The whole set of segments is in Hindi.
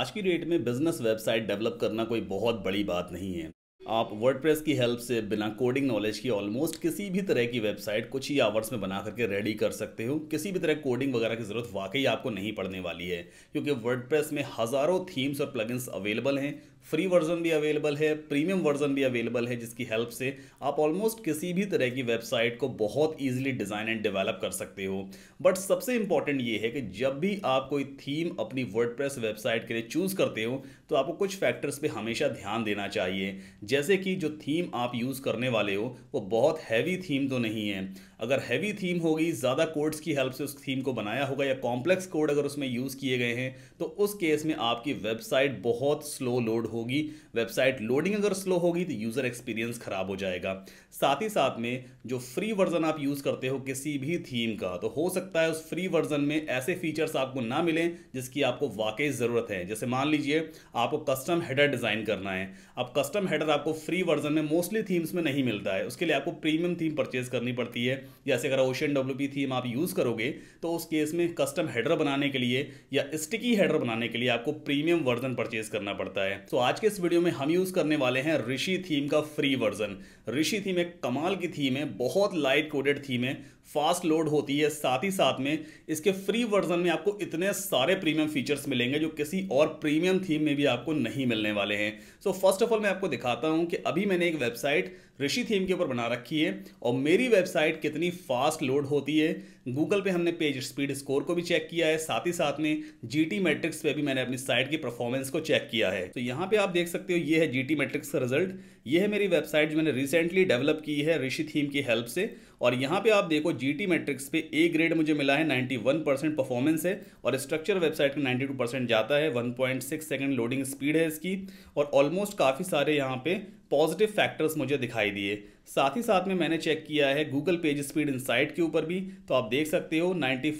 आज की डेट में बिजनेस वेबसाइट डेवलप करना कोई बहुत बड़ी बात नहीं है आप वर्ड की हेल्प से बिना कोडिंग नॉलेज की ऑलमोस्ट किसी भी तरह की वेबसाइट कुछ ही आवर्स में बना करके रेडी कर सकते हो किसी भी तरह कोडिंग वगैरह की ज़रूरत वाकई आपको नहीं पड़ने वाली है क्योंकि वर्ड में हज़ारों थीम्स और प्लगइन्स अवेलेबल हैं फ्री वर्जन भी अवेलेबल है प्रीमियम वर्जन भी अवेलेबल है जिसकी हेल्प से आप ऑलमोस्ट किसी भी तरह की वेबसाइट को बहुत ईजिली डिज़ाइन एंड डेवलप कर सकते हो बट सबसे इंपॉर्टेंट ये है कि जब भी आप कोई थीम अपनी वर्डप्रेस वेबसाइट के लिए चूज़ करते हो तो आपको कुछ फैक्टर्स पे हमेशा ध्यान देना चाहिए जैसे कि जो थीम आप यूज़ करने वाले हो वो बहुत हैवी थीम तो नहीं है अगर हैवी थीम होगी ज़्यादा कोड्स की हेल्प से उस थीम को बनाया होगा या कॉम्प्लेक्स कोड अगर उसमें यूज़ किए गए हैं तो उस केस में आपकी वेबसाइट बहुत स्लो लोड होगी वेबसाइट लोडिंग अगर स्लो होगी तो यूज़र एक्सपीरियंस ख़राब हो जाएगा साथ ही साथ में जो फ्री वर्जन आप यूज़ करते हो किसी भी थीम का तो हो सकता है उस फ्री वर्जन में ऐसे फीचर्स आपको ना मिलें जिसकी आपको वाकई ज़रूरत है जैसे मान लीजिए आपको कस्टम हेडर डिज़ाइन करना है अब कस्टम हेडर आपको फ्री वर्जन में मोस्टली थीम्स में नहीं मिलता है उसके लिए आपको प्रीमियम थीम परचेज करनी पड़ती है जैसे अगर ओशियन डब्ल्यू थीम आप यूज़ करोगे तो उस केस में कस्टम हेडर बनाने के लिए या स्टिकी हेडर बनाने के लिए आपको प्रीमियम वर्जन परचेज करना पड़ता है तो आज के इस वीडियो में हम यूज़ करने वाले हैं ऋषि थीम का फ्री वर्जन ऋषि थीम एक कमाल की थीम है बहुत लाइट कोडेड थीम है फास्ट लोड होती है साथ ही साथ में इसके फ्री वर्जन में आपको इतने सारे प्रीमियम फीचर्स मिलेंगे जो किसी और प्रीमियम थीम में भी आपको नहीं मिलने वाले हैं सो फर्स्ट ऑफ ऑल मैं आपको दिखाता हूँ कि अभी मैंने एक वेबसाइट ऋषि थीम के ऊपर बना रखी है और मेरी वेबसाइट कितनी फास्ट लोड होती है गूगल पे हमने पेज स्पीड स्कोर को भी चेक किया है साथ ही साथ में टी मैट्रिक्स पे भी मैंने अपनी साइट की परफॉर्मेंस को चेक किया है तो यहाँ पे आप देख सकते हो ये है टी मैट्रिक्स का रिजल्ट ये है मेरी वेबसाइट जो मैंने रिसेंटली डेवलप की है ऋषि थीम की हेल्प से और यहाँ पे आप देखो जीटी मैट्रिक्स पे ए ग्रेड मुझे मिला है 91 परसेंट परफॉर्मेंस है और स्ट्रक्चर वेबसाइट का 92 परसेंट जाता है 1.6 सेकेंड लोडिंग स्पीड है इसकी और ऑलमोस्ट काफ़ी सारे यहाँ पे पॉजिटिव फैक्टर्स मुझे दिखाई दिए साथ ही साथ में मैंने चेक किया है गूगल पेज स्पीड इनसाइट के ऊपर भी तो आप देख सकते हो ninety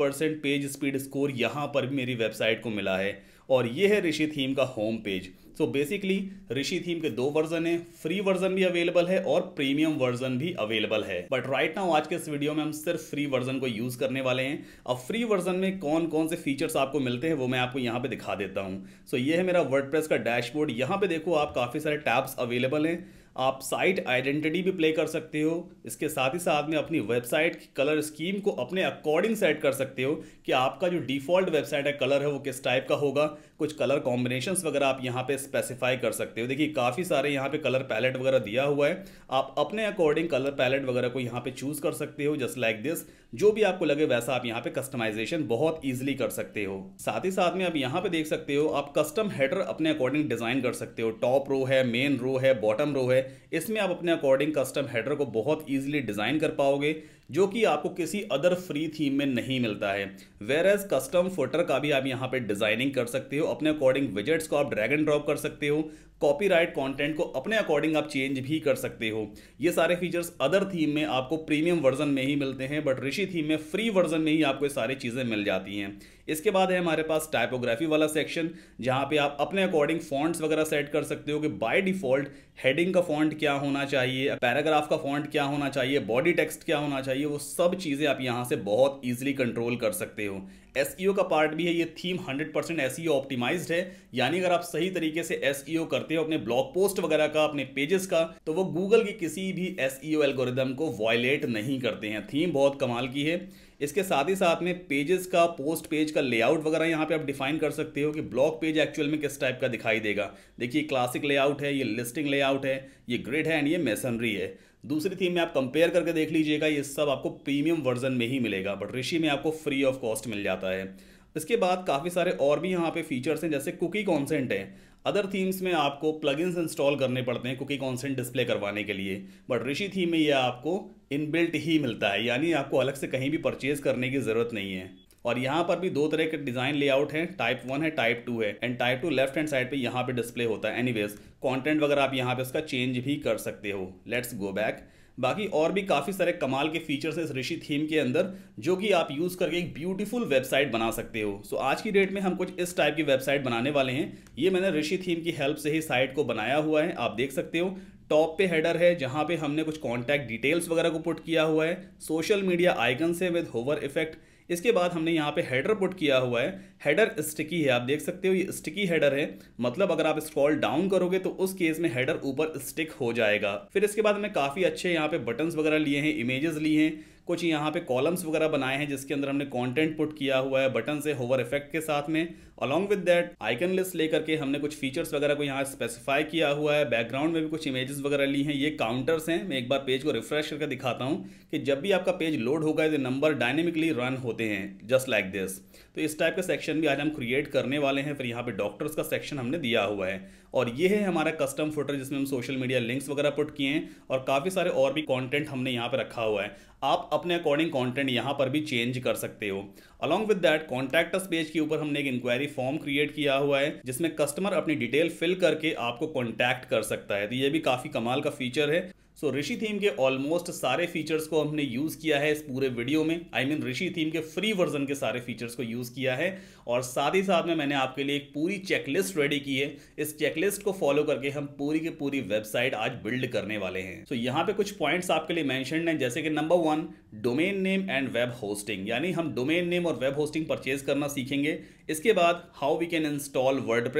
percent page speed score यहाँ पर भी मेरी वेबसाइट को मिला है और ये है ऋषि थीम का home page so basically Rishi theme के दो वर्जन है फ्री वर्जन भी अवेलेबल है और प्रीमियम वर्जन भी अवेलेबल है बट राइट नाउ आज के इस वीडियो में हम सिर्फ फ्री वर्जन को यूज करने वाले हैं अब फ्री वर्जन में कौन कौन से फीचर्स आपको मिलते हैं वो मैं आपको यहाँ पे दिखा देता हूँ सो so, ये है मेरा वर्ड का डैशबोर्ड यहाँ पे देखो आप काफ़ी सारे टैब्स अवेलेबल हैं आप साइट आइडेंटिटी भी प्ले कर सकते हो इसके साथ ही साथ में अपनी वेबसाइट की कलर स्कीम को अपने अकॉर्डिंग सेट कर सकते हो कि आपका जो डिफ़ॉल्ट वेबसाइट है कलर है वो किस टाइप का होगा कुछ कलर कॉम्बिनेशन वगैरह आप यहाँ पे स्पेसिफाई कर सकते हो देखिए काफ़ी सारे यहाँ पे कलर पैलेट वगैरह दिया हुआ है आप अपने अकॉर्डिंग कलर पैलेट वगैरह को यहाँ पे चूज़ कर सकते हो जस्ट लाइक दिस जो भी आपको लगे वैसा आप यहाँ पे कस्टमाइजेशन बहुत ईजिली कर सकते हो साथ ही साथ में आप यहाँ पे देख सकते हो आप कस्टम हेडर अपने अकॉर्डिंग डिज़ाइन कर सकते हो टॉप रो है मेन रो है बॉटम रो है इसमें आप अपने अकॉर्डिंग कस्टम हेडर को बहुत ईजिली डिज़ाइन कर पाओगे जो कि आपको किसी अदर फ्री थीम में नहीं मिलता है वेयर एज कस्टम फोटर का भी आप यहाँ पे डिजाइनिंग कर सकते हो अपने अकॉर्डिंग विजेट्स को आप ड्रैग एंड ड्रॉप कर सकते हो कॉपीराइट कंटेंट को अपने अकॉर्डिंग आप चेंज भी कर सकते हो ये सारे फीचर्स अदर थीम में आपको प्रीमियम वर्जन में ही मिलते हैं बट ऋषि थीम में फ्री वर्जन में ही आपको ये सारी चीज़ें मिल जाती हैं इसके बाद है हमारे पास टाइपोग्राफी वाला सेक्शन जहां पे आप अपने अकॉर्डिंग फॉन्ट्स वगैरह सेट कर सकते हो कि बाय डिफॉल्ट हेडिंग का फॉन्ट क्या होना चाहिए पैराग्राफ का फॉन्ट क्या होना चाहिए बॉडी टेक्स्ट क्या होना चाहिए वो सब चीज़ें आप यहाँ से बहुत ईजिली कंट्रोल कर सकते हो एस e का पार्ट भी है ये थीम 100% परसेंट एस ऑप्टिमाइज्ड है यानी अगर आप सही तरीके से एस e करते हो अपने ब्लॉग पोस्ट वगैरह का अपने पेजेस का तो वो गूगल की किसी भी एस एल्गोरिदम e को वॉयलेट नहीं करते हैं थीम बहुत कमाल की है इसके साथ ही साथ में पेजेस का पोस्ट पेज का लेआउट वगैरह यहाँ पे आप डिफाइन कर सकते हो कि ब्लॉक पेज एक्चुअल में किस टाइप का दिखाई देगा देखिए क्लासिक लेआउट है ये लिस्टिंग लेआउट है ये ग्रिड है एंड ये मेसनरी है दूसरी थीम में आप कंपेयर करके देख लीजिएगा ये सब आपको प्रीमियम वर्जन में ही मिलेगा बट ऋषि में आपको फ्री ऑफ कॉस्ट मिल जाता है इसके बाद काफ़ी सारे और भी यहाँ पे फीचर्स हैं जैसे कुकी कॉन्सेंट है अदर थीम्स में आपको प्लगइन्स इंस्टॉल करने पड़ते हैं क्योंकि कॉन्सेंट डिस्प्ले करवाने के लिए बट ऋषि थीम में यह आपको इनबिल्ट ही मिलता है यानी आपको अलग से कहीं भी परचेज करने की ज़रूरत नहीं है और यहाँ पर भी दो तरह के डिज़ाइन लेआउट हैं टाइप वन है टाइप टू है and type two left hand side पे यहाँ पे डिस्प्ले होता है एनीवेज कंटेंट वगैरह आप यहाँ पे उसका चेंज भी कर सकते हो लेट्स गो बैक बाकी और भी काफ़ी सारे कमाल के फीचर्स हैं इस ऋषि थीम के अंदर जो कि आप यूज़ करके एक ब्यूटीफुल वेबसाइट बना सकते हो सो so, आज की डेट में हम कुछ इस टाइप की वेबसाइट बनाने वाले हैं ये मैंने ऋषि थीम की हेल्प से ही साइट को बनाया हुआ है आप देख सकते हो टॉप पे हेडर है जहाँ पे हमने कुछ कॉन्टैक्ट डिटेल्स वगैरह को पुट किया हुआ है सोशल मीडिया आइकन से विद होवर इफेक्ट इसके बाद हमने यहाँ पे हेडर पुट किया हुआ है हेडर स्टिकी है आप देख सकते हो ये स्टिकी हेडर है मतलब अगर आप स्क्रॉल डाउन करोगे तो उस केस में हेडर ऊपर स्टिक हो जाएगा फिर इसके बाद हमने काफ़ी अच्छे यहाँ पे बटन्स वगैरह लिए हैं इमेजेस लिए हैं कुछ यहाँ पे कॉलम्स वगैरह बनाए हैं जिसके अंदर हमने कॉन्टेंट पुट किया हुआ है बटन से होवर इफेक्ट के साथ में along with that icon list लेकर के हमने कुछ फीचर्स वगैरह को यहाँ स्पेसिफाई किया हुआ है बैकग्राउंड में भी कुछ इमेजेस वगैरह ली हैं ये काउंटर्स हैं मैं एक बार पेज को रिफ्रेश करके दिखाता हूँ कि जब भी आपका पेज लोड होगा ये नंबर डायनेमिकली रन होते हैं जस्ट लाइक दिस तो इस टाइप का सेक्शन भी आज हम क्रिएट करने वाले हैं फिर यहाँ पे डॉक्टर्स का सेक्शन हमने दिया हुआ है और ये है हमारा कस्टम फोटर जिसमें हम सोशल मीडिया लिंक्स वगैरह पुट किए हैं और काफ़ी सारे और भी कॉन्टेंट हमने यहाँ पर रखा हुआ है आप अपने अकॉर्डिंग कॉन्टेंट यहाँ पर भी चेंज कर सकते हो along with that contact page के ऊपर हमने एक इंक्वायरी फॉर्म क्रिएट किया हुआ है जिसमें कस्टमर अपनी डिटेल फिल करके आपको कॉन्टैक्ट कर सकता है तो ये भी काफी कमाल का फीचर है सो ऋषि थीम के ऑलमोस्ट सारे फीचर्स को हमने यूज़ किया है इस पूरे वीडियो में आई मीन ऋषि थीम के फ्री वर्जन के सारे फीचर्स को यूज़ किया है और साथ ही साथ में मैंने आपके लिए एक पूरी चेकलिस्ट रेडी की है इस चेकलिस्ट को फॉलो करके हम पूरी की पूरी वेबसाइट आज बिल्ड करने वाले हैं सो so, यहाँ पे कुछ पॉइंट्स आपके लिए मैंशन हैं जैसे कि number one domain name and web hosting यानी हम डोमेन नेम और वेब होस्टिंग परचेज करना सीखेंगे इसके बाद how we can install word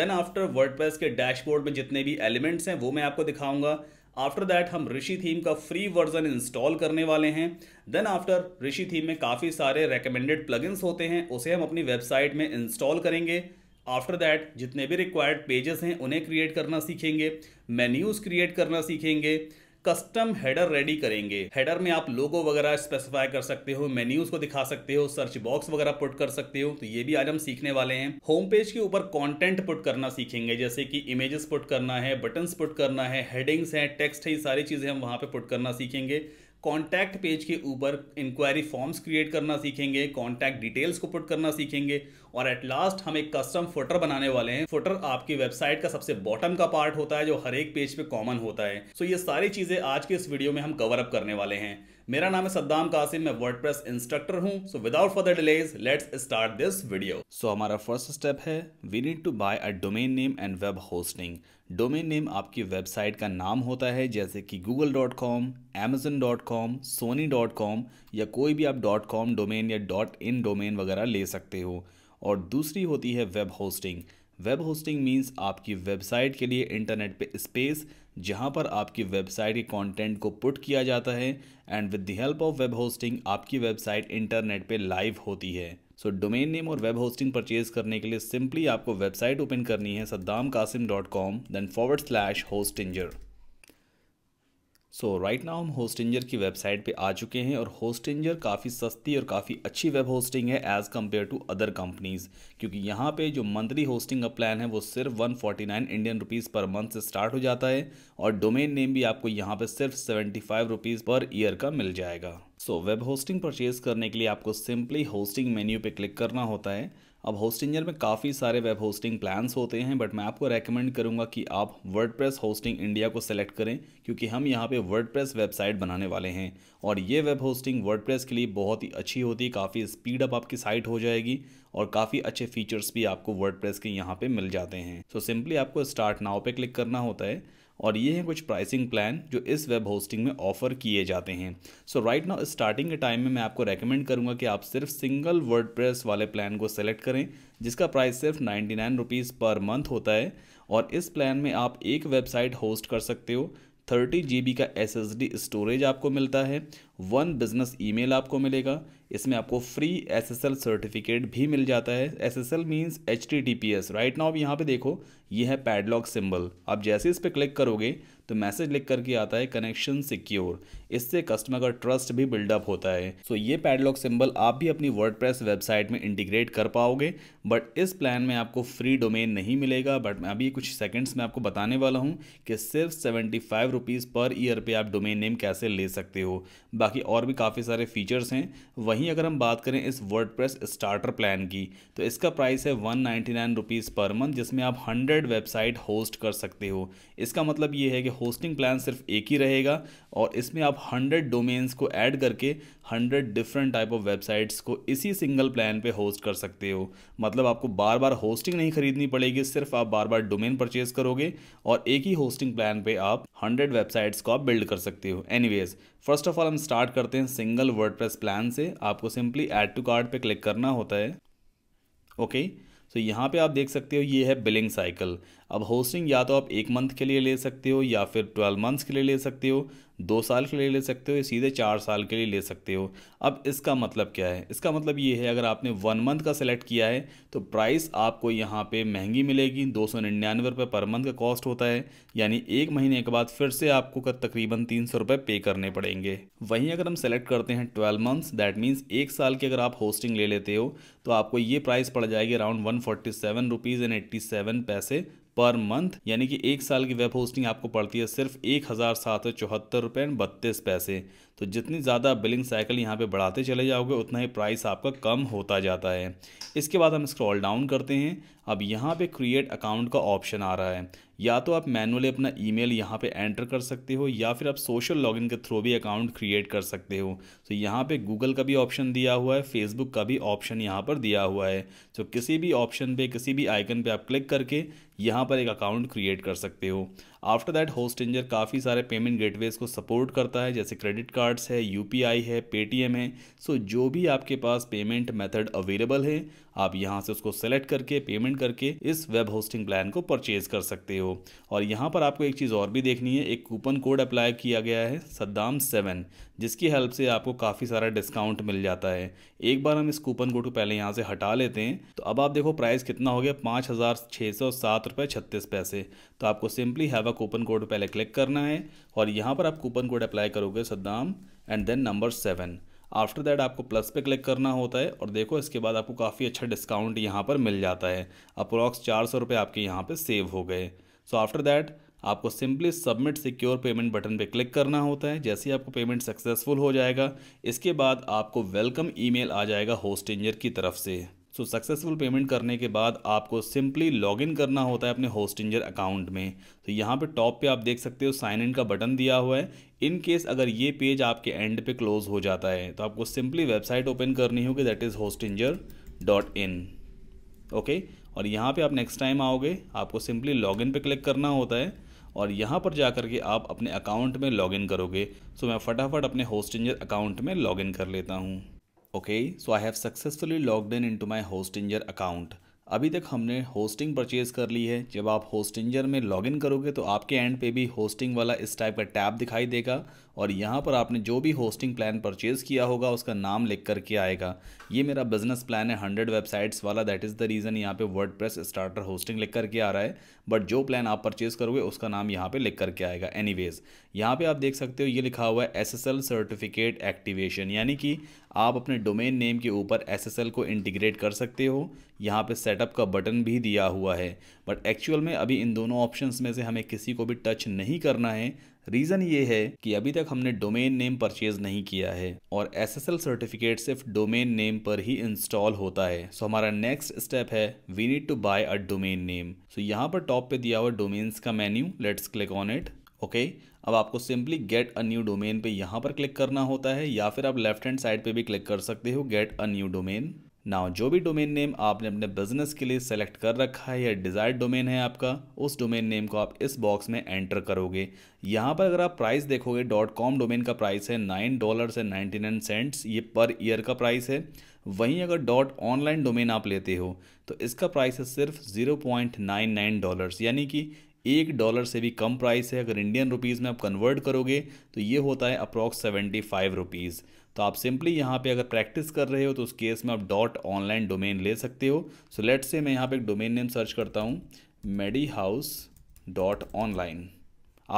then after word के डैशबोर्ड में जितने भी एलिमेंट्स हैं वो मैं आपको दिखाऊंगा आफ्टर दैट हम ऋषि थीम का फ्री वर्जन इंस्टॉल करने वाले हैं देन आफ्टर ऋषि थीम में काफ़ी सारे रेकमेंडेड प्लगइन्स होते हैं उसे हम अपनी वेबसाइट में इंस्टॉल करेंगे आफ्टर दैट जितने भी रिक्वायर्ड पेजेस हैं उन्हें क्रिएट करना सीखेंगे मेन्यूज़ क्रिएट करना सीखेंगे कस्टम हेडर रेडी करेंगे हेडर में आप लोगो वगैरह स्पेसिफाई कर सकते हो मेन्यूज को दिखा सकते हो सर्च बॉक्स वगैरह पुट कर सकते हो तो ये भी आज हम सीखने वाले हैं होम पेज के ऊपर कंटेंट पुट करना सीखेंगे जैसे कि इमेजेस पुट करना है बटन पुट करना है हेडिंग्स हैं टेक्स्ट है ये सारी चीजें हम वहां पे पुट करना सीखेंगे कॉन्टैक्ट पेज के ऊपर इंक्वायरी फॉर्म्स क्रिएट करना सीखेंगे कॉन्टैक्ट डिटेल्स को पुट करना सीखेंगे और एट लास्ट हम एक कस्टम फोटर बनाने वाले हैं फोटर आपकी वेबसाइट का सबसे बॉटम का पार्ट होता है जो हर एक पेज पे कॉमन होता है सो so ये सारी चीज़ें आज के इस वीडियो में हम कवर अप करने वाले हैं मेरा नाम है सद्दाम कासिम मैं वर्ड इंस्ट्रक्टर हूँ so without further delays let's start this video so हमारा फर्स्ट स्टेप है we need to buy a domain name and web hosting domain name आपकी वेबसाइट का नाम होता है जैसे कि Google dot com Amazon dot com Sony dot com या कोई भी आप डॉट कॉम डोमेन या डॉट इन डोमेन वगैरह ले सकते हो और दूसरी होती है web hosting web hosting means आपकी वेबसाइट के लिए इंटरनेट पे स्पेस जहाँ पर आपकी वेबसाइट के कंटेंट को पुट किया जाता है and with the help of web hosting आपकी वेबसाइट इंटरनेट पे लाइव होती है सो डोमेन नेम और वेब होस्टिंग परचेज करने के लिए सिंपली आपको वेबसाइट ओपन करनी है Saddam Qasim dot com then forward slash Hostinger so right now हम होस्ट इंजर की वेबसाइट पे आ चुके हैं और होस्ट इंजर काफ़ी सस्ती और काफ़ी अच्छी वेब होस्टिंग है as compare to other companies क्योंकि यहाँ पे जो मंथली होस्टिंग का प्लान है वो सिर्फ 149 इंडियन रुपीज़ पर मंथ से स्टार्ट हो जाता है और डोमेन नेम भी आपको यहाँ पे सिर्फ 75 रुपीज़ पर ईयर का मिल जाएगा सो वेब होस्टिंग परचेज़ करने के लिए आपको सिंपली होस्टिंग मेन्यू पे क्लिक करना होता है अब होस्टिंगर में काफ़ी सारे वेब होस्टिंग प्लान्स होते हैं बट मैं आपको रेकमेंड करूंगा कि आप वर्डप्रेस होस्टिंग इंडिया को सिलेक्ट करें क्योंकि हम यहाँ पे वर्डप्रेस वेबसाइट बनाने वाले हैं और ये वेब होस्टिंग वर्डप्रेस के लिए बहुत ही अच्छी होती है काफ़ी स्पीड अप आपकी साइट हो जाएगी और काफ़ी अच्छे फीचर्स भी आपको वर्ड के यहाँ पर मिल जाते हैं सो so, सिंपली आपको स्टार्ट नाव पर क्लिक करना होता है और ये हैं कुछ प्राइसिंग प्लान जो इस वेब होस्टिंग में ऑफर किए जाते हैं सो राइट नाउ स्टार्टिंग के टाइम में मैं आपको रेकमेंड करूँगा कि आप सिर्फ सिंगल वर्ड वाले प्लान को सेलेक्ट करें जिसका प्राइस सिर्फ ninety nine rupees per month होता है और इस प्लान में आप एक वेबसाइट होस्ट कर सकते हो थर्टी जी का एस स्टोरेज आपको मिलता है वन बिजनेस ईमेल आपको मिलेगा इसमें आपको फ्री एल सर्टिफिकेट भी मिल जाता है S S L means H T T P S right now यहाँ पे देखो ये है पैडलॉग सिंबल आप जैसे इस पर क्लिक करोगे तो मैसेज लिख करके आता है कनेक्शन सिक्योर इससे कस्टमर का ट्रस्ट भी बिल्डअप होता है सो ये पैडलॉक सिंबल आप भी अपनी वर्ड वेबसाइट में इंटीग्रेट कर पाओगे बट इस प्लान में आपको फ्री डोमेन नहीं मिलेगा बट मैं अभी कुछ सेकेंड्स में आपको बताने वाला हूँ कि सिर्फ seventy five rupees per year पे आप डोमेन नेम कैसे ले सकते हो बाकी और भी काफ़ी सारे फीचर्स हैं वहीं अगर हम बात करें इस वर्ड स्टार्टर प्लान की तो इसका प्राइस है one ninety nine rupees per month जिसमें आप हंड्रेड वेबसाइट होस्ट कर सकते हो इसका मतलब ये है कि होस्टिंग प्लान सिर्फ एक ही रहेगा और इसमें आप 100 डोमेन्स को ऐड करके 100 डिफरेंट टाइप ऑफ वेबसाइट्स को इसी सिंगल प्लान पे होस्ट कर सकते हो मतलब आपको बार बार होस्टिंग नहीं खरीदनी पड़ेगी सिर्फ आप बार बार डोमेन परचेज करोगे और एक ही होस्टिंग प्लान पे आप 100 वेबसाइट्स को आप बिल्ड कर सकते हो एनीवेज फर्स्ट ऑफ ऑल हम स्टार्ट करते हैं सिंगल वर्ड प्लान से आपको सिंपली एड टू कार्ड पर क्लिक करना होता है ओके okay? तो so, यहाँ पे आप देख सकते हो ये है बिलिंग साइकिल अब होस्टिंग या तो आप एक मंथ के लिए ले सकते हो या फिर ट्वेल्व मंथ्स के लिए ले सकते हो दो साल के लिए ले सकते हो या सीधे चार साल के लिए ले सकते हो अब इसका मतलब क्या है इसका मतलब ये है अगर आपने वन मंथ का सेलेक्ट किया है तो प्राइस आपको यहाँ पे महंगी मिलेगी दो सौ निन्यानवे रुपये पर मंथ का कॉस्ट होता है यानी एक महीने के बाद फिर से आपको तकरीबन तीन सौ रुपये पे करने पड़ेंगे वहीं अगर हम सेलेक्ट करते हैं ट्वेल्व मंथ्स दैट मीन्स एक साल की अगर आप होस्टिंग ले लेते हो तो आपको ये प्राइस पड़ जाएगी around one forty seven rupees and eighty seven पैसे पर मंथ यानी कि एक साल की वेब होस्टिंग आपको पड़ती है सिर्फ एक हज़ार सात सौ चौहत्तर रुपये बत्तीस पैसे तो जितनी ज़्यादा बिलिंग साइकिल यहाँ पे बढ़ाते चले जाओगे उतना ही प्राइस आपका कम होता जाता है इसके बाद हम स्क्रॉल डाउन करते हैं अब यहाँ पे क्रिएट अकाउंट का ऑप्शन आ रहा है या तो आप मैनुअली अपना ई मेल यहाँ पर एंटर कर सकते हो या फिर आप सोशल लॉगिन के थ्रू भी अकाउंट क्रिएट कर सकते हो तो यहाँ पर गूगल का भी ऑप्शन दिया हुआ है फेसबुक का भी ऑप्शन यहाँ पर दिया हुआ है तो किसी भी ऑप्शन पर किसी भी आइकन पर आप क्लिक करके यहाँ पर एक अकाउंट क्रिएट कर सकते हो आफ्टर दैट होस्ट इंजर काफ़ी सारे पेमेंट गेटवेज को सपोर्ट करता है जैसे क्रेडिट कार्ड्स है यूपीआई है पेटीएम है सो जो भी आपके पास पेमेंट मेथड अवेलेबल है आप यहाँ से उसको सेलेक्ट करके पेमेंट करके इस वेब होस्टिंग प्लान को परचेज कर सकते हो और यहाँ पर आपको एक चीज़ और भी देखनी है एक कूपन कोड अप्लाई किया गया है सद्दाम सेवन जिसकी हेल्प से आपको काफ़ी सारा डिस्काउंट मिल जाता है एक बार हम इस कूपन कोड को पहले यहाँ से हटा लेते हैं तो अब आप देखो प्राइस कितना हो गया पाँच हज़ार छः सौ सात रुपये छत्तीस पैसे तो आपको simply have a coupon code पहले क्लिक करना है और यहाँ पर आप कूपन कोड अप्लाई करोगे Saddam and then number seven after that आपको प्लस पे क्लिक करना होता है और देखो इसके बाद आपको काफ़ी अच्छा डिस्काउंट यहाँ पर मिल जाता है अप्रॉक्स चार सौ रुपये आपके यहाँ पर सेव हो गए सो आफ्टर दैट आपको simply submit secure payment button पे क्लिक करना होता है जैसे ही आपको पेमेंट सक्सेसफुल हो जाएगा इसके बाद आपको वेलकम ईमेल आ जाएगा होस्ट इंजर की तरफ से सो सक्सेसफुल पेमेंट करने के बाद आपको सिंपली लॉगिन करना होता है अपने होस्टिंजर अकाउंट में तो so, यहाँ पे टॉप पे आप देख सकते हो साइन इन का बटन दिया हुआ है इन केस अगर ये पेज आपके एंड पे क्लोज हो जाता है तो आपको सिंपली वेबसाइट ओपन करनी होगी that is Hostinger dot in okay और यहाँ पे आप नेक्स्ट टाइम आओगे आपको सिंपली लॉगिन पे क्लिक करना होता है और यहाँ पर जा कर के आप अपने अकाउंट में लॉगिन करोगे सो so, मैं फटाफट अपने होस्टिंजर अकाउंट में लॉगिन कर लेता हूँ okay so I have successfully logged in into my Hostinger account अभी तक हमने होस्टिंग परचेज कर ली है जब आप होस्टिंजर में लॉगिन करोगे तो आपके एंड पे भी होस्टिंग वाला इस टाइप का टैब दिखाई देगा और यहाँ पर आपने जो भी होस्टिंग प्लान परचेज़ किया होगा उसका नाम लिख करके आएगा ये मेरा बिजनेस प्लान है हंड्रेड वेबसाइट्स वाला दैट इज़ द रीज़न यहाँ पे वर्ड स्टार्टर होस्टिंग लिख करके आ रहा है बट जो प्लान आप परचेज़ करोगे उसका नाम यहाँ पर लिख करके आएगा एनी वेज़ यहाँ पर आप देख सकते हो ये लिखा हुआ है एस सर्टिफिकेट एक्टिवेशन यानी कि आप अपने डोमेन नेम के ऊपर एस को इंटीग्रेट कर सकते हो यहाँ पे सेटअप का बटन भी दिया हुआ है बट एक्चुअल में अभी इन दोनों ऑप्शंस में से हमें किसी को भी टच नहीं करना है रीज़न ये है कि अभी तक हमने डोमेन नेम परचेज नहीं किया है और एस एस एल सर्टिफिकेट सिर्फ डोमेन नेम पर ही इंस्टॉल होता है सो हमारा नेक्स्ट स्टेप है we need to buy a domain name so यहाँ पर टॉप पे दिया हुआ डोमेन्स का menu let's click on it okay अब आपको simply get a new domain पे यहाँ पर क्लिक करना होता है या फिर आप लेफ्ट हैंड साइड पे भी क्लिक कर सकते हो get a new domain now जो भी डोमेन नेम आपने अपने बिजनेस के लिए सेलेक्ट कर रखा है या डिज़ायर्ड डोमेन है आपका उस डोमेन नेम को आप इस बॉक्स में एंटर करोगे यहाँ पर अगर आप प्राइस देखोगे डॉट कॉम डोमेन का प्राइस है नाइन डॉलर से नाइन्टी नाइन सेंट्स ये पर ईयर का प्राइस है वहीं अगर डॉट ऑनलाइन डोमेन आप लेते हो तो इसका प्राइस है सिर्फ zero point nine nine dollars यानी कि एक डॉलर से भी कम प्राइस है अगर इंडियन रुपीज़ में आप कन्वर्ट करोगे तो ये होता है अप्रॉक्स सेवेंटी फाइव रुपीज़ तो आप सिंपली यहाँ पे अगर प्रैक्टिस कर रहे हो तो उस केस में आप डॉट ऑनलाइन डोमेन ले सकते हो सो लेट से मैं यहाँ पे एक डोमेन नेम सर्च करता हूँ मेडी house dot online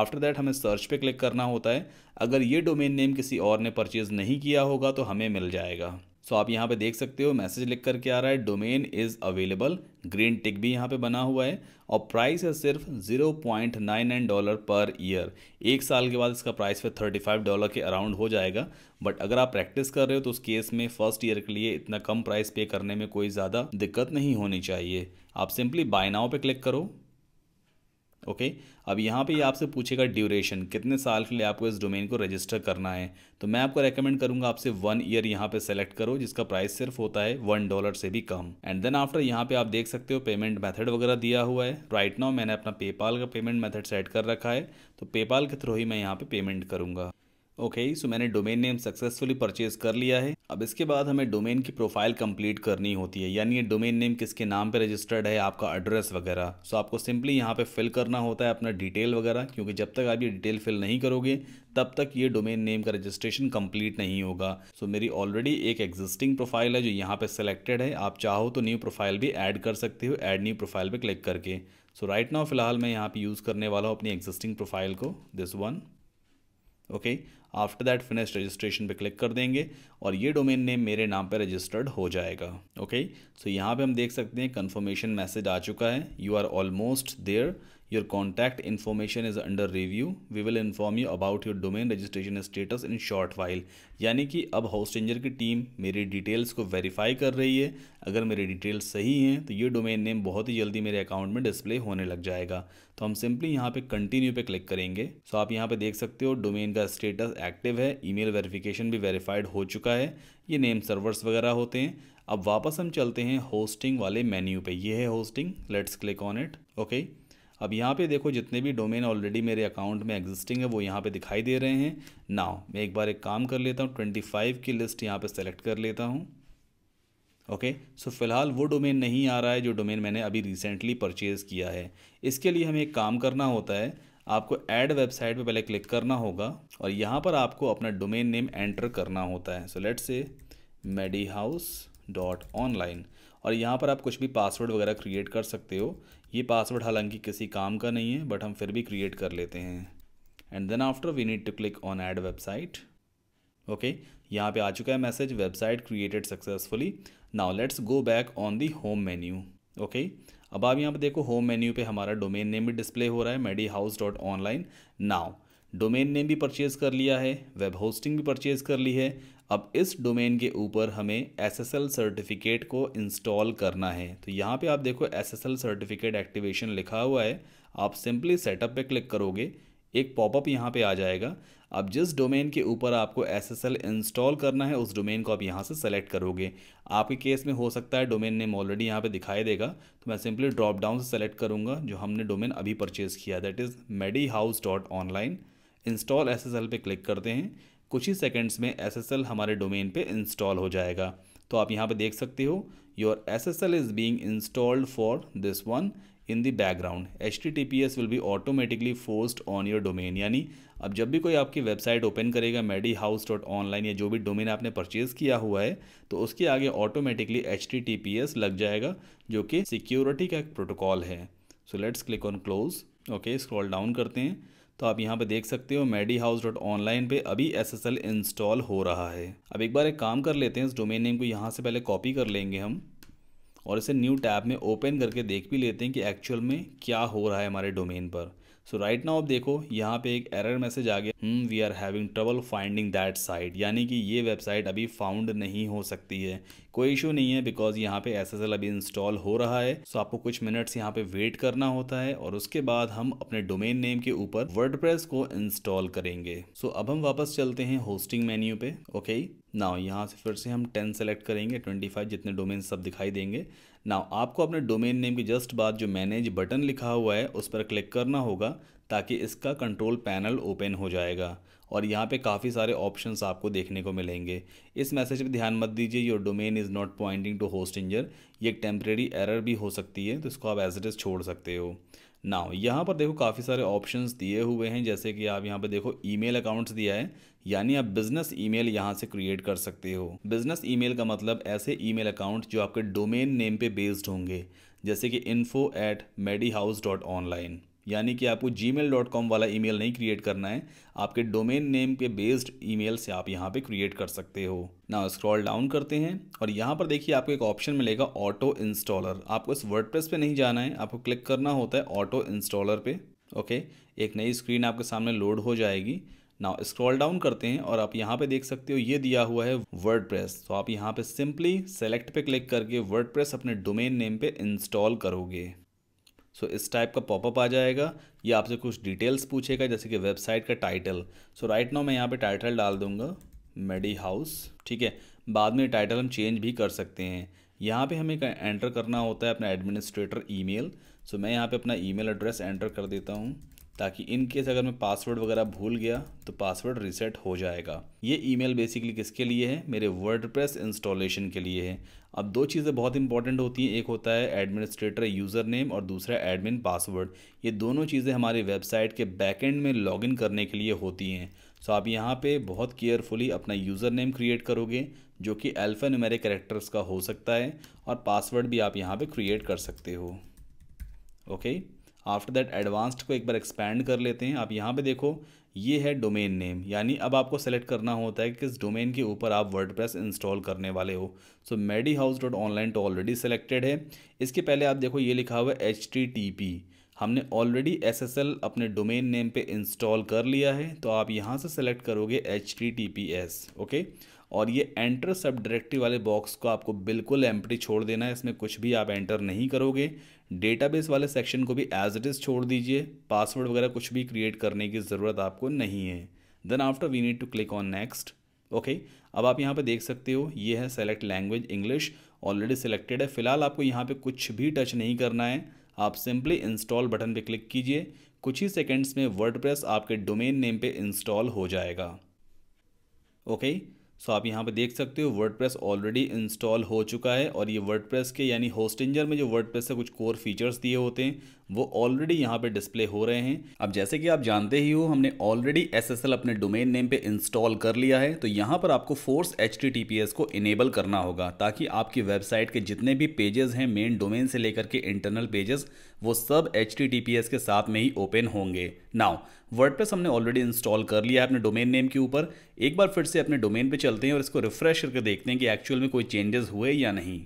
after that हमें सर्च पे क्लिक करना होता है अगर ये डोमेन नेम किसी और ने परचेज़ नहीं किया होगा तो हमें मिल जाएगा सो आप यहाँ पे देख सकते हो मैसेज लिख करके आ रहा है domain is available green tick भी यहाँ पे बना हुआ है और प्राइस है सिर्फ zero point nine nine dollar per year एक साल के बाद इसका प्राइस फिर थर्टी फाइव डॉलर के अराउंड हो जाएगा बट अगर आप प्रैक्टिस कर रहे हो तो उस केस में फर्स्ट ईयर के लिए इतना कम प्राइस पे करने में कोई ज़्यादा दिक्कत नहीं होनी चाहिए आप सिंपली बाय नाव पे क्लिक करो ओके अब यहाँ पे ये आपसे पूछेगा ड्यूरेशन कितने साल के लिए आपको इस डोमेन को रजिस्टर करना है तो मैं आपको रेकमेंड करूँगा आपसे वन ईयर यहाँ पे सेलेक्ट करो जिसका प्राइस सिर्फ होता है वन डॉलर से भी कम एंड देन आफ्टर यहाँ पे आप देख सकते हो पेमेंट मेथड वगैरह दिया हुआ है राइट right नाउ मैंने अपना पेपाल का पेमेंट मैथड सेट कर रखा है तो पेपाल के थ्रू ही मैं यहाँ पे पेमेंट करूँगा ओके okay, सो so मैंने डोमेन नेम सक्सेसफुली परचेज कर लिया है अब इसके बाद हमें डोमेन की प्रोफाइल कंप्लीट करनी होती है यानी ये डोमेन नेम किसके नाम पे रजिस्टर्ड है आपका एड्रेस वगैरह सो so आपको सिंपली यहाँ पे फिल करना होता है अपना डिटेल वगैरह क्योंकि जब तक आप ये डिटेल फिल नहीं करोगे तब तक ये डोमेन नेम का रजिस्ट्रेशन कम्प्लीट नहीं होगा सो so मेरी ऑलरेडी एक एग्जिस्टिंग प्रोफाइल है जो यहाँ पर सिलेक्टेड है आप चाहो तो न्यू प्रोफाइल भी एड कर सकते हो एड न्यू प्रोफाइल पर क्लिक करके सो राइट नाउ फिलहाल मैं यहाँ पर यूज़ करने वाला हूँ अपनी एग्जिस्टिंग प्रोफाइल को this one okay okay, after that finish registration पे क्लिक कर देंगे और ये डोमेन नेम मेरे नाम पे रजिस्टर्ड हो जाएगा ओके सो यहाँ पे हम देख सकते हैं कन्फर्मेशन मैसेज आ चुका है you are almost there Your contact information is under review. We will inform you about your domain registration status in short while. यानी कि अब होस्टेंजर की टीम मेरी डिटेल्स को वेरीफाई कर रही है अगर मेरी डिटेल्स सही हैं तो ये डोमेन नेम बहुत ही जल्दी मेरे अकाउंट में डिस्प्ले होने लग जाएगा तो हम सिंपली यहाँ पे कंटिन्यू पे क्लिक करेंगे सो आप यहाँ पे देख सकते हो डोमेन का स्टेटस एक्टिव है ईमेल वेरिफिकेशन भी वेरीफाइड हो चुका है ये नेम सर्वर्स वगैरह होते हैं अब वापस हम चलते हैं होस्टिंग वाले मेन्यू पे ये है hosting let's click on it okay अब यहाँ पे देखो जितने भी डोमेन ऑलरेडी मेरे अकाउंट में एग्जिस्टिंग है वो यहाँ पे दिखाई दे रहे हैं नाउ मैं एक बार एक काम कर लेता हूँ ट्वेंटी फाइव की लिस्ट यहाँ पे सेलेक्ट कर लेता हूँ ओके सो फिलहाल वो डोमेन नहीं आ रहा है जो डोमेन मैंने अभी रिसेंटली परचेज़ किया है इसके लिए हमें एक काम करना होता है आपको एड वेबसाइट पर पहले क्लिक करना होगा और यहाँ पर आपको अपना डोमेन नेम एंटर करना होता है so let's say Medi house dot online और यहाँ पर आप कुछ भी पासवर्ड वगैरह क्रिएट कर सकते हो ये पासवर्ड हालांकि किसी काम का नहीं है बट हम फिर भी क्रिएट कर लेते हैं and then after we need to click on add website okay यहाँ पे आ चुका है message website created successfully now let's go back on the home menu okay अब आप यहाँ पे देखो होम मेन्यू पे हमारा डोमेन नेम भी डिस्प्ले हो रहा है मेडी house dot online now domain name भी परचेज़ कर लिया है वेब होस्टिंग भी परचेज़ कर ली है अब इस डोमेन के ऊपर हमें एसएसएल सर्टिफिकेट को इंस्टॉल करना है तो यहाँ पे आप देखो एसएसएल सर्टिफिकेट एक्टिवेशन लिखा हुआ है आप सिंपली सेटअप पे क्लिक करोगे एक पॉपअप यहाँ पे आ जाएगा अब जिस डोमेन के ऊपर आपको एसएसएल इंस्टॉल करना है उस डोमेन को आप यहाँ से सेलेक्ट करोगे आपके केस में हो सकता है डोमेन नेम ऑलरेडी यहाँ पे दिखाई देगा तो मैं सिंपली ड्रॉप डाउन से सेलेक्ट करूँगा जो हमने डोमेन अभी परचेज़ किया that is Medi house dot online install S S L पे क्लिक करते हैं कुछ ही सेकेंड्स में एस हमारे डोमेन पर इंस्टॉल हो जाएगा तो आप यहाँ पर देख सकते हो your S S L is being installed for this one in the background H T T P S will be automatically forced on your domain यानी अब जब भी कोई आपकी वेबसाइट ओपन करेगा मेडी हाउस डॉट ऑनलाइन या जो भी डोमेन आपने परचेज़ किया हुआ है तो उसके आगे automatically H T T P S लग जाएगा जो कि सिक्योरिटी का एक प्रोटोकॉल है so let's click on close okay scroll down करते हैं तो आप यहाँ पे देख सकते हो मेडी हाउस डॉट ऑनलाइन पर अभी एस एस एल इंस्टॉल हो रहा है अब एक बार एक काम कर लेते हैं इस डोमेन नेम को यहाँ से पहले कॉपी कर लेंगे हम और इसे न्यू टैब में ओपन करके देख भी लेते हैं कि एक्चुअल में क्या हो रहा है हमारे डोमेन पर सो राइट नाउ अब देखो यहाँ पे एक एरर मैसेज आ गया we are having trouble finding that site यानी कि ये वेबसाइट अभी फाउंड नहीं हो सकती है कोई इशू नहीं है बिकॉज यहाँ पे एस अभी इंस्टॉल हो रहा है सो so आपको कुछ मिनट्स यहाँ पे वेट करना होता है और उसके बाद हम अपने डोमेन नेम के ऊपर वर्ड को इंस्टॉल करेंगे सो so अब हम वापस चलते हैं होस्टिंग मेन्यू पे ओके okay? नाउ यहाँ से फिर से हम टेन सेलेक्ट करेंगे ट्वेंटी फाइव जितने डोमेन सब दिखाई देंगे नाउ आपको अपने डोमेन नेम के जस्ट बाद जो मैनेज बटन लिखा हुआ है उस पर क्लिक करना होगा ताकि इसका कंट्रोल पैनल ओपन हो जाएगा और यहाँ पे काफ़ी सारे ऑप्शंस आपको देखने को मिलेंगे इस मैसेज पे ध्यान मत दीजिए your domain is not pointing to Hostinger ये एक टेम्प्रेरी एरर भी हो सकती है तो इसको आप एज इट इज़ छोड़ सकते हो नाउ यहाँ पर देखो काफ़ी सारे ऑप्शंस दिए हुए हैं जैसे कि आप यहाँ पर देखो ईमेल अकाउंट्स दिया है यानी आप बिजनेस ईमेल यहाँ से क्रिएट कर सकते हो बिजनेस ईमेल का मतलब ऐसे ईमेल अकाउंट जो आपके डोमेन नेम पे बेस्ड होंगे जैसे कि info at Medi house dot online यानी कि आपको जी वाला ई नहीं क्रिएट करना है आपके डोमेन नेम के बेस्ड ईमेल से आप यहाँ पे क्रिएट कर सकते हो ना स्क्रॉल डाउन करते हैं और यहाँ पर देखिए आपको एक ऑप्शन मिलेगा ऑटो इंस्टॉलर आपको इस वर्डप्रेस पे नहीं जाना है आपको क्लिक करना होता है ऑटो इंस्टॉलर पे ओके एक नई स्क्रीन आपके सामने लोड हो जाएगी नाउ स्क्रॉल डाउन करते हैं और आप यहाँ पे देख सकते हो ये दिया हुआ है वर्ड तो आप यहाँ पे सिंपली सेलेक्ट पे क्लिक करके वर्ड अपने डोमेन नेम पे इंस्टॉल करोगे सो इस टाइप का पॉपअप आ जाएगा ये आपसे कुछ डिटेल्स पूछेगा जैसे कि वेबसाइट का टाइटल सो राइट नाउ मैं यहाँ पे टाइटल डाल दूँगा मेडी हाउस ठीक है बाद में टाइटल हम चेंज भी कर सकते हैं यहाँ पे हमें एंटर करना होता है अपना एडमिनिस्ट्रेटर ईमेल सो मैं यहाँ पे अपना ईमेल एड्रेस एंटर कर देता हूँ ताकि इन केस अगर मैं पासवर्ड वगैरह भूल गया तो पासवर्ड रीसेट हो जाएगा ये ईमेल बेसिकली किसके लिए है मेरे वर्डप्रेस इंस्टॉलेशन के लिए है अब दो चीज़ें बहुत इंपॉर्टेंट होती हैं एक होता है एडमिनिस्ट्रेटर यूज़र नेम और दूसरा एडमिन पासवर्ड ये दोनों चीज़ें हमारी वेबसाइट के बैकएंड में लॉगिन करने के लिए होती हैं सो आप यहाँ पे बहुत केयरफुली अपना यूज़र नेम क्रिएट करोगे जो कि एल्फा न्यूमेरिक करेक्टर्स का हो सकता है और पासवर्ड भी आप यहाँ पर क्रिएट कर सकते हो okay okay? After that advanced को एक बार एक्सपैंड कर लेते हैं आप यहाँ पे देखो ये है डोमेन नेम यानी अब आपको सेलेक्ट करना होता है कि किस डोमेन के ऊपर आप वर्ड इंस्टॉल करने वाले हो सो मेडी हाउस डॉट ऑनलाइन तो ऑलरेडी सेलेक्टेड है इसके पहले आप देखो ये लिखा हुआ है एच टी टी पी हमने ऑलरेडी एस एस एल अपने डोमेन नेम पे इंस्टॉल कर लिया है तो आप यहाँ से सेलेक्ट करोगे H T T P S okay और ये एंटर सब डायरेक्टिव वाले बॉक्स को आपको बिल्कुल एम्प्टी छोड़ देना है इसमें कुछ भी आप एंटर नहीं करोगे डेटाबेस वाले सेक्शन को भी एज इट इज़ छोड़ दीजिए पासवर्ड वगैरह कुछ भी क्रिएट करने की ज़रूरत आपको नहीं है then after we need to click on next okay अब आप यहाँ पे देख सकते हो ये है select language English already selected है फिलहाल आपको यहाँ पे कुछ भी टच नहीं करना है आप सिंपली इंस्टॉल बटन पे क्लिक कीजिए कुछ ही सेकेंड्स में वर्ड आपके डोमेन नेम पे इंस्टॉल हो जाएगा ओके okay? सो आप यहाँ पे देख सकते हो वर्डप्रेस ऑलरेडी इंस्टॉल हो चुका है और ये वर्डप्रेस के यानी होस्टेंजर में जो वर्डप्रेस से कुछ कोर फीचर्स दिए होते हैं वो ऑलरेडी यहाँ पे डिस्प्ले हो रहे हैं अब जैसे कि आप जानते ही हो हमने ऑलरेडी एस अपने डोमेन नेम पे इंस्टॉल कर लिया है तो यहाँ पर आपको फोर्स एच को इनेबल करना होगा ताकि आपकी वेबसाइट के जितने भी पेजेस हैं मेन डोमेन से लेकर के इंटरनल पेजेस वो सब एच के साथ में ही ओपन होंगे नाउ वर्ड हमने ऑलरेडी इंस्टॉल कर लिया है अपने डोमेन नेम के ऊपर एक बार फिर से अपने डोमेन पर चलते हैं और इसको रिफ्रेश करके देखते हैं कि एक्चुअल में कोई चेंजेस हुए या नहीं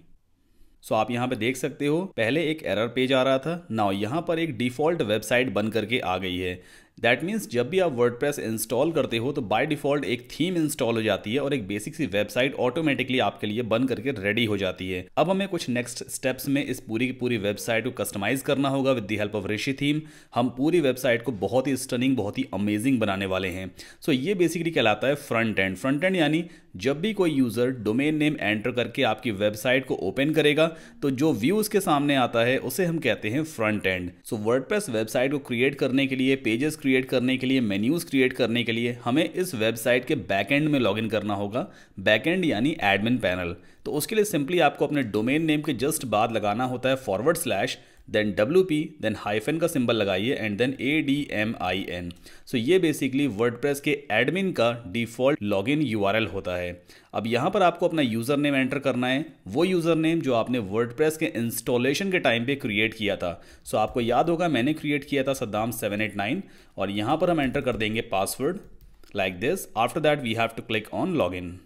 सो आप यहाँ पे देख सकते हो पहले एक एरर पेज आ रहा था नाउ यहाँ पर एक डिफॉल्ट वेबसाइट बन करके आ गई है दैट मीन्स जब भी आप प्रेस इंस्टॉल करते हो तो बाय डिफॉल्ट एक थीम इंस्टॉल हो जाती है और एक बेसिक सी वेबसाइट ऑटोमेटिकली आपके लिए बन करके रेडी हो जाती है अब हमें कुछ नेक्स्ट स्टेप्स में इस पूरी की पूरी वेबसाइट को कस्टमाइज करना होगा with the help of Rishi theme हम पूरी वेबसाइट को बहुत ही स्टनिंग बहुत ही अमेजिंग बनाने वाले हैं सो so, ये बेसिकली कहलाता है फ्रंट एंड फ्रंट एंड यानी जब भी कोई यूज़र डोमेन नेम एंटर करके आपकी वेबसाइट को ओपन करेगा तो जो व्यू उसके सामने आता है उसे हम कहते हैं front end so word website को क्रिएट करने के लिए पेजेस क्रिएट करने के लिए मेन्यूज़ क्रिएट करने के लिए हमें इस वेबसाइट के बैकएंड में लॉगिन करना होगा बैकएंड यानी एडमिन पैनल तो उसके लिए सिंपली आपको अपने डोमेन नेम के जस्ट बाद लगाना होता है forward slash then W P then hyphen का सिंबल लगाइए and then A D M I N so ये बेसिकली वर्डप्रेस के एडमिन का डिफॉल्ट लॉगिन यूआरएल होता है अब यहाँ पर आपको अपना यूज़र नेम एंटर करना है वो यूज़र नेम जो आपने वर्डप्रेस के इंस्टॉलेशन के टाइम पे क्रिएट किया था सो so आपको याद होगा मैंने क्रिएट किया था सद्दाम सेवन एट नाइन और यहाँ पर हम एंटर कर देंगे password like this after that we have to click on log in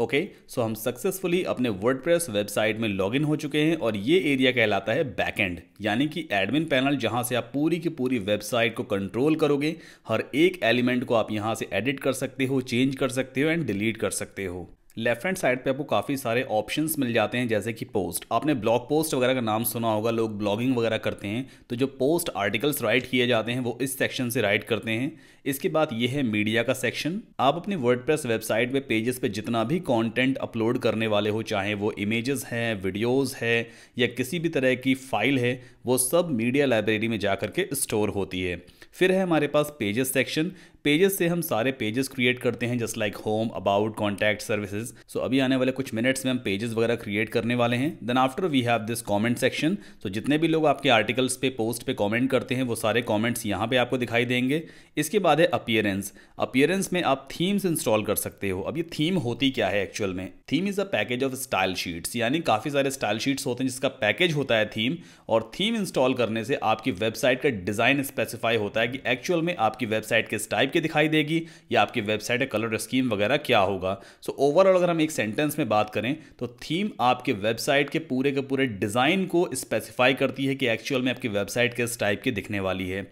okay okay, so so हम सक्सेसफुली अपने वर्डप्रेस वेबसाइट में लॉगिन हो चुके हैं और ये एरिया कहलाता है बैकएंड यानी कि एडमिन पैनल जहां से आप पूरी की पूरी वेबसाइट को कंट्रोल करोगे हर एक एलिमेंट को आप यहां से एडिट कर सकते हो चेंज कर सकते हो एंड डिलीट कर सकते हो लेफ्ट हैंड साइड पे आपको काफ़ी सारे ऑप्शंस मिल जाते हैं जैसे कि पोस्ट आपने ब्लॉग पोस्ट वगैरह का नाम सुना होगा लोग ब्लॉगिंग वगैरह करते हैं तो जो पोस्ट आर्टिकल्स राइट किए जाते हैं वो इस सेक्शन से राइट करते हैं इसके बाद ये है मीडिया का सेक्शन आप अपनी वर्डप्रेस वेबसाइट पे पेजेस पे जितना भी कॉन्टेंट अपलोड करने वाले हो चाहे वो इमेजेस हैं वीडियोज़ है या किसी भी तरह की फाइल है वो सब मीडिया लाइब्रेरी में जा के स्टोर होती है फिर है हमारे पास पेजेस सेक्शन पेजेस से हम सारे पेजेस क्रिएट करते हैं just like home about contact services so अभी आने वाले कुछ मिनट्स में हम पेजेस वगैरह क्रिएट करने वाले हैं then after we have this comment section so जितने भी लोग आपके आर्टिकल्स पे पोस्ट पे कॉमेंट करते हैं वो सारे कॉमेंट्स यहाँ पे आपको दिखाई देंगे इसके बाद है अपियरेंस अपियरेंस में आप थीम्स इंस्टॉल कर सकते हो अब ये थीम होती क्या है एक्चुअल में theme is a package of style sheets यानी काफ़ी सारे स्टाइल शीट्स होते हैं जिसका पैकेज होता है थीम और थीम इंस्टॉल करने से आपकी वेबसाइट का डिज़ाइन स्पेसिफाई होता है कि एक्चुअल में आपकी वेबसाइट किस टाइप टाइप की दिखाई देगी या आपकी वेबसाइट का कलर स्कीम वगैरह क्या होगा सो so, ओवरऑल अगर हम एक सेंटेंस में बात करें तो थीम आपके वेबसाइट के पूरे के पूरे डिज़ाइन को स्पेसिफाई करती है कि एक्चुअल में आपकी वेबसाइट किस टाइप की दिखने वाली है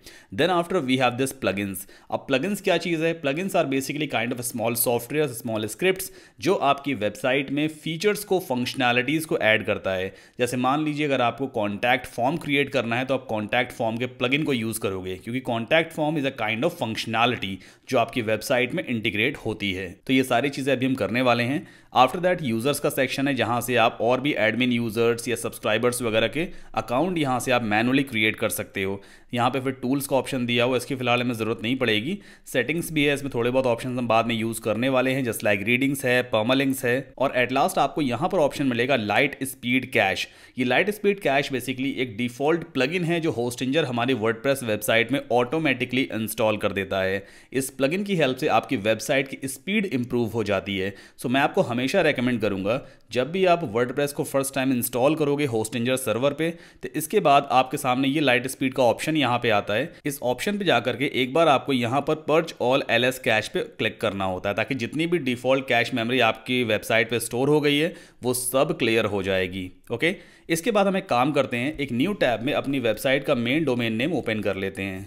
then after we have this plugins अब प्लगइन्स क्या चीज़ है plugins are basically kind of small software small script जो आपकी वेबसाइट में फीचर्स को फंक्शनैलिटीज़ को ऐड करता है जैसे मान लीजिए अगर आपको कॉन्टैक्ट फॉर्म क्रिएट करना है तो आप कॉन्टैक्ट फॉर्म के प्लगइन को यूज़ करोगे क्योंकि contact form is a kind of functionality जो आपकी वेबसाइट में इंटीग्रेट होती है तो ये सारी चीज़ें अभी हम करने वाले हैं आफ्टर दैट यूज़र्स का सेक्शन है जहाँ से आप और भी एडमिन यूज़र्स या सब्सक्राइबर्स वगैरह के अकाउंट यहां से आप मैनुअली क्रिएट कर सकते हो यहाँ पे फिर टूल्स का ऑप्शन दिया हुआ इसकी फ़िलहाल हमें ज़रूरत नहीं पड़ेगी सेटिंग्स भी है इसमें थोड़े बहुत ऑप्शन हम बाद में यूज़ करने वाले हैं जस्ट लाइक रीडिंग्स है पर्मलिंग्स है और एट लास्ट आपको यहाँ पर ऑप्शन मिलेगा लाइट स्पीड कैश ये लाइट स्पीड कैश बेसिकली एक डिफ़ॉल्ट प्लग है जो होस्टिंजर हमारी वर्ड वेबसाइट में ऑटोमेटिकली इंस्टॉल कर देता है इस प्लग की हेल्प से आपकी वेबसाइट की स्पीड इंप्रूव हो जाती है सो so, मैं आपको हमें हमेशा रेकमेंड करूंगा जब भी आप वर्ड को फर्स्ट टाइम इंस्टॉल करोगे होस्टेंजर सर्वर पे तो इसके बाद आपके सामने ये लाइट स्पीड का ऑप्शन यहाँ पे आता है इस ऑप्शन पे जाकर के एक बार आपको यहाँ पर purge all L S cache पे क्लिक करना होता है ताकि जितनी भी डिफॉल्ट कैश मेमोरी आपकी वेबसाइट पर स्टोर हो गई है वो सब क्लियर हो जाएगी ओके इसके बाद हमें काम करते हैं एक न्यू टैब में अपनी वेबसाइट का मेन डोमेन नेम ओपन कर लेते हैं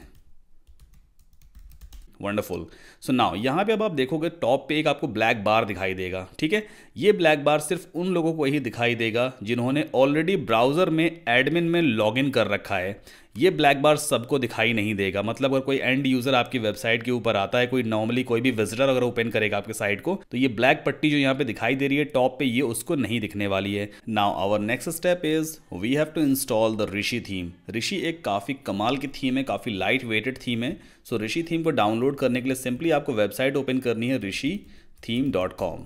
वंडरफुल सो नाउ यहाँ पे अब आप देखोगे टॉप पे एक आपको ब्लैक बार दिखाई देगा ठीक है ये ब्लैक बार सिर्फ उन लोगों को ही दिखाई देगा जिन्होंने ऑलरेडी ब्राउज़र में एडमिन में लॉगिन कर रखा है ये ब्लैक बार सबको दिखाई नहीं देगा मतलब अगर कोई एंड यूजर आपकी वेबसाइट के ऊपर आता है कोई नॉर्मली कोई भी विजिटर अगर ओपन करेगा आपके साइट को तो ये ब्लैक पट्टी जो यहाँ पे दिखाई दे रही है टॉप पे ये उसको नहीं दिखने वाली है now our next step is we have to install the Rishi theme Rishi एक काफी कमाल की थीम है काफी लाइट वेटेड थीम है सो ऋषि थीम को डाउनलोड करने के लिए सिंपली आपको वेबसाइट ओपन करनी है ऋषि theme dot com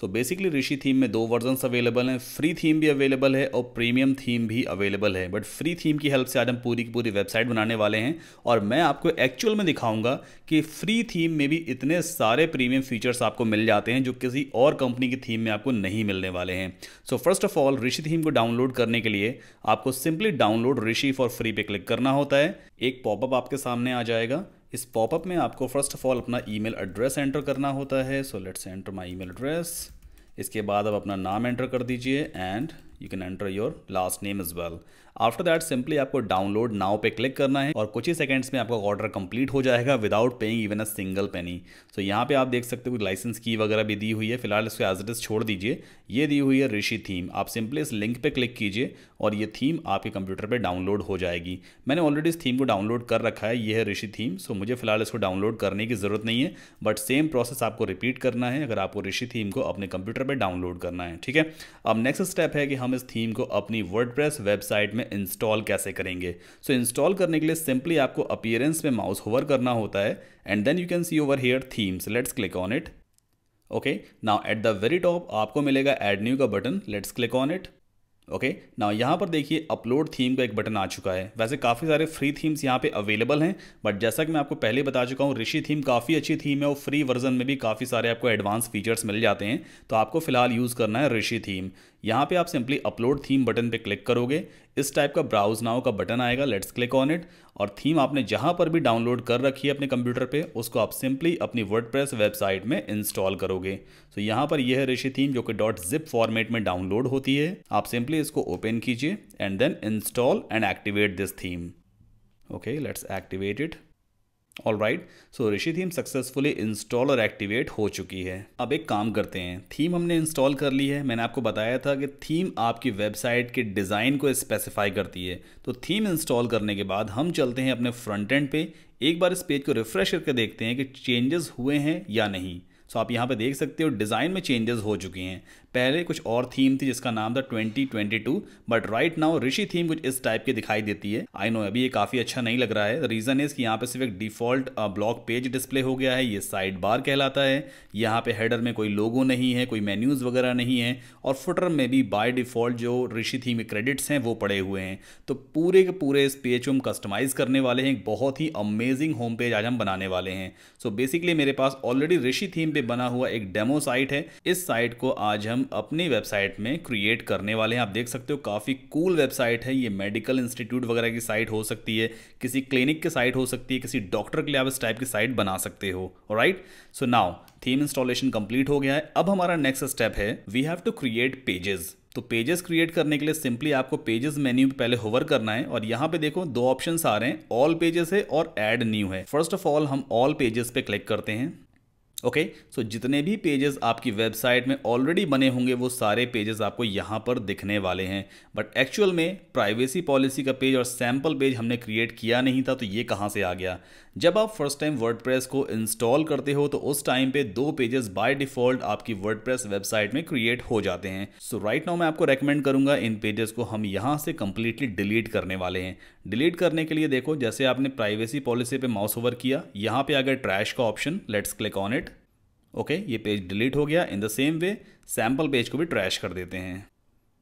so basically Rishi theme में दो वर्जन अवेलेबल हैं फ्री थीम भी अवेलेबल है और प्रीमियम थीम भी अवेलेबल है बट फ्री थीम की हेल्प से आज हम पूरी की पूरी वेबसाइट बनाने वाले हैं और मैं आपको एक्चुअल में दिखाऊंगा कि फ्री थीम में भी इतने सारे प्रीमियम फीचर्स आपको मिल जाते हैं जो किसी और कंपनी की थीम में आपको नहीं मिलने वाले हैं so first of all Rishi theme को डाउनलोड करने के लिए आपको simply download Rishi for free पे क्लिक करना होता है एक पॉपअप आपके सामने आ जाएगा इस पॉपअप में आपको फर्स्ट ऑफ ऑल अपना ईमेल एड्रेस एंटर करना होता है so let's enter my email address इसके बाद आप अपना नाम एंटर कर दीजिए and you can enter your last name as well after that simply आपको डाउनलोड नाव पे क्लिक करना है और कुछ ही सेकंड्स में आपका ऑर्डर कंप्लीट हो जाएगा without paying even a single penny so यहाँ पे आप देख सकते हो लाइसेंस की वगैरह भी दी हुई है फिलहाल इसको एज इट इज़ छोड़ दीजिए ये दी हुई है ऋषि थीम आप सिंपली इस लिंक पे क्लिक कीजिए और ये थीम आपके कंप्यूटर पर डाउनलोड हो जाएगी मैंने ऑलरेडी इस थीम को डाउनलोड कर रखा है ये है ऋषि थीम सो मुझे फिलहाल इसको डाउनलोड करने की ज़रूरत नहीं है बट सेम प्रोसेस आपको रिपीट करना है अगर आपको ऋषि थीम को अपने कंप्यूटर पर डाउनलोड करना है ठीक है अब नेक्स्ट स्टेप है कि हम इस थीम को अपनी वर्ड वेबसाइट में इंस्टॉल कैसे करेंगे सो so, इंस्टॉल करने के लिए सिंपली आपको अपियरेंस में माउस होवर करना होता है and then you can see over here themes let's click on it okay now at the very top आपको मिलेगा एड न्यू का button let's click on it okay ना यहाँ पर देखिए अपलोड थीम का एक बटन आ चुका है वैसे काफ़ी सारे फ्री थीम्स यहाँ पे अवेलेबल हैं बट जैसा कि मैं आपको पहले बता चुका हूँ ऋषि थीम काफ़ी अच्छी थीम है और फ्री वर्जन में भी काफ़ी सारे आपको एडवांस फीचर्स मिल जाते हैं तो आपको फिलहाल यूज़ करना है ऋषि थीम यहाँ पे आप सिंपली अपलोड थीम बटन पे क्लिक करोगे इस टाइप का ब्राउज नाउ का बटन आएगा लेट्स क्लिक ऑन इट और थीम आपने जहाँ पर भी डाउनलोड कर रखी है अपने कंप्यूटर पे उसको आप सिंपली अपनी वर्डप्रेस वेबसाइट में इंस्टॉल करोगे तो so यहाँ पर यह है ऋषि थीम जो कि डॉट जिप फॉर्मेट में डाउनलोड होती है आप सिंपली इसको ओपन कीजिए and then install and activate this theme okay let's activate it all right so Rishi theme successfully install और एक्टिवेट हो चुकी है अब एक काम करते हैं थीम हमने इंस्टॉल कर ली है मैंने आपको बताया था कि थीम आपकी वेबसाइट के डिज़ाइन को स्पेसिफाई करती है तो थीम इंस्टॉल करने के बाद हम चलते हैं अपने फ्रंट एंड पे एक बार इस पेज को रिफ्रेश करके देखते हैं कि चेंजेस हुए हैं या नहीं सो so, आप यहाँ पे देख सकते हो डिज़ाइन में चेंजेस हो चुके हैं पहले कुछ और थीम थी जिसका नाम था twenty twenty two but right now Rishi theme कुछ इस टाइप की दिखाई देती है आई नो अभी ये काफी अच्छा नहीं लग रहा है रीजन इज कि यहाँ पे सिर्फ एक डिफॉल्ट ब्लॉक पेज डिस्प्ले हो गया है ये साइड बार कहलाता है यहाँ पे हेडर में कोई लोगो नहीं है कोई मेन्यूज वगैरह नहीं है और फुटर में भी बाय डिफॉल्ट जो ऋषि थीम के क्रेडिट्स हैं वो पड़े हुए हैं तो पूरे के पूरे इस पेज को हम कस्टमाइज करने वाले हैं एक बहुत ही अमेजिंग होम पेज आज हम बनाने वाले हैं सो so बेसिकली मेरे पास ऑलरेडी ऋषि थीम पे बना हुआ एक डेमो साइट है इस साइट को आज हम अपनी वेबसाइट में क्रिएट करने वाले हैं आप देख सकते हो काफ़ी कूल वेबसाइट है ये मेडिकल इंस्टीट्यूट वगैरह की साइट हो सकती है किसी क्लिनिक की साइट हो सकती है किसी डॉक्टर के लिए आप इस टाइप की साइट बना सकते हो right so now theme installation complete हो गया है अब हमारा नेक्स्ट स्टेप है we have to create pages तो पेजेस क्रिएट करने के लिए सिंपली आपको पेजेस मेन्यू पे पहले होवर करना है और यहाँ पे देखो दो ऑप्शन आ रहे हैं ऑल पेजेस है और एड न्यू है फर्स्ट ऑफ ऑल हम ऑल पेजेस पे क्लिक करते हैं ओके okay, सो so जितने भी पेजेस आपकी वेबसाइट में ऑलरेडी बने होंगे वो सारे पेजेस आपको यहाँ पर दिखने वाले हैं बट एक्चुअल में प्राइवेसी पॉलिसी का पेज और सैम्पल पेज हमने क्रिएट किया नहीं था तो ये कहाँ से आ गया जब आप फर्स्ट टाइम वर्डप्रेस को इंस्टॉल करते हो तो उस टाइम पे दो पेजेस बाय डिफॉल्ट आपकी वर्डप्रेस वेबसाइट में क्रिएट हो जाते हैं सो राइट नाउ मैं आपको रेकमेंड करूंगा इन पेजेस को हम यहां से कंप्लीटली डिलीट करने वाले हैं डिलीट करने के लिए देखो जैसे आपने प्राइवेसी पॉलिसी पे माउस ओवर किया यहाँ पे अगर ट्रैश का option let's click on it okay ये पेज डिलीट हो गया in the same way sample page को भी ट्रैश कर देते हैं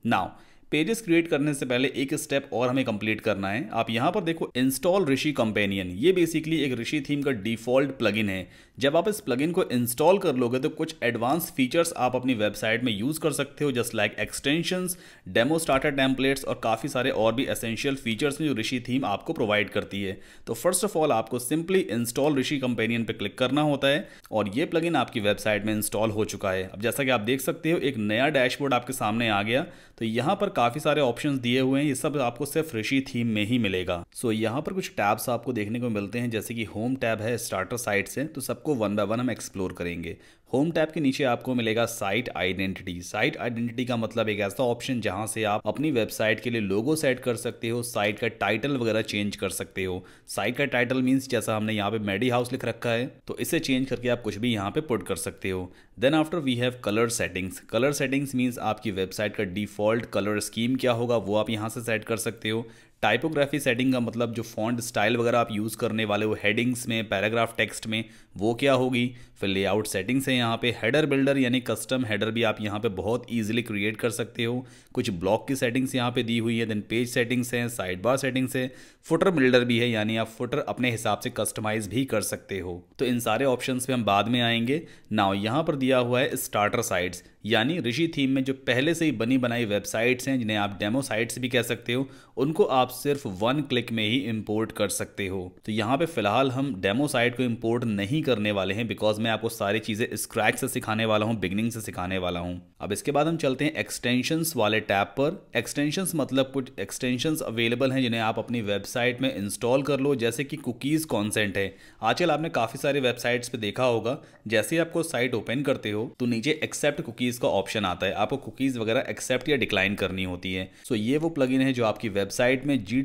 नाउ पेजेस क्रिएट करने से पहले एक स्टेप और हमें कंप्लीट करना है आप यहां पर देखो इंस्टॉल ऋषि कंपेनियन ये बेसिकली एक ऋषि थीम का डिफॉल्ट प्लगइन है जब आप इस प्लगइन को इंस्टॉल कर लोगे तो कुछ एडवांस फीचर्स आप अपनी वेबसाइट में यूज़ कर सकते हो just like extension demo starter templates और काफ़ी सारे और भी एसेंशियल फीचर्स में जो ऋषि थीम आपको प्रोवाइड करती है तो फर्स्ट ऑफ ऑल आपको सिंपली इंस्टॉल ऋषि कंपेनियन पर क्लिक करना होता है और ये प्लग आपकी वेबसाइट में इंस्टॉल हो चुका है अब जैसा कि आप देख सकते हो एक नया डैशबोर्ड आपके सामने आ गया तो यहां पर काफ़ी सारे ऑप्शन दिए हुए हैं ये सब आपको सिर्फ ऋषि थीम में ही मिलेगा सो so, यहाँ पर कुछ टैब्स आपको देखने को मिलते हैं जैसे कि होम टैब है स्टार्टर साइट से तो सबको वन बाय वन हम एक्सप्लोर करेंगे होम टैब के नीचे आपको मिलेगा साइट आइडेंटिटी साइट आइडेंटिटी का मतलब एक ऐसा ऑप्शन जहां से आप अपनी वेबसाइट के लिए लोगो सेट कर सकते हो साइट का टाइटल वगैरह चेंज कर सकते हो साइट का टाइटल मीन्स जैसा हमने यहाँ पे मेडी हाउस लिख रखा है तो इसे चेंज करके आप कुछ भी यहाँ पे पुट कर सकते हो then after we have colour settings colour settings means आपकी वेबसाइट का डिफॉल्ट कलर स्कीम क्या होगा वो आप यहाँ से सेट कर सकते हो टाइपोग्राफी सेटिंग का मतलब जो फॉन्ट स्टाइल वगैरह आप यूज़ करने वाले हो हेडिंग्स में पैराग्राफ टेक्स्ट में वो क्या होगी फिर लेआउट सेटिंग्स हैं यहाँ पे हेडर बिल्डर यानी कस्टम हेडर भी आप यहाँ पे बहुत ईजिली क्रिएट कर सकते हो कुछ ब्लॉक की सेटिंग्स यहाँ पे दी हुई है देन पेज सेटिंग्स हैं साइड बार सेटिंग्स है फुटर बिल्डर भी है यानी आप फुटर अपने हिसाब से कस्टमाइज भी कर सकते हो तो इन सारे ऑप्शन पर हम बाद में आएंगे नाउ यहाँ पर दिया हुआ है स्टार्टर साइट्स यानी ऋषि थीम में जो पहले से ही बनी बनाई वेबसाइट्स हैं जिन्हें आप डेमो साइट्स भी कह सकते हो उनको आप सिर्फ वन क्लिक में ही इम्पोर्ट कर सकते हो तो यहाँ पे फिलहाल हम डेमो साइट को इम्पोर्ट नहीं करने वाले हैं बिकॉज मैं मैं आपको सारी चीज़ें स्क्रैच से सिखाने वाला हूँ बिगनिंग से सिखाने वाला हूँ अब इसके बाद हम चलते हैं एक्सटेंशन वाले टैब पर एक्सटेंशन मतलब कुछ एक्सटेंशन अवेलेबल हैं जिन्हें आप अपनी वेबसाइट में इंस्टॉल कर लो जैसे कि कुकीज़ कॉन्सेंट है आजकल आपने काफ़ी सारी वेबसाइट्स पे देखा होगा जैसे ही आपको साइट ओपन करते हो तो नीचे एक्सेप्ट कुकीज़ का ऑप्शन आता है आपको कुकीज़ वगैरह एक्सेप्ट या डिक्लाइन करनी होती है सो ये वो प्लग है जो आपकी वेबसाइट में जी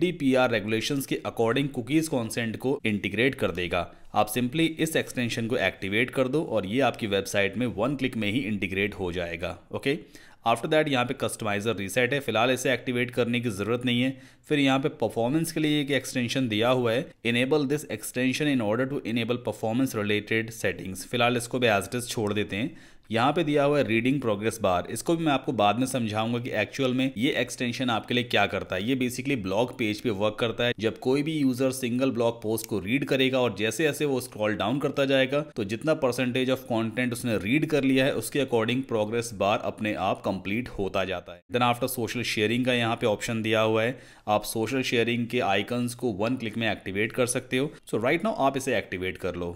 रेगुलेशंस के अकॉर्डिंग कुकीज़ कॉन्सेंट को इंटीग्रेट कर देगा आप सिंपली इस एक्सटेंशन को एक्टिवेट कर दो और ये आपकी वेबसाइट में वन क्लिक में ही इंटीग्रेट हो जाएगा ओके आफ्टर दैट यहाँ पे कस्टमाइज़र रीसेट है फिलहाल इसे एक्टिवेट करने की ज़रूरत नहीं है फिर यहाँ पे परफॉर्मेंस के लिए एक एक्सटेंशन दिया हुआ है enable this extension in order to enable performance related settings फिलहाल इसको भी एज इट इज़ छोड़ देते हैं यहाँ पे दिया हुआ है रीडिंग प्रोग्रेस बार इसको भी मैं आपको बाद में समझाऊंगा कि एक्चुअल में ये एक्सटेंशन आपके लिए क्या करता है ये बेसिकली ब्लॉग पेज पे वर्क करता है जब कोई भी यूजर सिंगल ब्लॉग पोस्ट को रीड करेगा और जैसे जैसे वो स्क्रॉल डाउन करता जाएगा तो जितना परसेंटेज ऑफ कॉन्टेंट उसने रीड कर लिया है उसके अकॉर्डिंग प्रोग्रेस बार अपने आप कंप्लीट होता जाता है देन आफ्टर सोशल शेयरिंग का यहाँ पे ऑप्शन दिया हुआ है आप सोशल शेयरिंग के आइकन्स को वन क्लिक में एक्टिवेट कर सकते हो सो राइट नाउ आप इसे एक्टिवेट कर लो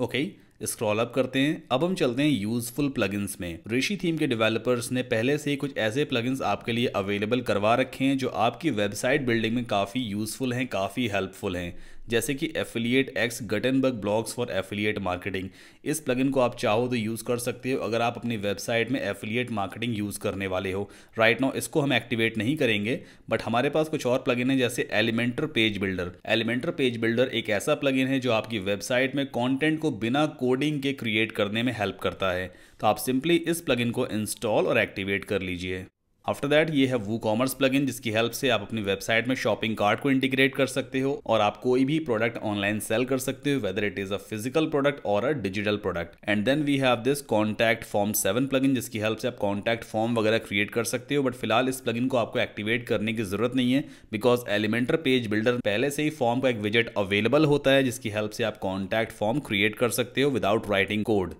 ओके okay? स्क्रॉल अप करते हैं अब हम चलते हैं यूजफुल प्लगइन्स में ऋषि थीम के डेवलपर्स ने पहले से ही कुछ ऐसे प्लगइन्स आपके लिए अवेलेबल करवा रखे हैं जो आपकी वेबसाइट बिल्डिंग में काफ़ी यूजफुल हैं काफ़ी हेल्पफुल हैं जैसे कि affiliate X Gutenberg blocks for affiliate marketing इस प्लगइन को आप चाहो तो यूज़ कर सकते हो अगर आप अपनी वेबसाइट में एफिलिएट मार्केटिंग यूज़ करने वाले हो राइट नाउ इसको हम एक्टिवेट नहीं करेंगे बट हमारे पास कुछ और प्लगइन है जैसे Elementor page builder Elementor page builder एक ऐसा प्लगइन है जो आपकी वेबसाइट में कॉन्टेंट को बिना कोडिंग के क्रिएट करने में हेल्प करता है तो आप सिंपली इस प्लगइन को इंस्टॉल और एक्टिवेट कर लीजिए आफ्टर दैट ये है वो कॉमर्स प्लग जिसकी हेल्प से आप अपनी वेबसाइट में शॉपिंग कार्ट को इंटीग्रेट कर सकते हो और आप कोई भी प्रोडक्ट ऑनलाइन सेल कर सकते हो whether it is a physical product और a digital product and then we have this contact form seven plug जिसकी हेल्प से आप कॉन्टैक्ट फॉर्म वगैरह क्रिएट कर सकते हो बट फिलहाल इस प्लग को आपको एक्टिवेट करने की जरूरत नहीं है बिकॉज एलिमेंटर पेज बिल्डर पहले से ही फॉर्म का एक विजेट अवेलेबल होता है जिसकी हेल्प से आप कॉन्टैक्ट फॉर्म क्रिएट कर सकते हो विदाउट राइटिंग कोड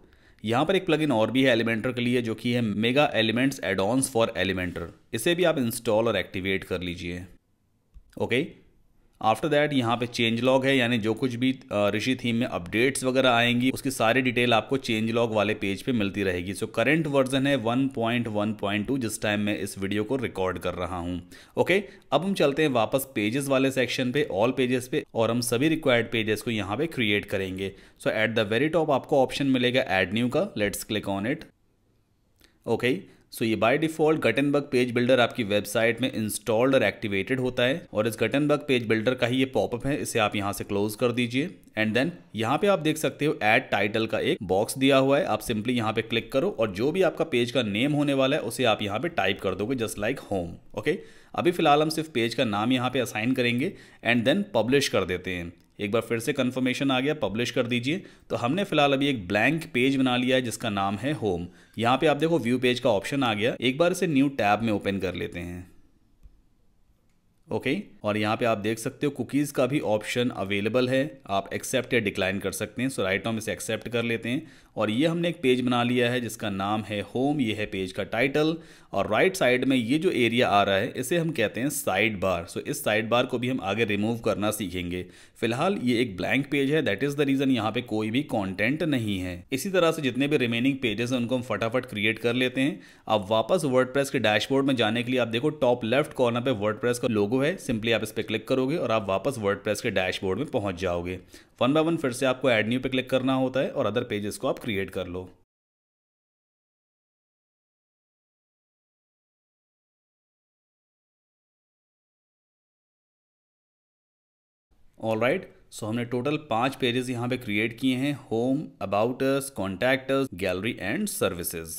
यहाँ पर एक प्लगइन और भी है एलिमेंटर के लिए जो कि है mega elements addons for Elementor इसे भी आप इंस्टॉल और एक्टिवेट कर लीजिए ओके okay? आफ्टर दैट यहाँ पे चेंज लॉग है यानी जो कुछ भी ऋषि थीम में अपडेट्स वगैरह आएंगी उसकी सारी डिटेल आपको चेंज लॉग वाले पेज पे मिलती रहेगी सो करंट वर्जन है 1.1.2 जिस टाइम मैं इस वीडियो को रिकॉर्ड कर रहा हूँ ओके okay? अब हम चलते हैं वापस पेजेस वाले सेक्शन पे ऑल पेजेस पे और हम सभी रिक्वायर्ड पेजेस को यहाँ पे क्रिएट करेंगे so at the very top आपको ऑप्शन मिलेगा एड न्यू का let's click on it okay okay? So so, ये by default bug page builder आपकी वेबसाइट में इंस्टॉल्ड और एक्टिवेटेड होता है और इस बग पेज बिल्डर का ही ये पॉपअप है इसे आप यहाँ से क्लोज कर दीजिए एंड देन यहाँ पे आप देख सकते हो एड टाइटल का एक बॉक्स दिया हुआ है आप सिंपली यहाँ पे क्लिक करो और जो भी आपका पेज का नेम होने वाला है उसे आप यहाँ पे टाइप कर दोगे जस्ट लाइक होम ओके अभी फ़िलहाल हम सिर्फ पेज का नाम यहाँ पे असाइन करेंगे एंड देन पब्लिश कर देते हैं एक बार फिर से कंफर्मेशन आ गया पब्लिश कर दीजिए तो हमने फिलहाल अभी एक ब्लैंक पेज बना लिया है जिसका नाम है होम यहाँ पे आप देखो व्यू पेज का ऑप्शन आ गया एक बार इसे न्यू टैब में ओपन कर लेते हैं ओके okay? और यहाँ पे आप देख सकते हो कुकीज़ का भी ऑप्शन अवेलेबल है आप एक्सेप्ट या डिक्लाइन कर सकते हैं सो राइट नाउ इसे एक्सेप्ट कर लेते हैं और ये हमने एक पेज बना लिया है जिसका नाम है होम ये है पेज का टाइटल और राइट साइड में ये जो एरिया आ रहा है इसे हम कहते हैं साइड बार सो इस साइड बार को भी हम आगे रिमूव करना सीखेंगे फिलहाल ये एक ब्लैंक पेज है दैट इज़ द रीज़न यहाँ पे कोई भी कॉन्टेंट नहीं है इसी तरह से जितने भी रिमेनिंग पेजेस हैं उनको हम फटाफट क्रिएट कर लेते हैं अब वापस वर्ड के डैशबोर्ड में जाने के लिए आप देखो टॉप लेफ्ट कॉर्नर पर वर्ड का लोगो है सिंपली आप इस पर क्लिक करोगे और आप वापस वर्ड के डैशबोर्ड में पहुँच जाओगे वन बाय वन फिर से आपको एड न्यू पे क्लिक करना होता है और अदर पेजेस को आप क्रिएट कर लो ऑल राइट सो हमने टोटल पांच पेजेस यहाँ पे क्रिएट किए हैं home about us contact us gallery and services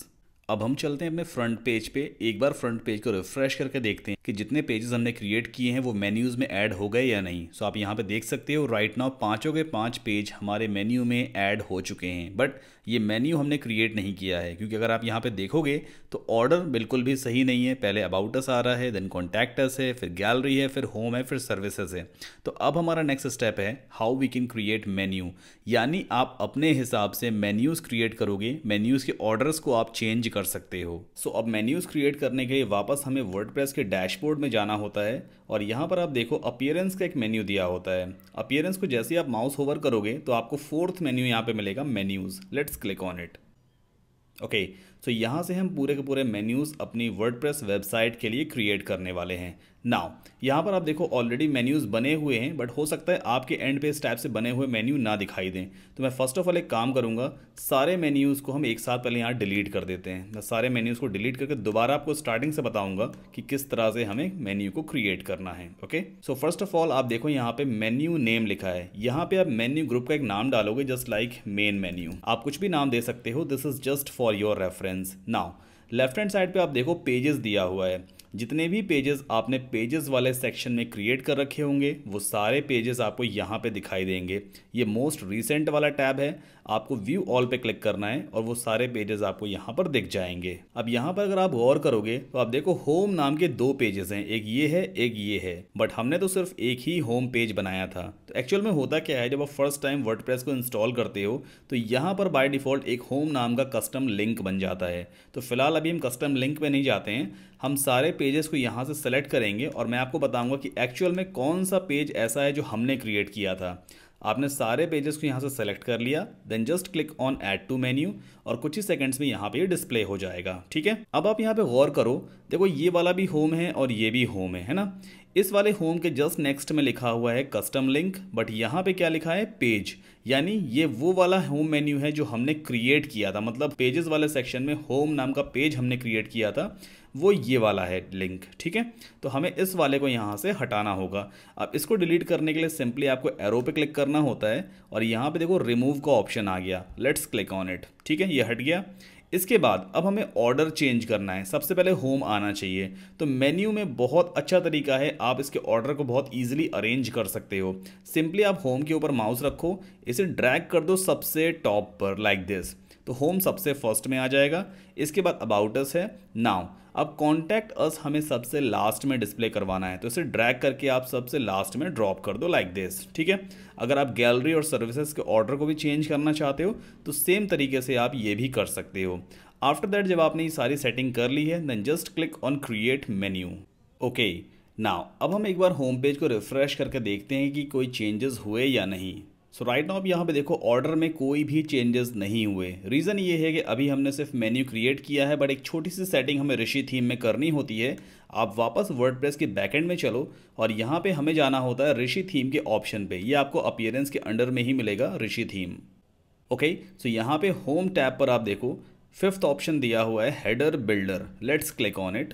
अब हम चलते हैं अपने फ्रंट पेज पे एक बार फ्रंट पेज को रिफ्रेश करके देखते हैं कि जितने पेजेस हमने क्रिएट किए हैं वो मेन्यूज में ऐड हो गए या नहीं सो so आप यहाँ पे देख सकते हो राइट नाउ पांचों के पांच पेज हमारे मेन्यू में ऐड हो चुके हैं बट ये मेन्यू हमने क्रिएट नहीं किया है क्योंकि अगर आप यहाँ पे देखोगे तो ऑर्डर बिल्कुल भी सही नहीं है पहले अबाउटस आ रहा है देन कॉन्टैक्ट है फिर गैलरी है फिर होम है फिर सर्विसेज है तो अब हमारा नेक्स्ट स्टेप है how we can create menu यानी आप अपने हिसाब से मेन्यूज़ क्रिएट करोगे मेन्यूज़ के ऑर्डर्स को आप चेंज कर सकते हो सो so, अब मेन्यूज़ क्रिएट करने के लिए वापस हमें वर्ड के डैशबोर्ड में जाना होता है और यहाँ पर आप देखो अपियरेंस का एक मेन्यू दिया होता है अपियरेंस को जैसे ही आप माउस होवर करोगे तो आपको फोर्थ मेन्यू यहाँ पे मिलेगा menus let let's click on it okay so यहाँ से हम पूरे के पूरे मेन्यूज़ अपनी वर्डप्रेस वेबसाइट के लिए क्रिएट करने वाले हैं नाउ यहाँ पर आप देखो ऑलरेडी मेन्यूज़ बने हुए हैं बट हो सकता है आपके एंड पे इस टाइप से बने हुए मेन्यू ना दिखाई दें तो मैं फ़र्स्ट ऑफ ऑल एक काम करूँगा सारे मेन्यूज़ को हम एक साथ पहले यहाँ डिलीट कर देते हैं सारे मेन्यूज़ को डिलीट करके दोबारा आपको स्टार्टिंग से बताऊँगा कि किस तरह से हमें मेन्यू को क्रिएट करना है okay so first of all आप देखो यहाँ पे मेन्यू नेम लिखा है यहाँ पे आप मेन्यू ग्रुप का एक नाम डालोगे जस्ट लाइक मेन मेन्यू आप कुछ भी नाम दे सकते हो this is just for your reference now left hand side पे आप देखो पेजेस दिया हुआ है जितने भी पेजेस आपने पेजेस वाले सेक्शन में क्रिएट कर रखे होंगे वो सारे पेजेस आपको यहाँ पे दिखाई देंगे ये मोस्ट रिसेंट वाला टैब है आपको व्यू ऑल पे क्लिक करना है और वो सारे पेजेस आपको यहाँ पर दिख जाएंगे अब यहाँ पर अगर आप गौर करोगे तो आप देखो होम नाम के दो पेजेस हैं एक ये है एक ये है बट हमने तो सिर्फ एक ही होम पेज बनाया था तो एक्चुअल में होता क्या है जब आप फर्स्ट टाइम वर्ड को इंस्टॉल करते हो तो यहाँ पर बाई डिफॉल्ट एक होम नाम का कस्टम लिंक बन जाता है तो फिलहाल अभी हम कस्टम लिंक में नहीं जाते हैं हम सारे पेजेस को यहाँ से सेलेक्ट करेंगे और मैं आपको बताऊंगा कि एक्चुअल में कौन सा पेज ऐसा है जो हमने क्रिएट किया था आपने सारे पेजेस को यहाँ से सेलेक्ट कर लिया then just click on add to menu और कुछ ही सेकंड्स में यहाँ पे ये डिस्प्ले हो जाएगा ठीक है अब आप यहाँ पे गौर करो देखो ये वाला भी होम है और ये भी होम है है ना इस वाले होम के जस्ट नेक्स्ट में लिखा हुआ है कस्टम लिंक बट यहाँ पे क्या लिखा है पेज यानी ये वो वाला होम मेन्यू है जो हमने क्रिएट किया था मतलब पेजेस वाले सेक्शन में होम नाम का पेज हमने क्रिएट किया था वो ये वाला है लिंक ठीक है तो हमें इस वाले को यहाँ से हटाना होगा अब इसको डिलीट करने के लिए सिंपली आपको एरो पे क्लिक करना होता है और यहाँ पे देखो रिमूव का ऑप्शन आ गया लेट्स क्लिक ऑन इट ठीक है ये हट गया इसके बाद अब हमें ऑर्डर चेंज करना है सबसे पहले होम आना चाहिए तो मेन्यू में बहुत अच्छा तरीका है आप इसके ऑर्डर को बहुत ईजिली अरेंज कर सकते हो सिंपली आप होम के ऊपर माउस रखो इसे ड्रैग कर दो सबसे टॉप पर लाइक like दिस तो होम सबसे फर्स्ट में आ जाएगा इसके बाद अबाउट अस है नाउ अब कॉन्टैक्ट अस हमें सबसे लास्ट में डिस्प्ले करवाना है तो इसे ड्रैग करके आप सबसे लास्ट में ड्रॉप कर दो लाइक like दिस ठीक है अगर आप गैलरी और सर्विसेज के ऑर्डर को भी चेंज करना चाहते हो तो सेम तरीके से आप ये भी कर सकते हो आफ्टर दैट जब आपने ये सारी सेटिंग कर ली है then just click on create menu okay now अब हम एक बार होम पेज को रिफ्रेश करके देखते हैं कि कोई चेंजेस हुए या नहीं सो राइट नाउ अब यहाँ पे देखो ऑर्डर में कोई भी चेंजेस नहीं हुए रीज़न ये है कि अभी हमने सिर्फ मेन्यू क्रिएट किया है बट एक छोटी सी सेटिंग हमें ऋषि थीम में करनी होती है आप वापस प्रेस के बैकेंड में चलो और यहाँ पे हमें जाना होता है ऋषि थीम के ऑप्शन पे ये आपको अपियरेंस के अंडर में ही मिलेगा ऋषि थीम ओके सो यहाँ पे होम टैब पर आप देखो फिफ्थ ऑप्शन दिया हुआ है header builder let's click on it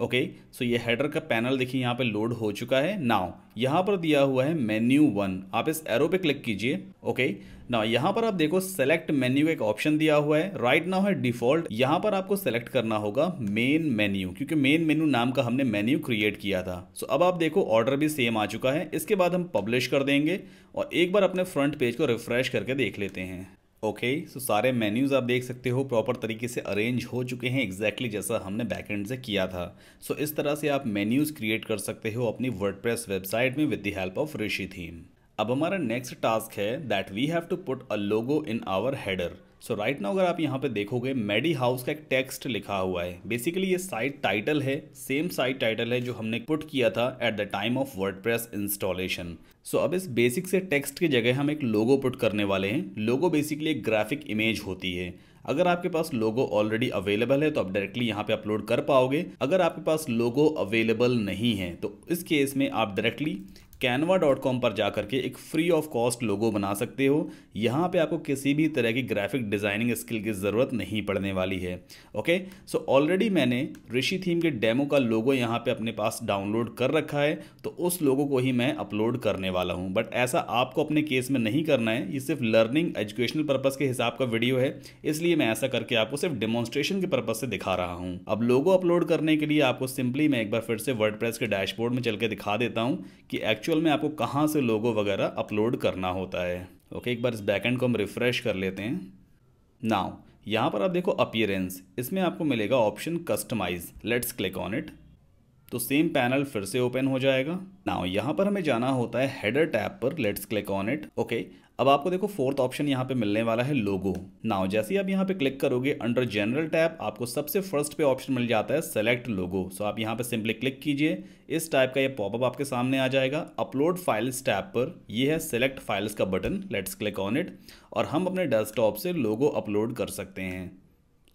okay okay, so so ये हेडर का पैनल देखिए यहाँ पे लोड हो चुका है नाउ यहाँ पर दिया हुआ है मेन्यू वन आप इस एरो पे क्लिक कीजिए ओके नाउ यहाँ पर आप देखो सेलेक्ट मेन्यू का एक ऑप्शन दिया हुआ है राइट right नाउ है डिफॉल्ट यहाँ पर आपको सेलेक्ट करना होगा मेन मेन्यू क्योंकि मेन मेन्यू नाम का हमने मेन्यू क्रिएट किया था सो so, अब आप देखो ऑर्डर भी सेम आ चुका है इसके बाद हम पब्लिश कर देंगे और एक बार अपने फ्रंट पेज को रिफ्रेश करके देख लेते हैं ओके सो सारे मेन्यूज़ आप देख सकते हो प्रॉपर तरीके से अरेंज हो चुके हैं एग्जैक्टली exactly जैसा हमने बैकएंड से किया था सो so, इस तरह से आप मेन्यूज़ क्रिएट कर सकते हो अपनी वर्डप्रेस वेबसाइट में with the help of Rishi theme अब हमारा नेक्स्ट टास्क है that we have to put a logo in our header so right now अगर आप यहाँ पे देखोगे मेडी हाउस का एक टेक्स्ट लिखा हुआ है बेसिकली ये साइट टाइटल है सेम साइट टाइटल है जो हमने पुट किया था at the time of WordPress installation so अब इस बेसिक से टेक्स्ट की जगह हम एक लोगो पुट करने वाले हैं लोगो बेसिकली एक ग्राफिक इमेज होती है अगर आपके पास लोगो ऑलरेडी अवेलेबल है तो आप डायरेक्टली यहाँ पे अपलोड कर पाओगे अगर आपके पास लोगो अवेलेबल नहीं है तो इस केस में आप डायरेक्टली कैनवा डॉट कॉम पर जा करके एक फ्री ऑफ कॉस्ट लोगो बना सकते हो यहाँ पे आपको किसी भी तरह की ग्राफिक डिज़ाइनिंग स्किल की ज़रूरत नहीं पड़ने वाली है ओके सो ऑलरेडी मैंने ऋषि थीम के डेमो का लोगो यहाँ पे अपने पास डाउनलोड कर रखा है तो उस लोगो को ही मैं अपलोड करने वाला हूँ बट ऐसा आपको अपने केस में नहीं करना है ये सिर्फ लर्निंग एजुकेशनल पर्पज़ के हिसाब का वीडियो है इसलिए मैं ऐसा करके आपको सिर्फ डेमोन्स्ट्रेशन के पर्पज़ से दिखा रहा हूँ अब लोगो अपलोड करने के लिए आपको सिंपली मैं एक बार फिर से वर्ड के डैशबोर्ड में चल के दिखा देता हूँ कि एक्चुअल एक्चुअल में आपको कहाँ से लोगो वगैरह अपलोड करना होता है ओके okay, एक बार इस बैकेंड को हम रिफ़्रेश कर लेते हैं नाउ यहाँ पर आप देखो अपियरेंस इसमें आपको मिलेगा option customise let's click on it तो सेम पैनल फिर से ओपन हो जाएगा नाउ यहाँ पर हमें जाना होता है हेडर टैब पर let's click on it okay अब आपको देखो फोर्थ ऑप्शन यहाँ पे मिलने वाला है लोगो नाउ जैसे ही आप यहाँ पे क्लिक करोगे अंडर जनरल टैब आपको सबसे फर्स्ट पे ऑप्शन मिल जाता है सेलेक्ट लोगो सो आप यहाँ पे सिंपली क्लिक कीजिए इस टाइप का ये पॉपअप आपके सामने आ जाएगा अपलोड फाइल्स टैब पर यह है सेलेक्ट फाइल्स का button let's click on it और हम अपने डेस्कटॉप से लोगो अपलोड कर सकते हैं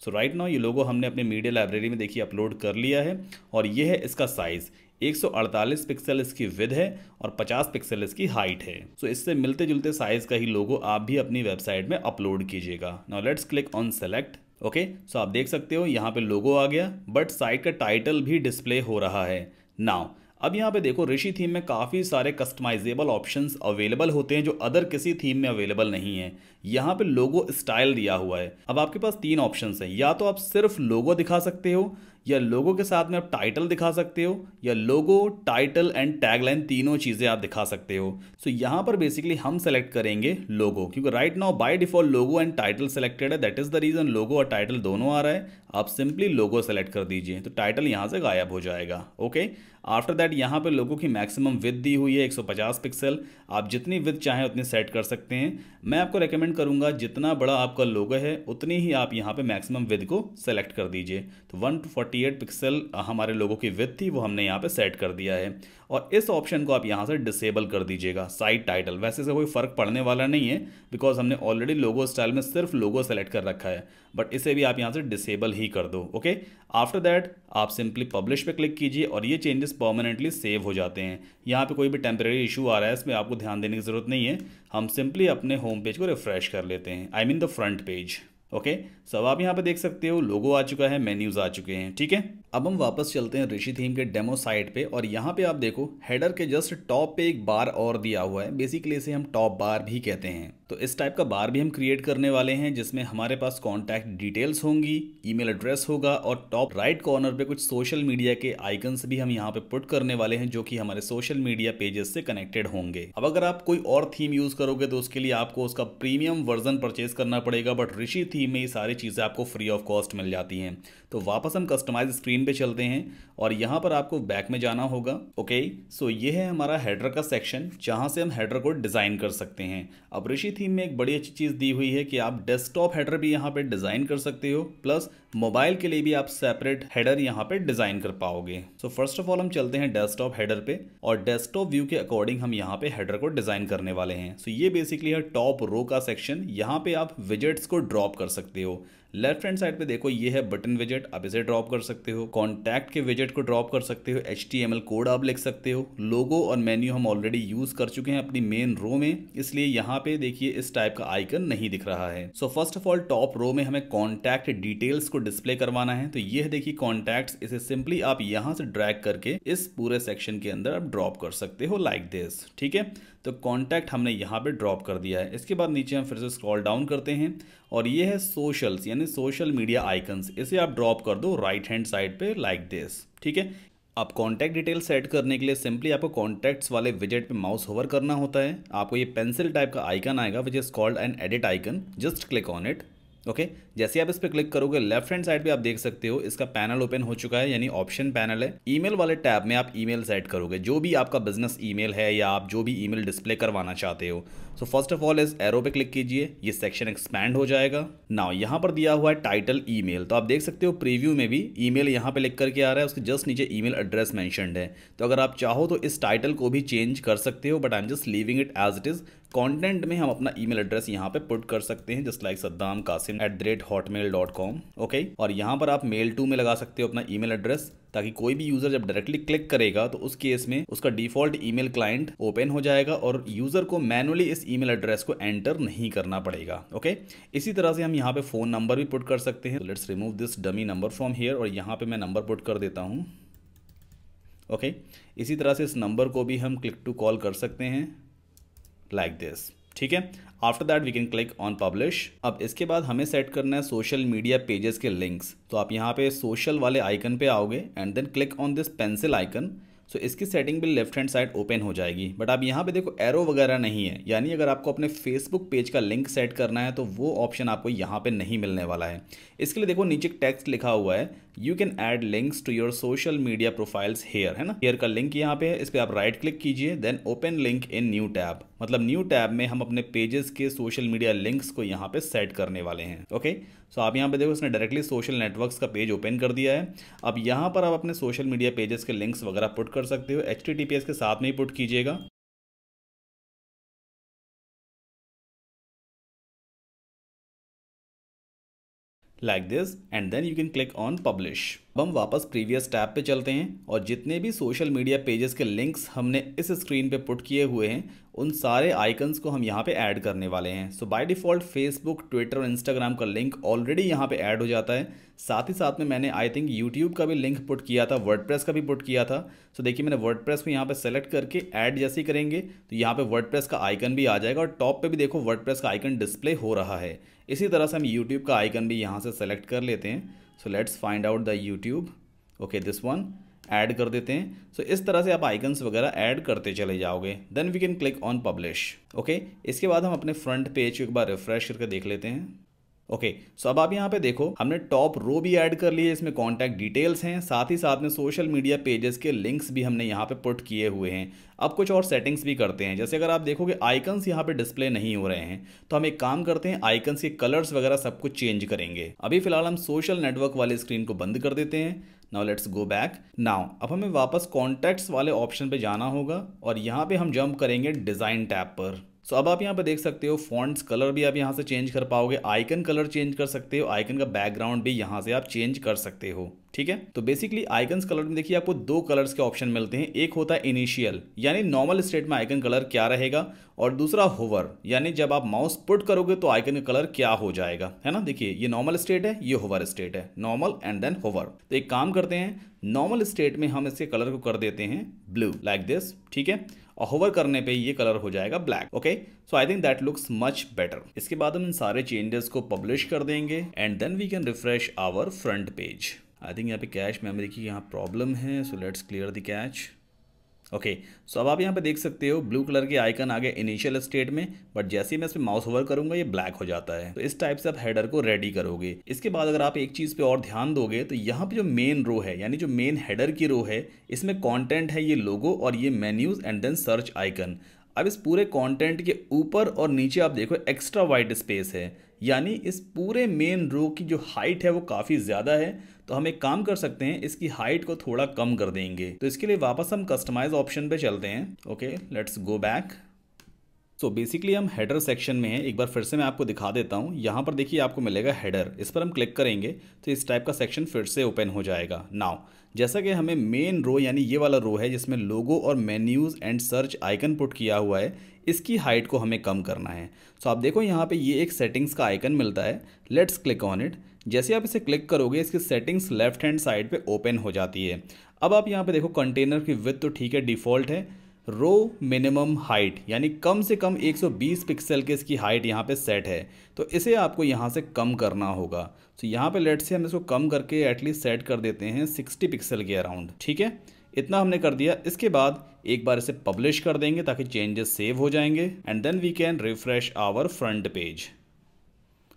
सो राइट नाउ ये लोगो हमने अपने मीडिया लाइब्रेरी में देखिए अपलोड कर लिया है और ये है इसका साइज़ 148 पिक्सल इसकी विद है और 50 पिक्सल इसकी हाइट है सो so इससे मिलते जुलते साइज का ही लोगो आप भी अपनी वेबसाइट में अपलोड कीजिएगा now let's click on select okay so आप देख सकते हो यहाँ पे लोगो आ गया बट साइट का टाइटल भी डिस्प्ले हो रहा है नाउ अब यहाँ पे देखो ऋषि थीम में काफ़ी सारे कस्टमाइजेबल ऑप्शंस अवेलेबल होते हैं जो अदर किसी थीम में अवेलेबल नहीं है यहाँ पे लोगो स्टाइल दिया हुआ है अब आपके पास तीन ऑप्शंस हैं या तो आप सिर्फ लोगो दिखा सकते हो या लोगो के साथ में आप टाइटल दिखा सकते हो या लोगो टाइटल एंड टैगलाइन तीनों चीज़ें आप दिखा सकते हो सो so, यहाँ पर बेसिकली हम सेलेक्ट करेंगे लोगो क्योंकि right now by default logo and title selected है that is the reason logo और टाइटल दोनों आ रहा है आप सिंपली लोगो सेलेक्ट कर दीजिए तो टाइटल यहाँ से गायब हो जाएगा ओके आफ्टर दैट यहाँ पे लोगों की मैक्सिमम विथ दी हुई है 150 पिक्सल आप जितनी विथ चाहें उतनी सेट कर सकते हैं मैं आपको रेकमेंड करूँगा जितना बड़ा आपका लोगो है उतनी ही आप यहाँ पे मैक्सिमम विथ को सेलेक्ट कर दीजिए तो 148 पिक्सल हमारे लोगों की विथ थी वो हमने यहाँ पे सेट कर दिया है और इस ऑप्शन को आप यहाँ से डिसेबल कर दीजिएगा साइट टाइटल वैसे से कोई फ़र्क पड़ने वाला नहीं है बिकॉज हमने ऑलरेडी लोगो स्टाइल में सिर्फ लोगो सेलेक्ट कर रखा है बट इसे भी आप यहाँ से डिसेबल ही कर दो ओके आफ्टर दैट आप सिंपली पब्लिश पे क्लिक कीजिए और ये चेंजेस परमानेंटली सेव हो जाते हैं यहाँ पे कोई भी टेम्प्रेरी इशू आ रहा है इसमें आपको ध्यान देने की ज़रूरत नहीं है हम सिंपली अपने होम पेज को रिफ्रेश कर लेते हैं I mean the front page okay सब आप यहाँ पे देख सकते हो लोगो आ चुका है मेन्यूज आ चुके हैं ठीक है अब हम वापस चलते हैं ऋषि थीम के डेमो साइट पे और यहाँ पे आप देखो हेडर के जस्ट टॉप पे एक बार और दिया हुआ है बेसिकली इसे हम टॉप बार भी कहते हैं तो इस टाइप का बार भी हम क्रिएट करने वाले हैं जिसमें हमारे पास कॉन्टैक्ट डिटेल्स होंगी ईमेल एड्रेस होगा और टॉप राइट कॉर्नर पे कुछ सोशल मीडिया के आइकन्स भी हम यहाँ पे पुट करने वाले हैं जो कि हमारे सोशल मीडिया पेजेस से कनेक्टेड होंगे अब अगर आप कोई और थीम यूज करोगे तो उसके लिए आपको उसका प्रीमियम वर्जन परचेज करना पड़ेगा बट ऋषि थीम में ये सारी चीज़ें आपको फ्री ऑफ कॉस्ट मिल जाती हैं तो वापस हम कस्टमाइज स्क्रीन पे चलते हैं और यहाँ पर आपको बैक में जाना होगा ओके सो ये है हमारा हेडर का सेक्शन जहां से हम हेडर को डिज़ाइन कर सकते हैं अब ऋषि थीम में एक बड़ी अच्छी चीज़ दी हुई है कि आप डेस्कटॉप हेडर भी यहाँ पे डिज़ाइन कर सकते हो प्लस मोबाइल के लिए भी आप सेपरेट हेडर यहाँ पे डिज़ाइन कर पाओगे सो फर्स्ट ऑफ ऑल हम चलते हैं डेस्कटॉप हेडर पे और डेस्कटॉप व्यू के अकॉर्डिंग हम यहाँ पे हेडर को डिज़ाइन करने वाले हैं सो so ये बेसिकली है टॉप रो का सेक्शन यहाँ पे आप विजेट्स को ड्रॉप कर सकते हो लेफ्ट हैंड साइड पे देखो ये है बटन विजेट आप इसे ड्रॉप कर सकते हो कॉन्टैक्ट के विजेट को ड्रॉप कर सकते हो एच कोड आप लिख सकते हो लोगो और मेन्यू हम ऑलरेडी यूज कर चुके हैं अपनी मेन रो में इसलिए यहाँ पे देखिए इस टाइप का आइकन नहीं दिख रहा है so first of all top row में हमें कॉन्टैक्ट डिटेल्स को डिस्प्ले करवाना है तो यह देखिए कॉन्टैक्ट इसे सिंपली आप यहाँ से ड्रैग करके इस पूरे सेक्शन के अंदर आप ड्रॉप कर सकते हो लाइक like दिस ठीक है तो कॉन्टैक्ट हमने यहाँ पे ड्रॉप कर दिया है इसके बाद नीचे हम फिर से स्क्रॉल डाउन करते हैं और ये है सोशल्स यानी सोशल मीडिया आइकन्स इसे आप ड्रॉप कर दो राइट हैंड साइड पे लाइक दिस ठीक है आप कॉन्टैक्ट डिटेल सेट करने के लिए सिंपली आपको कॉन्टैक्ट्स वाले विजेट पे माउस होवर करना होता है आपको ये पेंसिल टाइप का आइकन आएगा which is called an edit icon just click on it okay जैसे आप इस पर क्लिक करोगे लेफ्ट हैंड साइड पे आप देख सकते हो इसका पैनल ओपन हो चुका है यानी ऑप्शन पैनल है ईमेल वाले टैब में आप ईमेल सेट करोगे जो भी आपका बिजनेस ईमेल है या आप जो भी ईमेल डिस्प्ले करवाना चाहते हो सो फर्स्ट ऑफ ऑल इस एरो पे क्लिक कीजिए ये सेक्शन एक्सपैंड हो जाएगा नाउ यहाँ पर दिया हुआ है टाइटल ईमेल तो आप देख सकते हो प्रीव्यू में भी ईमेल यहाँ पे लिख करके आ रहा है उसके जस्ट नीचे ईमेल एड्रेस मैंशनड है तो अगर आप चाहो तो इस टाइटल को भी चेंज कर सकते हो but I am just leaving it as it is content में हम अपना ईमेल एड्रेस यहाँ पे पुट कर सकते हैं just like Saddam Qasim at the rate Hotmail dot com okay और यहाँ पर आप मेल टू में लगा सकते हो अपना ईमेल एड्रेस ताकि कोई भी यूजर जब डायरेक्टली क्लिक करेगा तो उस केस में उसका डिफॉल्ट ईमेल क्लाइंट ओपन हो जाएगा और यूजर को मैनुअली इस ईमेल एड्रेस को एंटर नहीं करना पड़ेगा ओके इसी तरह से हम यहाँ पे फोन नंबर भी पुट कर सकते हैं let's remove this dummy number from here और यहाँ पे मैं नंबर पुट कर देता हूँ ओके इसी तरह से इस नंबर को भी हम क्लिक टू कॉल कर सकते हैं लाइक like दिस ठीक है after that we can click on publish अब इसके बाद हमें सेट करना है सोशल मीडिया पेजेस के लिंक्स तो आप यहाँ पे सोशल वाले आइकन पे आओगे and then click on this pencil icon so इसकी सेटिंग भी लेफ्ट हैंड साइड ओपन हो जाएगी बट आप यहाँ पे देखो एरो वगैरह नहीं है यानी अगर आपको अपने फेसबुक पेज का लिंक सेट करना है तो वो ऑप्शन आपको यहाँ पे नहीं मिलने वाला है इसके लिए देखो नीचे टेक्स्ट लिखा हुआ है you can add links to your social media profiles here है ना हेयर का लिंक यहाँ पे है इस पर आप राइट क्लिक कीजिए then open link in new tab मतलब न्यू टैब में हम अपने पेजेस के सोशल मीडिया लिंक्स को यहाँ पे सेट करने वाले हैं ओके okay? सो आप यहाँ पे देखो इसने डायरेक्टली सोशल नेटवर्क्स का पेज ओपन कर दिया है अब यहाँ पर आप अपने सोशल मीडिया पेजेस के लिंक्स वगैरह पुट कर सकते हो एच के साथ में ही पुट कीजिएगा like this and then you can click on publish अब हम वापस प्रीवियस टैब पे चलते हैं और जितने भी सोशल मीडिया पेजेस के लिंक्स हमने इस स्क्रीन पे पुट किए हुए हैं उन सारे आइकन्स को हम यहाँ पे ऐड करने वाले हैं so by default Facebook Twitter और इंस्टाग्राम का लिंक ऑलरेडी यहाँ पे ऐड हो जाता है साथ ही साथ में मैंने आई थिंक यूट्यूब का भी लिंक पुट किया था वर्ड का भी पुट किया था सो so, देखिए मैंने वर्ड को यहाँ पर सेलेक्ट करके ऐड जैसे करेंगे तो यहाँ पर वर्ड का आइकन भी आ जाएगा और टॉप पर भी देखो वर्ड का आइकन डिस्प्ले हो रहा है इसी तरह से हम यूट्यूब का आइकन भी यहाँ से सेलेक्ट कर लेते हैं so let's find out the YouTube okay this one add कर देते हैं सो so, इस तरह से आप आइकन्स वगैरह ऐड करते चले जाओगे then we can click on publish okay इसके बाद हम अपने फ्रंट पेज को एक बार रिफ्रेश करके देख लेते हैं ओके okay, सो अब आप यहाँ पे देखो हमने टॉप रो भी ऐड कर लिए इसमें कॉन्टैक्ट डिटेल्स हैं साथ ही साथ में सोशल मीडिया पेजेस के लिंक्स भी हमने यहाँ पे पुट किए हुए हैं अब कुछ और सेटिंग्स भी करते हैं जैसे अगर आप देखोगे आइकन्स यहाँ पे डिस्प्ले नहीं हो रहे हैं तो हम एक काम करते हैं आइकन्स के कलर्स वगैरह सब कुछ चेंज करेंगे अभी फिलहाल हम सोशल नेटवर्क वाले स्क्रीन को बंद कर देते हैं now let's go back now अब हमें वापस कॉन्टैक्ट्स वाले ऑप्शन पे जाना होगा और यहाँ पे हम जंप करेंगे डिज़ाइन टैप पर सो अब आप यहाँ पर देख सकते हो फॉन्ट्स कलर भी आप यहाँ से चेंज कर पाओगे आइकन कलर चेंज कर सकते हो आइकन का बैकग्राउंड भी यहाँ से आप चेंज कर सकते हो ठीक है तो बेसिकली आइकन कलर में देखिए आपको दो कलर्स के ऑप्शन मिलते हैं एक होता है इनिशियल यानी नॉर्मल स्टेट में आइकन कलर क्या रहेगा और दूसरा होवर यानी जब आप माउस पुट करोगे तो आइकन का कलर क्या हो जाएगा है ना देखिए ये नॉर्मल स्टेट है ये होवर स्टेट है नॉर्मल एंड देन होवर तो एक काम करते हैं नॉर्मल स्टेट में हम इसके कलर को कर देते हैं ब्लू लाइक दिस ठीक है और होवर करने पे ये कलर हो जाएगा black okay so I think that looks much better इसके बाद हम इन सारे चेंजेस को पब्लिश कर देंगे and then we can refresh our front page I think यहाँ पे कैश मेमोरी की यहाँ प्रॉब्लम है so let's clear the cache okay so so अब आप यहाँ पे देख सकते हो ब्लू कलर के आइकन आ गए इनिशियल स्टेट में बट जैसे ही मैं इस पर माउस ओवर करूंगा ये ब्लैक हो जाता है तो इस टाइप से आप हेडर को रेडी करोगे इसके बाद अगर आप एक चीज़ पे और ध्यान दोगे तो यहाँ पे जो मेन रो है यानी जो मेन हेडर की रो है इसमें कॉन्टेंट है ये लोगो और ये menus and then search icon अब इस पूरे कॉन्टेंट के ऊपर और नीचे आप देखो एक्स्ट्रा वाइट स्पेस है यानी इस पूरे मेन रो की जो हाइट है वो काफ़ी ज़्यादा है तो हम एक काम कर सकते हैं इसकी हाइट को थोड़ा कम कर देंगे तो इसके लिए वापस हम कस्टमाइज ऑप्शन पे चलते हैं okay let's go back so so basically हम हेडर सेक्शन में हैं एक बार फिर से मैं आपको दिखा देता हूँ यहाँ पर देखिए आपको मिलेगा हेडर इस पर हम क्लिक करेंगे तो इस टाइप का सेक्शन फिर से ओपन हो जाएगा नाउ जैसा कि हमें मेन रो यानी ये वाला रो है जिसमें लोगो और menus and search icon put किया हुआ है इसकी हाइट को हमें कम करना है सो so आप देखो यहाँ पर ये एक सेटिंग्स का आइकन मिलता है लेट्स क्लिक ऑन इट जैसे आप इसे क्लिक करोगे इसकी सेटिंग्स लेफ्ट हैंड साइड पे ओपन हो जाती है अब आप यहाँ पे देखो कंटेनर की विथ तो ठीक है डिफ़ॉल्ट है रो मिनिमम हाइट यानी कम से कम 120 पिक्सल के इसकी हाइट यहाँ पे सेट है तो इसे आपको यहाँ से कम करना होगा तो यहाँ पे लेट से हम इसको कम करके एटलीस्ट सेट कर देते हैं 60 पिक्सल के अराउंड ठीक है इतना हमने कर दिया इसके बाद एक बार इसे पब्लिश कर देंगे ताकि चेंजेस सेव हो जाएंगे and then we can refresh our front page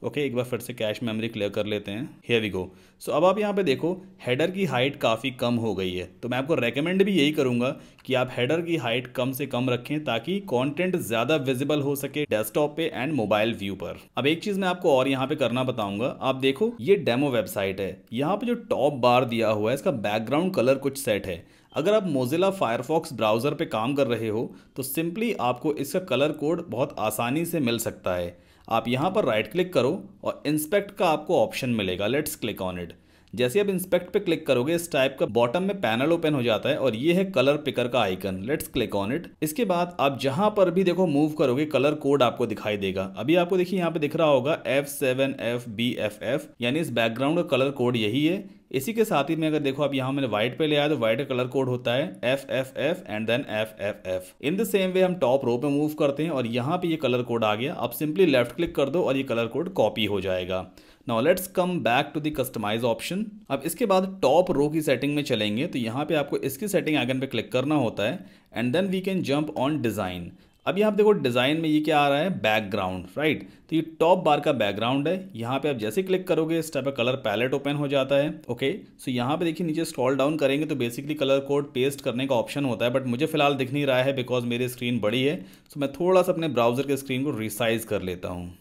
okay एक बार फिर से कैश मेमोरी क्लियर कर लेते हैं हेयर वी गो सो अब आप यहाँ पे देखो हेडर की हाइट काफ़ी कम हो गई है तो मैं आपको रेकमेंड भी यही करूँगा कि आप हेडर की हाइट कम से कम रखें ताकि कॉन्टेंट ज़्यादा विजिबल हो सके डेस्कटॉप पे एंड मोबाइल व्यू पर अब एक चीज़ मैं आपको और यहाँ पे करना बताऊँगा आप देखो ये डेमो वेबसाइट है यहाँ पर जो टॉप बार दिया हुआ है इसका बैकग्राउंड कलर कुछ सेट है अगर आप मोजिला फायरफॉक्स ब्राउज़र पे काम कर रहे हो तो सिंपली आपको इसका कलर कोड बहुत आसानी से मिल सकता है आप यहाँ पर राइट क्लिक करो और इंस्पेक्ट का आपको ऑप्शन मिलेगा लेट्स क्लिक ऑन इट जैसे आप इंस्पेक्ट पे क्लिक करोगे इस टाइप का बॉटम में पैनल ओपन हो जाता है और ये है कलर पिकर का icon let's click on it इसके बाद आप जहां पर भी देखो मूव करोगे कलर कोड आपको दिखाई देगा अभी आपको देखिए यहाँ पे दिख रहा होगा F seven F B F F यानी इस बैकग्राउंड का कलर कोड यही है इसी के साथ ही में अगर देखो आप यहाँ मैंने व्हाइट पे ले आया तो व्हाइट का कलर कोड होता है F F F and then F F F in the same way हम टॉप रो पे मूव करते हैं और यहाँ पे ये कलर कोड आ गया आप सिंपली लेफ्ट क्लिक कर दो और ये कलर कोड कॉपी हो जाएगा now let's come back to the customise option अब इसके बाद टॉप रो की सेटिंग में चलेंगे तो यहाँ पे आपको इसकी सेटिंग आइकन पे क्लिक करना होता है and then we can jump on design अब यहाँ आप देखो डिज़ाइन में ये क्या आ रहा है बैकग्राउंड राइट तो ये टॉप बार का बैकग्राउंड है यहाँ पे आप जैसे क्लिक करोगे इस टाइप का कलर पैलेट ओपन हो जाता है ओके सो यहाँ पे देखिए नीचे स्क्रॉल डाउन करेंगे तो बेसिकली कलर कोड पेस्ट करने का ऑप्शन होता है बट मुझे फिलहाल दिख नहीं रहा है बिकॉज मेरी स्क्रीन बड़ी है सो मैं थोड़ा सा अपने ब्राउजर के स्क्रीन को रिसाइज कर लेता हूँ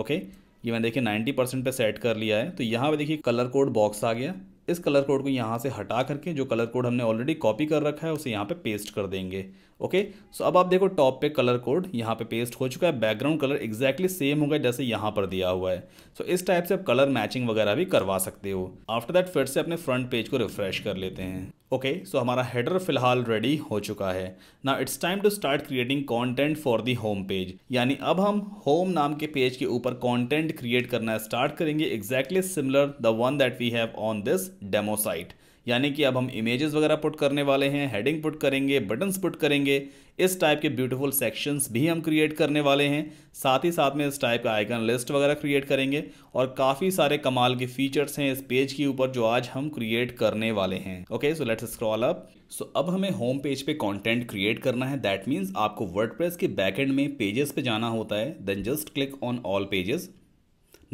ओके ये मैंने देखिए नाइन्टी परसेंट सेट कर लिया है तो यहाँ पर देखिए कलर कोड बॉक्स आ गया इस कलर कोड को यहाँ से हटा करके जो कलर कोड हमने ऑलरेडी कॉपी कर रखा है उसे यहाँ पे पेस्ट कर देंगे ओके सो अब आप देखो टॉप पे कलर कोड यहाँ पे पेस्ट हो चुका है बैकग्राउंड कलर एग्जैक्टली सेम होगा जैसे यहाँ पर दिया हुआ है सो so, इस टाइप से आप कलर मैचिंग वगैरह भी करवा सकते हो आफ्टर दैट फिर से अपने फ्रंट पेज को रिफ्रेश कर लेते हैं ओके okay, सो so हमारा हेडर फिलहाल रेडी हो चुका है ना it's time to start creating content for the home page यानी अब हम होम नाम के पेज के ऊपर कंटेंट क्रिएट करना स्टार्ट करेंगे exactly similar the one that we have on this demo site यानी कि अब हम इमेजेस वगैरह पुट करने वाले हैं हेडिंग पुट करेंगे बटन्स पुट करेंगे इस टाइप के ब्यूटीफुल सेक्शंस भी हम क्रिएट करने वाले हैं साथ ही साथ में इस टाइप का आइकन लिस्ट वगैरह क्रिएट करेंगे और काफ़ी सारे कमाल के फीचर्स हैं इस पेज के ऊपर जो आज हम क्रिएट करने वाले हैं okay so let's scroll up so अब हमें होम पेज पे कंटेंट क्रिएट करना है दैट मीन्स आपको वर्डप्रेस के बैकेंड में पेजेस पे जाना होता है then just click on all pages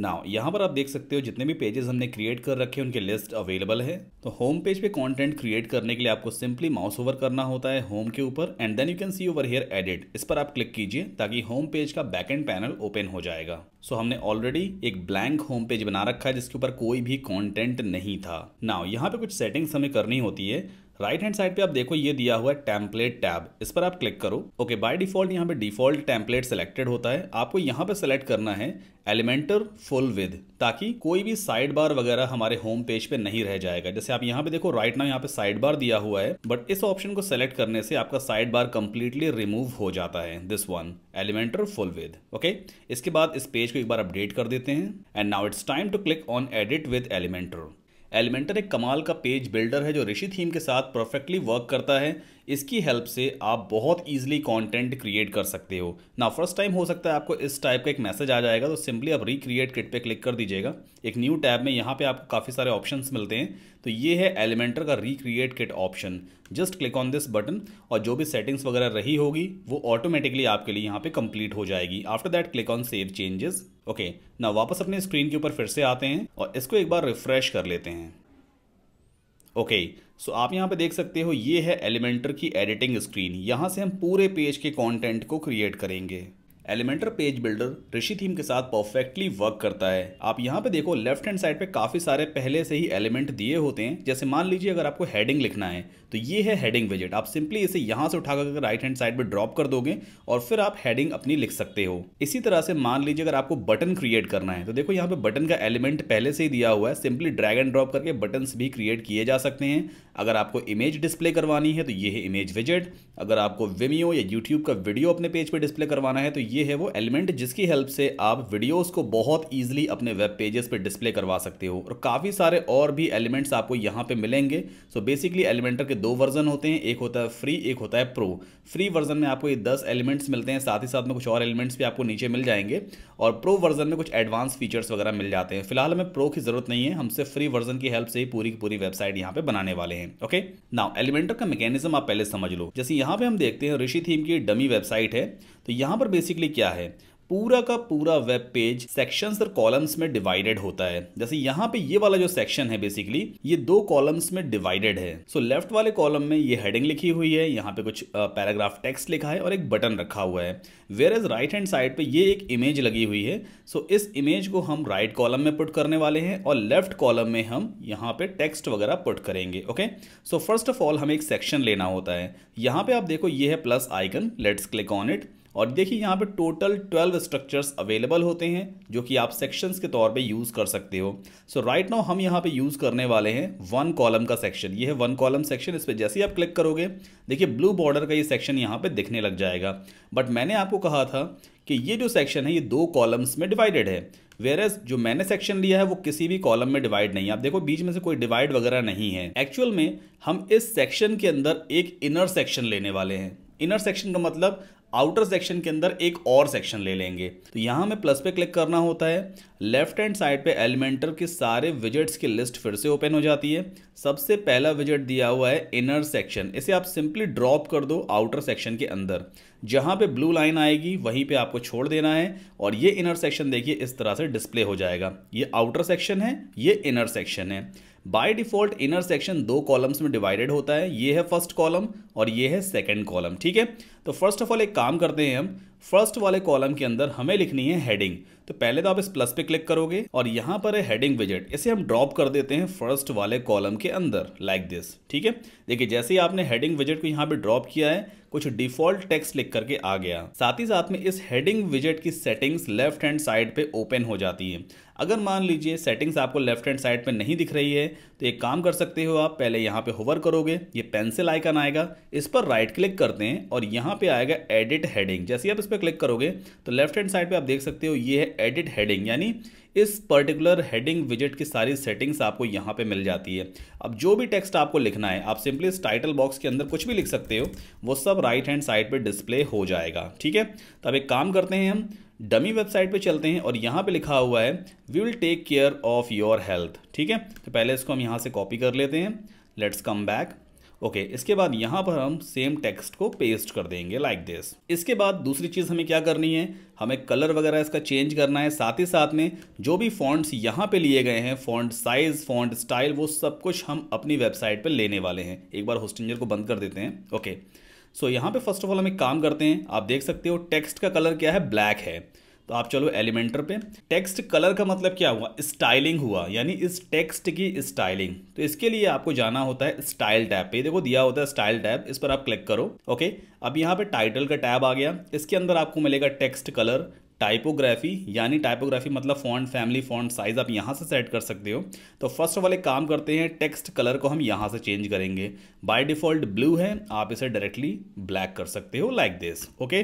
now यहाँ पर आप देख सकते हो जितने भी पेजेस हमने क्रिएट कर रखे हैं लिस्ट अवेलेबल है तो होम पेज पे कंटेंट क्रिएट करने के लिए आपको सिंपली माउस ओवर करना होता है होम के ऊपर and then you can see over here edit इस पर आप क्लिक कीजिए ताकि होम पेज का बैक एंड पैनल ओपन हो जाएगा सो so, हमने ऑलरेडी एक ब्लैंक होम पेज बना रखा है जिसके ऊपर कोई भी कॉन्टेंट नहीं था नाव यहाँ पे कुछ सेटिंग्स हमें करनी होती है राइट हैंड साइड पे आप देखो ये दिया हुआ है टेम्पलेट टैब इस पर आप क्लिक करो ओके बाय डिफॉल्ट यहाँ पे डिफॉल्ट टेम्पलेट सिलेक्टेड होता है आपको यहाँ पे सेलेक्ट करना है एलिमेंटर फुल विद ताकि कोई भी साइड बार वगैरह हमारे होम पेज पे नहीं रह जाएगा जैसे आप यहाँ पे देखो राइट नाउ यहाँ पे साइड बार दिया हुआ है बट इस ऑप्शन को सिलेक्ट करने से आपका साइड बार कंप्लीटली रिमूव हो जाता है this one Elementor full width okay इसके बाद इस पेज को एक बार अपडेट कर देते हैं and now it's time to click on edit with Elementor Elementor एक कमाल का पेज बिल्डर है जो ऋषि थीम के साथ परफेक्टली वर्क करता है इसकी हेल्प से आप बहुत ईजिली कॉन्टेंट क्रिएट कर सकते हो ना फर्स्ट टाइम हो सकता है आपको इस टाइप का एक मैसेज आ जाएगा तो सिंपली आप रिक्रिएट किट पे क्लिक कर दीजिएगा एक न्यू टैब में यहाँ पे आपको काफ़ी सारे ऑप्शंस मिलते हैं तो ये है एलिमेंटर का recreate kit option just click on this button और जो भी सेटिंग्स वगैरह रही होगी वो ऑटोमेटिकली आपके लिए यहाँ पे कंप्लीट हो जाएगी after that click on save changes okay ना वापस अपने स्क्रीन के ऊपर फिर से आते हैं और इसको एक बार रिफ्रेश कर लेते हैं ओके okay, सो आप यहाँ पे देख सकते हो ये है एलिमेंटर की एडिटिंग स्क्रीन यहाँ से हम पूरे पेज के कंटेंट को क्रिएट करेंगे Elementor page builder Rishi theme के साथ परफेक्टली वर्क करता है आप यहाँ पे देखो लेफ्ट हैंड साइड पे काफ़ी सारे पहले से ही एलिमेंट दिए होते हैं जैसे मान लीजिए अगर आपको हेडिंग लिखना है तो ये है हेडिंग विजेट आप सिंपली इसे यहाँ से उठाकर राइट हैंड साइड पे ड्रॉप कर दोगे और फिर आप हेडिंग अपनी लिख सकते हो इसी तरह से मान लीजिए अगर आपको बटन क्रिएट करना है तो देखो यहाँ पे बटन का एलिमेंट पहले से ही दिया हुआ है सिंपली ड्रैग एंड ड्रॉप करके बटन भी क्रिएट किए जा सकते हैं अगर आपको इमेज डिस्प्ले करवानी है तो ये है इमेज विजेट अगर आपको विमियो या यूट्यूब का वीडियो अपने पेज पर डिस्प्ले करवाना है तो ये है वो एलिमेंट जिसकी हेल्प से आप वीडियोस को बहुत ईजिली अपने वेब पेजेस पे डिस्प्ले करवा सकते हो और काफ़ी सारे और भी एलिमेंट्स आपको यहाँ पे मिलेंगे सो बेसिकली एलिमेंटर के दो वर्जन होते हैं एक होता है फ्री एक होता है प्रो फ्री वर्जन में आपको ये दस एलिमेंट्स मिलते हैं साथ ही साथ में कुछ और एलिमेंट्स भी आपको नीचे मिल जाएंगे और प्रो वर्जन में कुछ एडवांस फीचर्स वगैरह मिल जाते हैं फिलहाल हमें प्रो की ज़रूरत नहीं है हमसे फ्री वर्जन की हेल्प से ही पूरी की पूरी वेबसाइट यहाँ पे बनाने वाले हैं ओके नाउ एलिमेंटर का मैकेनिज्म आप पहले समझ लो जैसे यहाँ पे हम देखते हैं ऋषि थीम की डमी वेबसाइट है तो यहाँ पर बेसिकली क्या है पूरा का पूरा वेब पेज सेक्शंस और कॉलम्स में डिवाइडेड होता है जैसे यहाँ पे ये वाला जो सेक्शन है बेसिकली ये दो कॉलम्स में डिवाइडेड है सो so, लेफ्ट वाले कॉलम में ये हेडिंग लिखी हुई है यहाँ पे कुछ पैराग्राफ टेक्स्ट लिखा है और एक बटन रखा हुआ है whereas right hand side पे ये एक इमेज लगी हुई है सो so, इस इमेज को हम राइट right कॉलम में पुट करने वाले हैं और लेफ्ट कॉलम में हम यहाँ पे टेक्स्ट वगैरह पुट करेंगे okay so first of all हमें एक सेक्शन लेना होता है यहाँ पे आप देखो ये है plus icon let's click on it और देखिए यहाँ पे टोटल ट्वेल्व स्ट्रक्चर्स अवेलेबल होते हैं जो कि आप सेक्शंस के तौर पे यूज़ कर सकते हो सो राइट नाउ हम यहाँ पे यूज़ करने वाले हैं वन कॉलम का सेक्शन ये है वन कॉलम सेक्शन इस पर जैसे ही आप क्लिक करोगे देखिए ब्लू बॉर्डर का ये सेक्शन यहाँ पे दिखने लग जाएगा बट मैंने आपको कहा था कि ये जो सेक्शन है ये दो कॉलम्स में डिवाइडेड है वेर एज जो मैंने सेक्शन लिया है वो किसी भी कॉलम में डिवाइड नहीं है आप देखो बीच में से कोई डिवाइड वगैरह नहीं है एक्चुअल में हम इस सेक्शन के अंदर एक इनर सेक्शन लेने वाले हैं इनर सेक्शन का मतलब आउटर सेक्शन के अंदर एक और सेक्शन ले लेंगे तो यहाँ हमें प्लस पे क्लिक करना होता है लेफ्ट हैंड साइड पे एलिमेंटर के सारे विजेट्स की लिस्ट फिर से ओपन हो जाती है सबसे पहला विजेट दिया हुआ है इनर सेक्शन इसे आप सिंपली ड्रॉप कर दो आउटर सेक्शन के अंदर जहाँ पे ब्लू लाइन आएगी वहीं पे आपको छोड़ देना है और ये इनर सेक्शन देखिए इस तरह से डिस्प्ले हो जाएगा ये आउटर सेक्शन है ये इनर सेक्शन है बाय डिफॉल्ट इनर सेक्शन दो कॉलम्स में डिवाइडेड होता है ये है फर्स्ट कॉलम और ये है सेकेंड कॉलम ठीक है तो फर्स्ट ऑफ ऑल एक काम करते हैं हम फर्स्ट वाले कॉलम के अंदर हमें लिखनी है हेडिंग तो पहले तो आप इस प्लस पे क्लिक करोगे और यहाँ पर है हेडिंग विजेट इसे हम ड्रॉप कर देते हैं फर्स्ट वाले कॉलम के अंदर लाइक दिस ठीक है देखिए जैसे ही आपने हेडिंग विजेट को यहाँ पे ड्रॉप किया है कुछ डिफॉल्ट टेक्स्ट लिख करके आ गया साथ ही साथ में इस हेडिंग विजेट की सेटिंग्स लेफ्ट हैंड साइड पे ओपन हो जाती है अगर मान लीजिए सेटिंग्स आपको लेफ्ट हैंड साइड पे नहीं दिख रही है तो एक काम कर सकते हो आप पहले यहाँ पे होवर करोगे ये पेंसिल आइकन आएगा इस पर राइट क्लिक करते हैं और यहाँ पे आएगा एडिट हेडिंग जैसे आप इस पर क्लिक करोगे तो लेफ्ट हैंड साइड पे आप देख सकते हो ये है एडिट हेडिंग यानी इस पर्टिकुलर हेडिंग विजिट की सारी सेटिंग्स आपको यहाँ पे मिल जाती है अब जो भी टेक्स्ट आपको लिखना है आप सिंपली इस टाइटल बॉक्स के अंदर कुछ भी लिख सकते हो वो सब राइट हैंड साइड पे डिस्प्ले हो जाएगा ठीक है तो अब एक काम करते हैं हम डमी वेबसाइट पे चलते हैं और यहाँ पे लिखा हुआ है we will take care of your health ठीक है तो पहले इसको हम यहाँ से कॉपी कर लेते हैं लेट्स कम बैक ओके इसके बाद यहाँ पर हम सेम टेक्स्ट को पेस्ट कर देंगे लाइक like दिस इसके बाद दूसरी चीज़ हमें क्या करनी है हमें कलर वगैरह इसका चेंज करना है साथ ही साथ में जो भी फॉन्ट्स यहाँ पे लिए गए हैं फॉन्ट साइज फॉन्ट स्टाइल वो सब कुछ हम अपनी वेबसाइट पर लेने वाले हैं एक बार होस्टिंजर को बंद कर देते हैं ओके सो so, यहाँ पर फर्स्ट ऑफ ऑल हम एक काम करते हैं आप देख सकते हो टेक्स्ट का कलर क्या है ब्लैक है तो आप चलो एलिमेंटर पे टेक्स्ट कलर का मतलब क्या हुआ स्टाइलिंग हुआ यानी इस टेक्स्ट की स्टाइलिंग तो इसके लिए आपको जाना होता है स्टाइल टैब पे देखो दिया होता है स्टाइल टैब इस पर आप क्लिक करो ओके अब यहाँ पे टाइटल का टैब आ गया इसके अंदर आपको मिलेगा टेक्स्ट कलर टाइपोग्राफी यानी टाइपोग्राफी मतलब फॉन्ट फैमिली फॉन्ट साइज आप यहाँ से सेट कर सकते हो तो फर्स्ट वाले काम करते हैं टेक्स्ट कलर को हम यहाँ से चेंज करेंगे बाय डिफ़ॉल्ट ब्लू है आप इसे डायरेक्टली ब्लैक कर सकते हो लाइक दिस ओके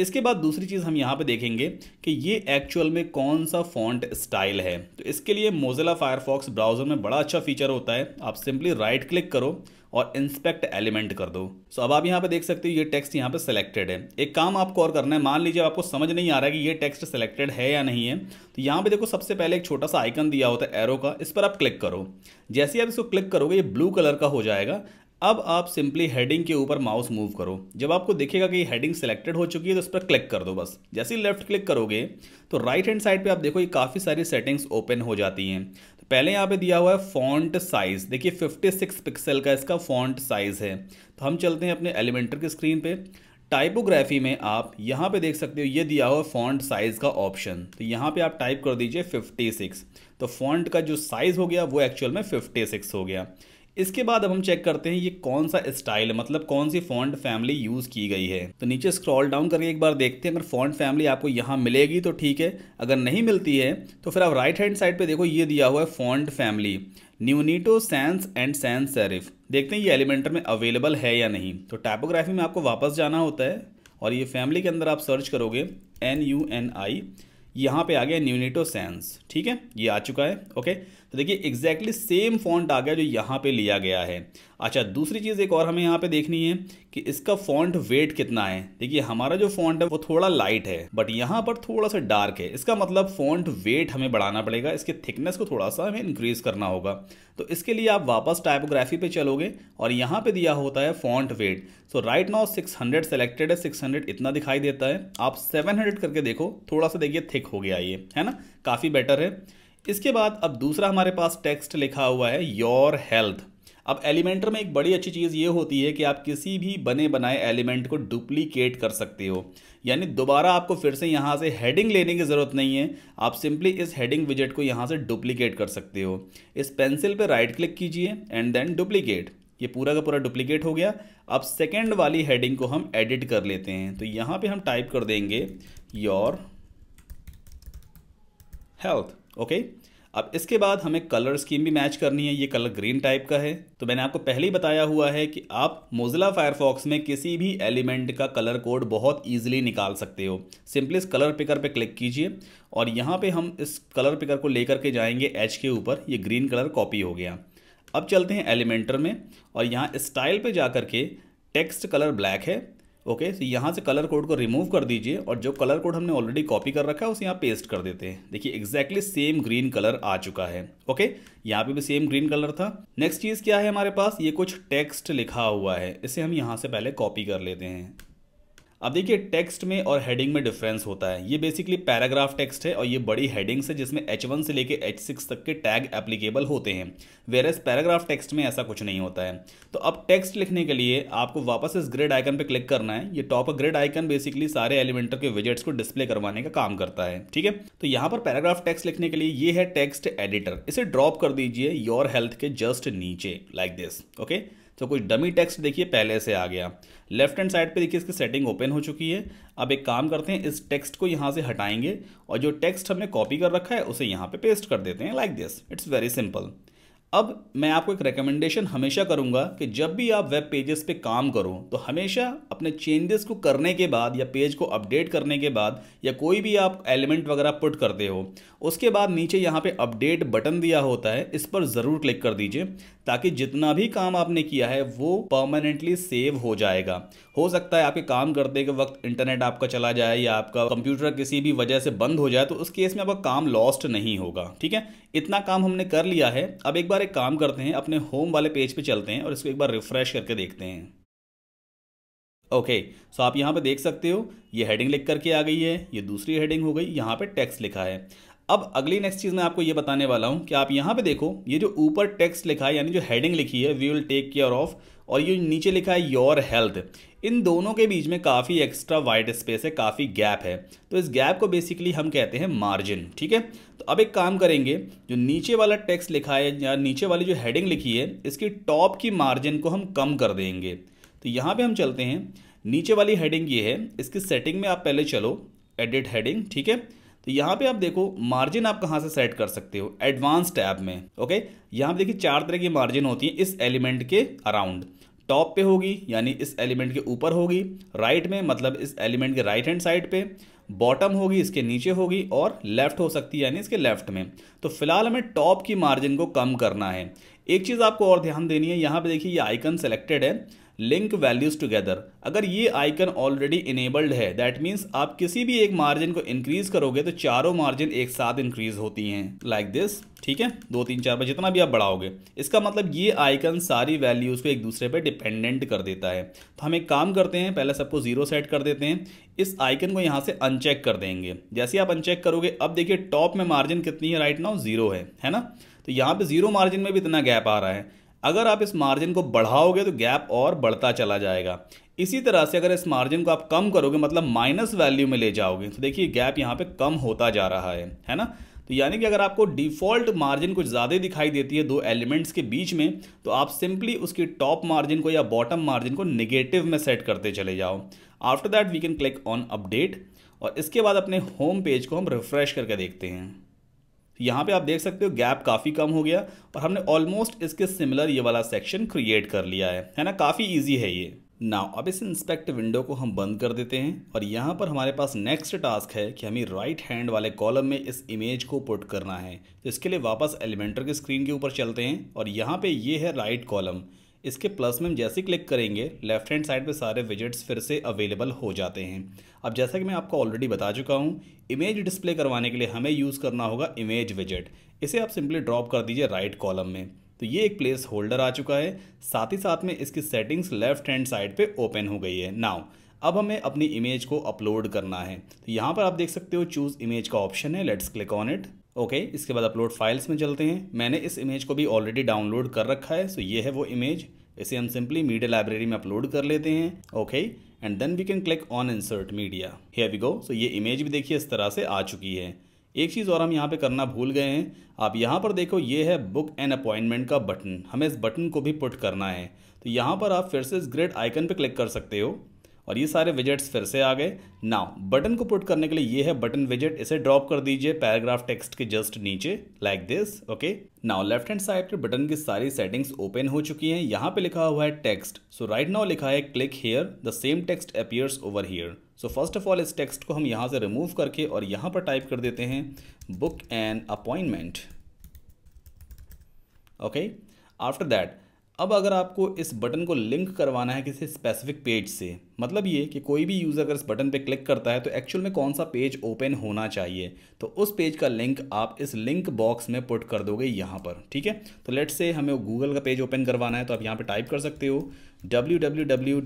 इसके बाद दूसरी चीज़ हम यहाँ पे देखेंगे कि ये एक्चुअल में कौन सा फॉन्ट स्टाइल है तो इसके लिए मोजिला फायरफॉक्स ब्राउज़र में बड़ा अच्छा फीचर होता है आप सिंपली राइट क्लिक करो और इंस्पेक्ट एलिमेंट कर दो सो so, अब आप यहाँ पे देख सकते हो ये टेक्स्ट यहाँ पे सिलेक्टेड है एक काम आपको और करना है मान लीजिए आपको समझ नहीं आ रहा है कि ये टेक्स्ट सिलेक्टेड है या नहीं है तो यहाँ पे देखो सबसे पहले एक छोटा सा आइकन दिया होता है एरो का इस पर आप क्लिक करो जैसे ही आप इसको क्लिक करोगे ये ब्लू कलर का हो जाएगा अब आप सिंपली हेडिंग के ऊपर माउस मूव करो जब आपको देखेगा कि हेडिंग सिलेक्टेड हो चुकी है तो इस पर क्लिक कर दो बस जैसे ही लेफ्ट क्लिक करोगे तो राइट हैंड साइड पे आप देखो ये काफ़ी सारी सेटिंग्स ओपन हो जाती हैं तो पहले यहाँ पे दिया हुआ है फॉन्ट साइज़ देखिए 56 पिक्सल का इसका फॉन्ट साइज़ है तो हम चलते हैं अपने एलिमेंटर की स्क्रीन पर टाइपोग्राफी में आप यहाँ पे देख सकते हो ये दिया हुआ फॉन्ट साइज़ का ऑप्शन तो यहाँ पे आप टाइप कर दीजिए 56 तो फॉन्ट का जो साइज़ हो गया वो एक्चुअल में 56 हो गया इसके बाद अब हम चेक करते हैं ये कौन सा स्टाइल मतलब कौन सी फॉन्ट फैमिली यूज की गई है तो नीचे स्क्रॉल डाउन करके एक बार देखते हैं अगर फॉन्ट फैमिली आपको यहाँ मिलेगी तो ठीक है अगर नहीं मिलती है तो फिर आप राइट हैंड साइड पे देखो ये दिया हुआ है font family Nunito sans and sans serif देखते हैं ये एलिमेंटर में अवेलेबल है या नहीं तो टाइपोग्राफी में आपको वापस जाना होता है और ये फैमिली के अंदर आप सर्च करोगे एन यू एन आई यहाँ पे आ गया न्यूनिटो सेंस ठीक है ये आ चुका है ओके तो देखिए एग्जैक्टली सेम फॉन्ट आ गया जो यहाँ पे लिया गया है अच्छा दूसरी चीज़ एक और हमें यहाँ पे देखनी है कि इसका फॉन्ट वेट कितना है देखिए हमारा जो फॉन्ट है वो थोड़ा लाइट है बट यहाँ पर थोड़ा सा डार्क है इसका मतलब फॉन्ट वेट हमें बढ़ाना पड़ेगा इसके थिकनेस को थोड़ा सा हमें इंक्रीज़ करना होगा तो इसके लिए आप वापस टाइपोग्राफी पे चलोगे और यहाँ पे दिया होता है font weight so right now 600 selected है 600 इतना दिखाई देता है आप 700 करके देखो थोड़ा सा देखिए थिक हो गया ये है ना काफ़ी बेटर है इसके बाद अब दूसरा हमारे पास टेक्स्ट लिखा हुआ है योर हेल्थ अब एलिमेंटर में एक बड़ी अच्छी चीज़ ये होती है कि आप किसी भी बने बनाए एलिमेंट को डुप्लीकेट कर सकते हो यानी दोबारा आपको फिर से यहाँ से हेडिंग लेने की ज़रूरत नहीं है आप सिंपली इस हेडिंग विजेट को यहाँ से डुप्लीकेट कर सकते हो इस पेंसिल पे राइट क्लिक कीजिए एंड देन डुप्लीकेट ये पूरा का पूरा डुप्लीकेट हो गया अब सेकेंड वाली हेडिंग को हम एडिट कर लेते हैं तो यहाँ पर हम टाइप कर देंगे योर हेल्थ ओके okay? अब इसके बाद हमें कलर स्कीम भी मैच करनी है ये कलर ग्रीन टाइप का है तो मैंने आपको पहले ही बताया हुआ है कि आप मोजिला फायरफॉक्स में किसी भी एलिमेंट का कलर कोड बहुत ईजिली निकाल सकते हो सिंपली इस कलर पिकर पे क्लिक कीजिए और यहाँ पे हम इस कलर पिकर को लेकर के जाएंगे एच के ऊपर ये ग्रीन कलर कॉपी हो गया अब चलते हैं एलिमेंटर में और यहाँ स्टाइल पर जा के टेक्स्ट कलर ब्लैक है ओके सो यहाँ से कलर कोड को रिमूव कर दीजिए और जो कलर कोड हमने ऑलरेडी कॉपी कर रखा है उसे यहाँ पेस्ट कर देते हैं देखिए एग्जैक्टली सेम ग्रीन कलर आ चुका है ओके यहाँ पे भी सेम ग्रीन कलर था नेक्स्ट चीज़ क्या है हमारे पास ये कुछ टेक्स्ट लिखा हुआ है इसे हम यहाँ से पहले कॉपी कर लेते हैं अब देखिए टेक्स्ट में और हेडिंग में डिफरेंस होता है ये बेसिकली पैराग्राफ टेक्स्ट है और ये बड़ी हेडिंग्स है जिसमें एच वन से लेके सिक्स तक के टैग एप्लीकेबल होते हैं वेरस पैराग्राफ टेक्स्ट में ऐसा कुछ नहीं होता है तो अब टेक्स्ट लिखने के लिए आपको वापस इस ग्रेड आइकन पर क्लिक करना है ये टॉप ग्रेड आइकन बेसिकली सारे एलिमेंटर के विजेट्स को डिस्प्ले करवाने का काम करता है ठीक है तो यहाँ पर पैराग्राफ टेक्स्ट लिखने के लिए ये है टेक्स्ट एडिटर इसे ड्रॉप कर दीजिए योर हेल्थ के जस्ट नीचे लाइक दिस ओके तो कुछ डमी टेक्स्ट देखिए पहले से आ गया लेफ्ट हैंड साइड पे देखिए इसकी सेटिंग ओपन हो चुकी है अब एक काम करते हैं इस टेक्स्ट को यहाँ से हटाएंगे और जो टेक्स्ट हमने कॉपी कर रखा है उसे यहाँ पे पेस्ट कर देते हैं like this it's very simple अब मैं आपको एक रिकमेंडेशन हमेशा करूंगा कि जब भी आप वेब पेजेस पे काम करो तो हमेशा अपने चेंजेस को करने के बाद या पेज को अपडेट करने के बाद या कोई भी आप एलिमेंट वगैरह पुट करते हो उसके बाद नीचे यहाँ पे अपडेट बटन दिया होता है इस पर ज़रूर क्लिक कर दीजिए ताकि जितना भी काम आपने किया है वो परमानेंटली सेव हो जाएगा हो सकता है आपके काम करते के वक्त इंटरनेट आपका चला जाए या आपका कंप्यूटर किसी भी वजह से बंद हो जाए तो उस केस में आपका काम लॉस्ट नहीं होगा ठीक है इतना काम हमने कर लिया है अब एक बार एक काम करते हैं अपने होम वाले पेज पर चलते हैं और इसको एक बार रिफ्रेश करके देखते हैं ओके okay, सो so आप यहाँ पे देख सकते हो ये हेडिंग लिख करके आ गई है ये दूसरी हेडिंग हो गई यहाँ पे टेक्स्ट लिखा है अब अगली नेक्स्ट चीज़ मैं आपको ये बताने वाला हूँ कि आप यहाँ पे देखो ये जो ऊपर टेक्स्ट लिखा है यानी जो हेडिंग लिखी है we will take care of और ये नीचे लिखा है योर हेल्थ इन दोनों के बीच में काफ़ी एक्स्ट्रा वाइट स्पेस है काफ़ी गैप है तो इस गैप को बेसिकली हम कहते हैं मार्जिन ठीक है तो अब एक काम करेंगे जो नीचे वाला टेक्स्ट लिखा है या नीचे वाली जो हेडिंग लिखी है इसकी टॉप की मार्जिन को हम कम कर देंगे तो यहाँ पर हम चलते हैं नीचे वाली हेडिंग ये है इसकी सेटिंग में आप पहले चलो एडिट हेडिंग ठीक है तो यहाँ पे आप देखो मार्जिन आप कहाँ से सेट कर सकते हो एडवांस टैब में ओके यहाँ पे देखिए चार तरह की मार्जिन होती है इस एलिमेंट के अराउंड टॉप पे होगी यानी इस एलिमेंट के ऊपर होगी राइट में मतलब इस एलिमेंट के राइट हैंड साइड पे बॉटम होगी इसके नीचे होगी और लेफ्ट हो सकती है यानी इसके लेफ्ट में तो फिलहाल हमें टॉप की मार्जिन को कम करना है एक चीज़ आपको और ध्यान देनी है यहाँ पे देखिए ये आइकन सेलेक्टेड है लिंक वैल्यूज टुगेदर अगर ये आइकन ऑलरेडी इनेबल्ड है दैट मीन्स आप किसी भी एक मार्जिन को इंक्रीज करोगे तो चारों मार्जिन एक साथ इंक्रीज होती हैं लाइक दिस ठीक है दो तीन चार बार जितना भी आप बढ़ाओगे इसका मतलब ये आइकन सारी वैल्यूज़ को एक दूसरे पर डिपेंडेंट कर देता है तो हम एक काम करते हैं पहले सबको ज़ीरो सेट कर देते हैं इस आइकन को यहाँ से अनचेक कर देंगे जैसे आप अनचेक करोगे अब देखिए टॉप में मार्जिन कितनी है राइट नाउ ज़ीरो है है ना तो यहाँ पे ज़ीरो मार्जिन में भी इतना गैप आ रहा है अगर आप इस मार्जिन को बढ़ाओगे तो गैप और बढ़ता चला जाएगा इसी तरह से अगर इस मार्जिन को आप कम करोगे मतलब माइनस वैल्यू में ले जाओगे तो देखिए गैप यहाँ पे कम होता जा रहा है है ना तो यानी कि अगर आपको डिफ़ॉल्ट मार्जिन कुछ ज़्यादा दिखाई देती है दो एलिमेंट्स के बीच में तो आप सिंपली उसकी टॉप मार्जिन को या बॉटम मार्जिन को निगेटिव में सेट करते चले जाओ after that we can click on update और इसके बाद अपने होम पेज को हम रिफ्रेश करके देखते हैं यहाँ पे आप देख सकते हो गैप काफ़ी कम हो गया और हमने ऑलमोस्ट इसके सिमिलर ये वाला सेक्शन क्रिएट कर लिया है है ना काफ़ी ईजी है ये ना अब इस इंस्पेक्ट विंडो को हम बंद कर देते हैं और यहाँ पर हमारे पास नेक्स्ट टास्क है कि हमें राइट हैंड वाले कॉलम में इस इमेज को पुट करना है तो इसके लिए वापस एलिमेंटर के स्क्रीन के ऊपर चलते हैं और यहाँ पर ये है राइट right कॉलम इसके प्लस में हम जैसे क्लिक करेंगे लेफ्ट हैंड साइड पे सारे विजिट्स फिर से अवेलेबल हो जाते हैं अब जैसा कि मैं आपको ऑलरेडी बता चुका हूँ इमेज डिस्प्ले करवाने के लिए हमें यूज़ करना होगा इमेज विजिट इसे आप सिंपली ड्रॉप कर दीजिए राइट कॉलम में तो ये एक प्लेस होल्डर आ चुका है साथ ही साथ में इसकी सेटिंग्स लेफ्ट हैंड साइड पर ओपन हो गई है नाव अब हमें अपनी इमेज को अपलोड करना है तो यहाँ पर आप देख सकते हो चूज़ इमेज का ऑप्शन है let's click on it okay okay, इसके बाद अपलोड फाइल्स में चलते हैं मैंने इस इमेज को भी ऑलरेडी डाउनलोड कर रखा है सो ये है वो इमेज इसे हम सिंपली मीडिया लाइब्रेरी में अपलोड कर लेते हैं okay and then we can click on insert media here we go so ये इमेज भी देखिए इस तरह से आ चुकी है एक चीज़ और हम यहाँ पे करना भूल गए हैं आप यहाँ पर देखो ये है बुक एंड अपॉइंटमेंट का बटन हमें इस बटन को भी पुट करना है तो यहाँ पर आप फिर से इस ग्रेड आइकन पे क्लिक कर सकते हो और ये सारे विजेट्स फिर से आ गए नाउ बटन को पुट करने के लिए ये है बटन विजेट इसे ड्रॉप कर दीजिए पैराग्राफ टेक्स्ट के जस्ट नीचे like this okay now left hand side पे बटन की सारी सेटिंग्स ओपन हो चुकी हैं यहाँ पे लिखा हुआ है टेक्स्ट सो राइट नाउ लिखा है click here the same text appears over here so first of all इस टेक्स्ट को हम यहाँ से रिमूव करके और यहाँ पर टाइप कर देते हैं book an appointment okay after that अब अगर आपको इस बटन को लिंक करवाना है किसी स्पेसिफिक पेज से मतलब ये कि कोई भी यूज़र अगर इस बटन पे क्लिक करता है तो एक्चुअल में कौन सा पेज ओपन होना चाहिए तो उस पेज का लिंक आप इस लिंक बॉक्स में पुट कर दोगे यहाँ पर ठीक है तो लेट्स से हमें गूगल का पेज ओपन करवाना है तो आप यहाँ पर टाइप कर सकते हो डब्ल्यू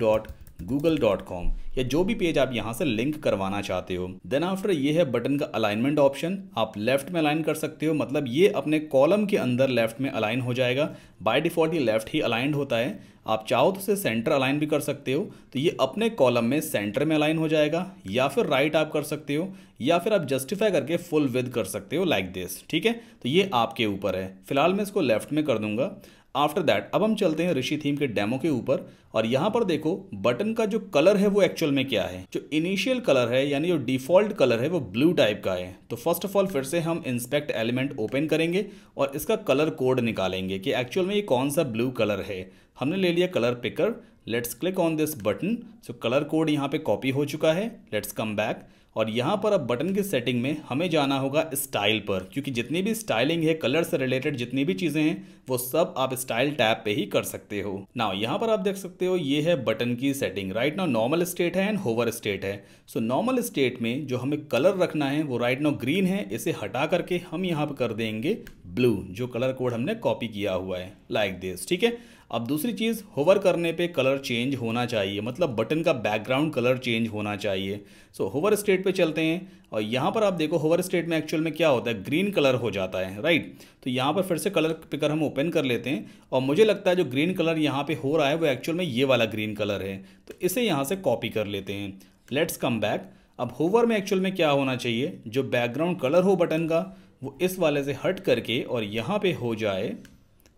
गूगल डॉट कॉम या जो भी पेज आप यहाँ से लिंक करवाना चाहते हो देन आफ्टर ये है बटन का अलाइनमेंट ऑप्शन आप लेफ्ट में अलाइन कर सकते हो मतलब ये अपने कॉलम के अंदर लेफ्ट में अलाइन हो जाएगा बाय डिफॉल्ट ये लेफ्ट ही अलाइंड होता है आप चाहो तो इसे सेंटर अलाइन भी कर सकते हो तो ये अपने कॉलम में सेंटर में अलाइन हो जाएगा या फिर राइट आप कर सकते हो या फिर आप जस्टिफाई करके फुल विद कर सकते हो लाइक like दिस ठीक है तो ये आपके ऊपर है फिलहाल मैं इसको लेफ्ट में कर दूंगा आफ्टर दैट अब हम चलते हैं ऋषि थीम के डेमो के ऊपर और यहाँ पर देखो बटन का जो कलर है वो एक्चुअल में क्या है जो इनिशियल कलर है यानी जो डिफॉल्ट कलर है वो ब्लू टाइप का है तो फर्स्ट ऑफ ऑल फिर से हम इंस्पेक्ट एलिमेंट ओपन करेंगे और इसका कलर कोड निकालेंगे कि एक्चुअल में ये कौन सा ब्लू कलर है हमने ले लिया colour picker let's click on this button so colour code यहाँ पे कॉपी हो चुका है लेट्स कम बैक और यहाँ पर अब बटन की सेटिंग में हमें जाना होगा स्टाइल पर क्योंकि जितनी भी स्टाइलिंग है कलर से रिलेटेड जितनी भी चीज़ें हैं वो सब आप स्टाइल टैब पे ही कर सकते हो ना यहाँ पर आप देख सकते हो ये है बटन की setting right now normal state है एंड होवर स्टेट है सो नॉर्मल स्टेट में जो हमें कलर रखना है वो राइट नाउ ग्रीन है इसे हटा करके हम यहाँ पर कर देंगे ब्लू जो कलर कोड हमने कॉपी किया हुआ है लाइक like दिस ठीक है अब दूसरी चीज़ होवर करने पे कलर चेंज होना चाहिए मतलब बटन का बैकग्राउंड कलर चेंज होना चाहिए सो होवर स्टेट पे चलते हैं और यहाँ पर आप देखो होवर स्टेट में एक्चुअल में क्या होता है ग्रीन कलर हो जाता है राइट तो यहाँ पर फिर से कलर पिकर हम ओपन कर लेते हैं और मुझे लगता है जो ग्रीन कलर यहाँ पर हो रहा है वो एक्चुअल में ये वाला ग्रीन कलर है तो इसे यहाँ से कॉपी कर लेते हैं लेट्स कम बैक अब होवर में एक्चुअल में क्या होना चाहिए जो बैकग्राउंड कलर हो बटन का वो इस वाले से हट करके और यहाँ पे हो जाए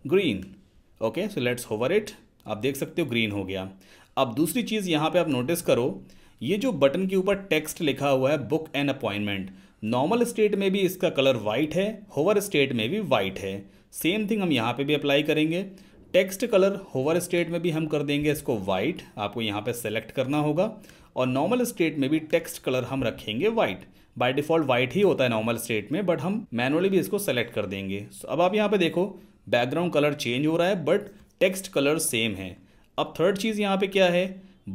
green okay so let's hover it आप देख सकते हो ग्रीन हो गया अब दूसरी चीज़ यहाँ पे आप नोटिस करो ये जो बटन के ऊपर टेक्स्ट लिखा हुआ है book an appointment normal state में भी इसका कलर वाइट है होवर स्टेट में भी वाइट है सेम थिंग हम यहाँ पे भी अप्लाई करेंगे टेक्स्ट कलर होवर स्टेट में भी हम कर देंगे इसको वाइट आपको यहाँ पे सेलेक्ट करना होगा और नॉर्मल स्टेट में भी टेक्स्ट कलर हम रखेंगे वाइट बाय डिफॉल्ट वाइट ही होता है नॉर्मल स्टेट में बट हम मैनुअली भी इसको सेलेक्ट कर देंगे so, अब आप यहाँ पे देखो बैकग्राउंड कलर चेंज हो रहा है बट टेक्स्ट कलर सेम है अब थर्ड चीज़ यहाँ पे क्या है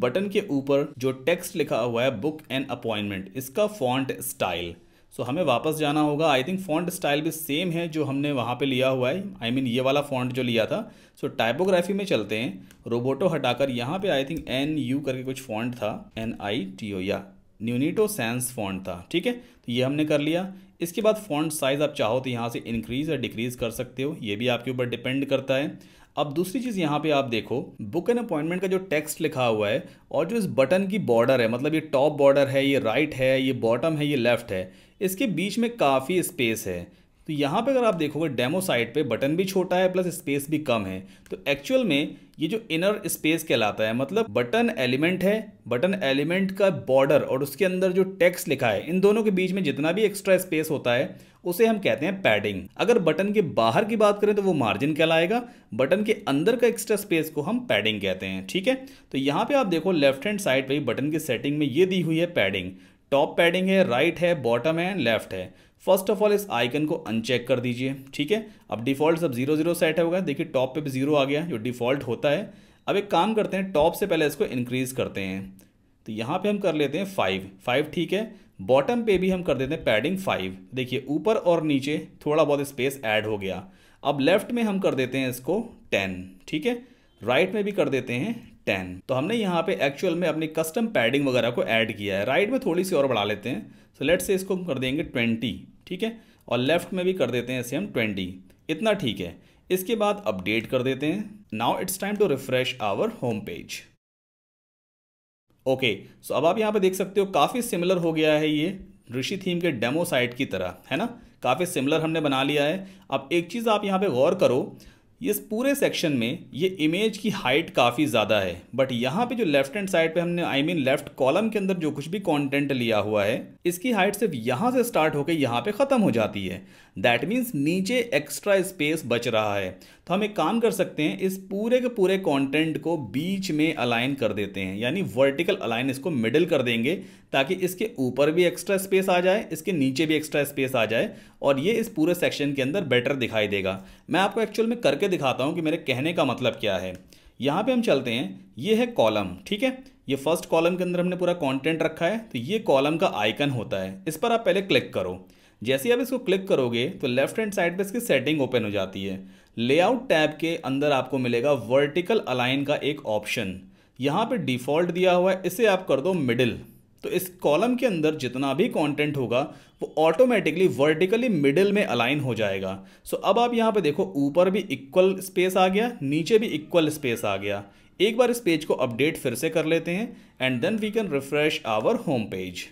बटन के ऊपर जो टेक्स्ट लिखा हुआ है बुक एंड अपॉइंटमेंट इसका फॉन्ट स्टाइल सो हमें वापस जाना होगा आई थिंक फॉन्ट स्टाइल भी सेम है जो हमने वहाँ पे लिया हुआ है आई I मीन mean, ये वाला फॉन्ट जो लिया था सो so, टाइपोग्राफी में चलते हैं रोबोटो हटाकर यहाँ पे आई थिंक एन यू करके कुछ फॉन्ट था एन आई टी ओ या न्यूनिटो सेंस फॉन्ट था ठीक है तो ये हमने कर लिया इसके बाद फ़ॉन्ट साइज़ आप चाहो तो यहाँ से इंक्रीज़ और डिक्रीज़ कर सकते हो ये भी आपके ऊपर डिपेंड करता है अब दूसरी चीज़ यहाँ पे आप देखो बुक एंड अपॉइंटमेंट का जो टेक्स्ट लिखा हुआ है और जो इस बटन की बॉर्डर है मतलब ये टॉप बॉर्डर है ये राइट right है ये बॉटम है ये लेफ़्ट है इसके बीच में काफ़ी स्पेस है तो यहाँ पे अगर आप देखोगे डेमो साइट पे बटन भी छोटा है प्लस स्पेस भी कम है तो एक्चुअल में ये जो इनर स्पेस कहलाता है मतलब बटन एलिमेंट है बटन एलिमेंट का बॉर्डर और उसके अंदर जो टेक्स्ट लिखा है इन दोनों के बीच में जितना भी एक्स्ट्रा स्पेस होता है उसे हम कहते हैं पैडिंग अगर बटन के बाहर की बात करें तो वो मार्जिन कहलाएगा बटन के अंदर का एक्स्ट्रा स्पेस को हम पैडिंग कहते हैं ठीक है तो यहाँ पे आप देखो लेफ्ट हैंड साइड पर बटन की सेटिंग में ये दी हुई है पैडिंग टॉप पैडिंग है राइट है बॉटम है लेफ्ट है फर्स्ट ऑफ ऑल इस आइकन को अनचेक कर दीजिए ठीक है अब डिफॉल्ट सब जीरो जीरो सेट होगा देखिए टॉप पे भी जीरो आ गया जो डिफॉल्ट होता है अब एक काम करते हैं टॉप से पहले इसको इंक्रीज़ करते हैं तो यहाँ पे हम कर लेते हैं फाइव फाइव ठीक है बॉटम पे भी हम कर देते हैं पैडिंग फाइव देखिए ऊपर और नीचे थोड़ा बहुत स्पेस ऐड हो गया अब लेफ्ट में हम कर देते हैं इसको टेन ठीक है राइट में भी कर देते हैं टेन तो हमने यहाँ पे एक्चुअल में अपनी कस्टम पैडिंग वगैरह को ऐड किया है राइट right में थोड़ी सी और बढ़ा लेते हैं सो लेट से इसको हम कर देंगे ट्वेंटी ठीक है और लेफ्ट में भी कर देते हैं इसे हम ट्वेंटी इतना ठीक है इसके बाद अपडेट कर देते हैं now it's time to refresh our home page okay so अब आप यहाँ पे देख सकते हो काफ़ी सिमिलर हो गया है ये ऋषि थीम के डेमो साइट की तरह है ना काफ़ी सिमिलर हमने बना लिया है अब एक चीज़ आप यहाँ पे गौर करो इस पूरे सेक्शन में ये इमेज की हाइट काफ़ी ज़्यादा है बट यहाँ पे जो लेफ्ट हैंड साइड पे हमने आई मीन लेफ्ट कॉलम के अंदर जो कुछ भी कंटेंट लिया हुआ है इसकी हाइट सिर्फ यहाँ से स्टार्ट होकर यहाँ पे ख़त्म हो जाती है दैट मीन्स नीचे एक्स्ट्रा स्पेस बच रहा है तो हम एक काम कर सकते हैं इस पूरे के पूरे कंटेंट को बीच में अलाइन कर देते हैं यानी वर्टिकल अलाइन इसको मिडिल कर देंगे ताकि इसके ऊपर भी एक्स्ट्रा स्पेस आ जाए इसके नीचे भी एक्स्ट्रा स्पेस आ जाए और ये इस पूरे सेक्शन के अंदर बेटर दिखाई देगा मैं आपको एक्चुअल में करके दिखाता हूँ कि मेरे कहने का मतलब क्या है यहाँ पर हम चलते हैं ये है कॉलम ठीक है ये फर्स्ट कॉलम के अंदर हमने पूरा कॉन्टेंट रखा है तो ये कॉलम का आइकन होता है इस पर आप पहले क्लिक करो जैसे ही आप इसको क्लिक करोगे तो लेफ्ट हैंड साइड पर इसकी सेटिंग ओपन हो जाती है लेआउट टैब के अंदर आपको मिलेगा वर्टिकल अलाइन का एक ऑप्शन यहाँ पे डिफ़ॉल्ट दिया हुआ है इसे आप कर दो मिडिल तो इस कॉलम के अंदर जितना भी कंटेंट होगा वो ऑटोमेटिकली वर्टिकली मिडिल में अलाइन हो जाएगा सो अब आप यहाँ पे देखो ऊपर भी इक्वल स्पेस आ गया नीचे भी इक्वल स्पेस आ गया एक बार इस पेज को अपडेट फिर से कर लेते हैं and then we can refresh our home page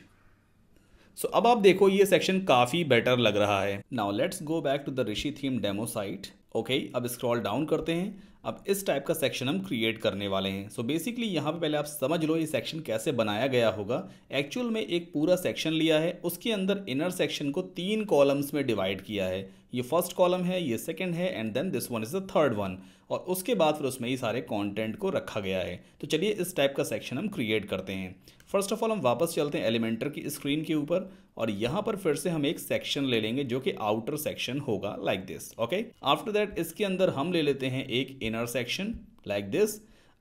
so अब आप देखो ये सेक्शन काफ़ी बेटर लग रहा है now let's go back to the Rishi theme demo site okay okay, अब स्क्रॉल डाउन करते हैं अब इस टाइप का सेक्शन हम क्रिएट करने वाले हैं सो बेसिकली यहाँ पे पहले आप समझ लो ये सेक्शन कैसे बनाया गया होगा एक्चुअल में एक पूरा सेक्शन लिया है उसके अंदर इनर सेक्शन को तीन कॉलम्स में डिवाइड किया है ये फर्स्ट कॉलम है ये सेकंड है and then this one is the third one और उसके बाद फिर उसमें ही सारे कॉन्टेंट को रखा गया है तो चलिए इस टाइप का सेक्शन हम क्रिएट करते हैं फर्स्ट ऑफ ऑल हम वापस चलते हैं एलिमेंटर की स्क्रीन के ऊपर और यहाँ पर फिर से हम एक सेक्शन ले लेंगे जो कि आउटर सेक्शन होगा like this okay after that इसके अंदर हम ले लेते हैं एक इनर सेक्शन लाइक दिस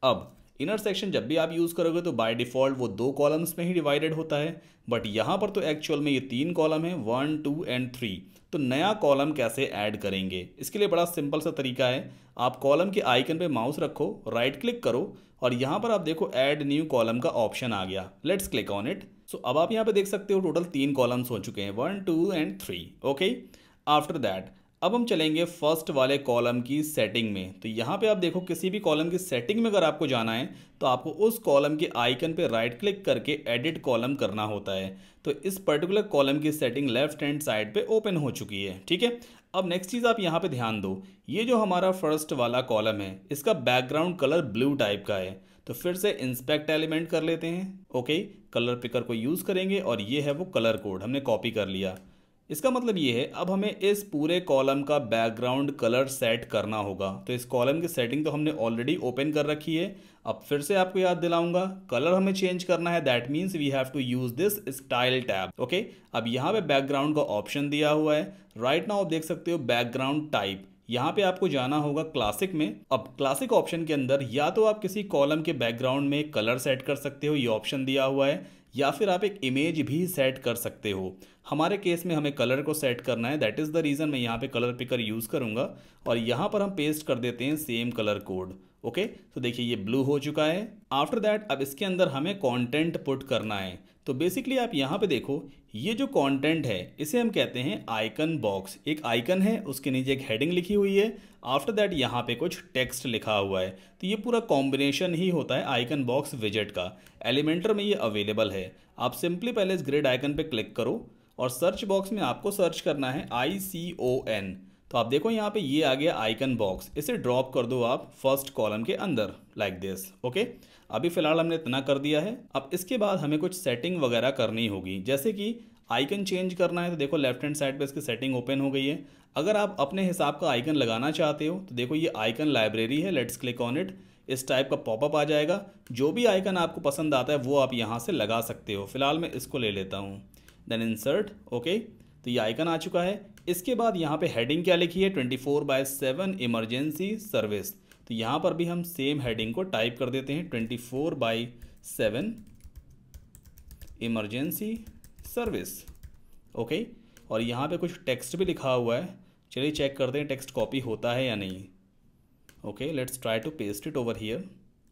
अब इनर सेक्शन जब भी आप यूज़ करोगे तो बाय डिफ़ॉल्ट वो दो कॉलम्स में ही डिवाइडेड होता है बट यहाँ पर तो एक्चुअल में ये तीन कॉलम है वन टू एंड थ्री तो नया कॉलम कैसे ऐड करेंगे इसके लिए बड़ा सिंपल सा तरीका है आप कॉलम के आइकन पे माउस रखो राइट क्लिक करो और यहाँ पर आप देखो ऐड न्यू कॉलम का ऑप्शन आ गया let's click on it so अब आप यहाँ पे देख सकते हो टोटल तीन कॉलम्स हो चुके हैं one two and three okay after that अब हम चलेंगे फर्स्ट वाले कॉलम की सेटिंग में तो यहाँ पे आप देखो किसी भी कॉलम की सेटिंग में अगर आपको जाना है तो आपको उस कॉलम के आइकन पे राइट क्लिक करके एडिट कॉलम करना होता है तो इस पर्टिकुलर कॉलम की सेटिंग लेफ्ट हैंड साइड पे ओपन हो चुकी है ठीक है अब नेक्स्ट चीज़ आप यहाँ पे ध्यान दो ये जो हमारा फर्स्ट वाला कॉलम है इसका बैकग्राउंड कलर ब्लू टाइप का है तो फिर से इंस्पेक्ट एलिमेंट कर लेते हैं ओके कलर पिकर को यूज़ करेंगे और ये है वो कलर कोड हमने कॉपी कर लिया इसका मतलब ये है अब हमें इस पूरे कॉलम का बैकग्राउंड कलर सेट करना होगा तो इस कॉलम की सेटिंग तो हमने ऑलरेडी ओपन कर रखी है अब फिर से आपको याद दिलाऊंगा कलर हमें चेंज करना है that means we have to use this style tab okay अब यहाँ पे बैकग्राउंड का ऑप्शन दिया हुआ है राइट नाउ आप देख सकते हो बैकग्राउंड टाइप यहाँ पे आपको जाना होगा क्लासिक में अब क्लासिक ऑप्शन के अंदर या तो आप किसी कॉलम के बैकग्राउंड में कलर सेट कर सकते हो ये ऑप्शन दिया हुआ है या फिर आप एक इमेज भी सेट कर सकते हो हमारे केस में हमें कलर को सेट करना है दैट इज़ द रीज़न मैं यहाँ पे कलर पिकर यूज़ करूँगा और यहाँ पर हम पेस्ट कर देते हैं सेम कलर कोड ओके तो देखिए ये ब्लू हो चुका है आफ्टर दैट अब इसके अंदर हमें कॉन्टेंट पुट करना है तो बेसिकली आप यहाँ पे देखो ये जो कंटेंट है इसे हम कहते हैं आइकन बॉक्स एक आइकन है उसके नीचे एक हेडिंग लिखी हुई है आफ्टर दैट यहाँ पे कुछ टेक्स्ट लिखा हुआ है तो ये पूरा कॉम्बिनेशन ही होता है आइकन बॉक्स विजेट का एलिमेंटर में ये अवेलेबल है आप सिंपली पहले इस ग्रेड आइकन पर क्लिक करो और सर्च बॉक्स में आपको सर्च करना है आई सी ओ एन तो आप देखो यहाँ पे ये आ गया आइकन बॉक्स इसे ड्रॉप कर दो आप फर्स्ट कॉलम के अंदर लाइक दिस ओके अभी फ़िलहाल हमने इतना कर दिया है अब इसके बाद हमें कुछ सेटिंग वगैरह करनी होगी जैसे कि आइकन चेंज करना है तो देखो लेफ्ट हैंड साइड पे इसकी सेटिंग ओपन हो गई है अगर आप अपने हिसाब का आइकन लगाना चाहते हो तो देखो ये आइकन लाइब्रेरी है लेट्स क्लिक ऑन इट इस टाइप का पॉपअप आ जाएगा जो भी आइकन आपको पसंद आता है वो आप यहाँ से लगा सकते हो फिलहाल मैं इसको ले लेता हूँ देन इंसर्ट ओके तो ये आइकन आ चुका है इसके बाद यहाँ पे हेडिंग क्या लिखी है twenty four by seven emergency service तो यहाँ पर भी हम सेम हेडिंग को टाइप कर देते हैं twenty four by seven emergency service okay और यहाँ पे कुछ टेक्स्ट भी लिखा हुआ है चलिए चेक करते हैं टेक्स्ट कॉपी होता है या नहीं okay let's try to paste it over here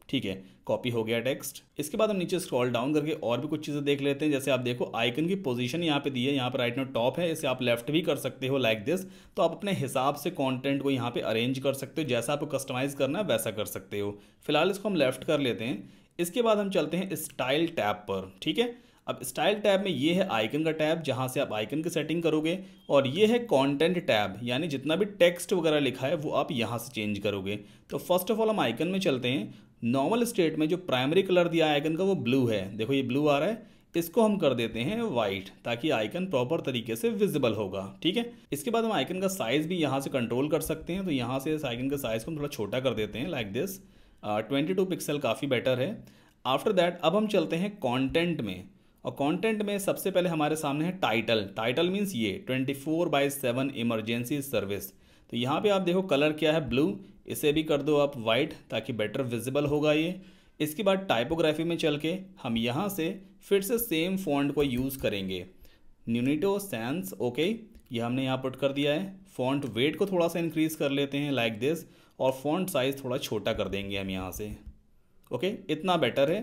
ठीक है कॉपी हो गया टेक्स्ट इसके बाद हम नीचे स्क्रॉल डाउन करके और भी कुछ चीज़ें देख लेते हैं जैसे आप देखो आइकन की पोजीशन यहाँ पे दी है यहाँ पर राइट नोट टॉप है इसे आप लेफ्ट भी कर सकते हो लाइक like दिस तो आप अपने हिसाब से कंटेंट को यहाँ पे अरेंज कर सकते हो जैसा आपको कस्टमाइज करना है वैसा कर सकते हो फिलहाल इसको हम लेफ्ट कर लेते हैं इसके बाद हम चलते हैं स्टाइल टैब पर ठीक है अब स्टाइल टैब में ये है आइकन का टैब जहाँ से आप आइकन की सेटिंग करोगे और ये है कंटेंट टैब यानी जितना भी टेक्स्ट वगैरह लिखा है वो आप यहाँ से चेंज करोगे तो फर्स्ट ऑफ ऑल हम आइकन में चलते हैं नॉर्मल स्टेट में जो प्राइमरी कलर दिया आइकन का वो ब्लू है देखो ये ब्लू आ रहा है इसको हम कर देते हैं वाइट ताकि आइकन प्रॉपर तरीके से विजिबल होगा ठीक है इसके बाद हम आइकन का साइज़ भी यहाँ से कंट्रोल कर सकते हैं तो यहाँ से इस आइकन का साइज़ को हम थोड़ा छोटा कर देते हैं like this twenty two pixel काफ़ी बेटर है आफ्टर दैट अब हम चलते हैं कॉन्टेंट में और कंटेंट में सबसे पहले हमारे सामने है टाइटल टाइटल मीन्स ये 24 four by seven emergency service तो यहाँ पे आप देखो कलर क्या है ब्लू इसे भी कर दो आप वाइट ताकि बेटर विजिबल होगा ये इसके बाद टाइपोग्राफी में चल के हम यहाँ से फिर से सेम फॉन्ट को यूज़ करेंगे न्यूनिटो सेंस ओके ये हमने यहाँ पुट कर दिया है फॉन्ट वेट को थोड़ा सा इंक्रीज़ कर लेते हैं लाइक like दिस और फॉन्ट साइज़ थोड़ा छोटा कर देंगे हम यहाँ से ओके okay? इतना बेटर है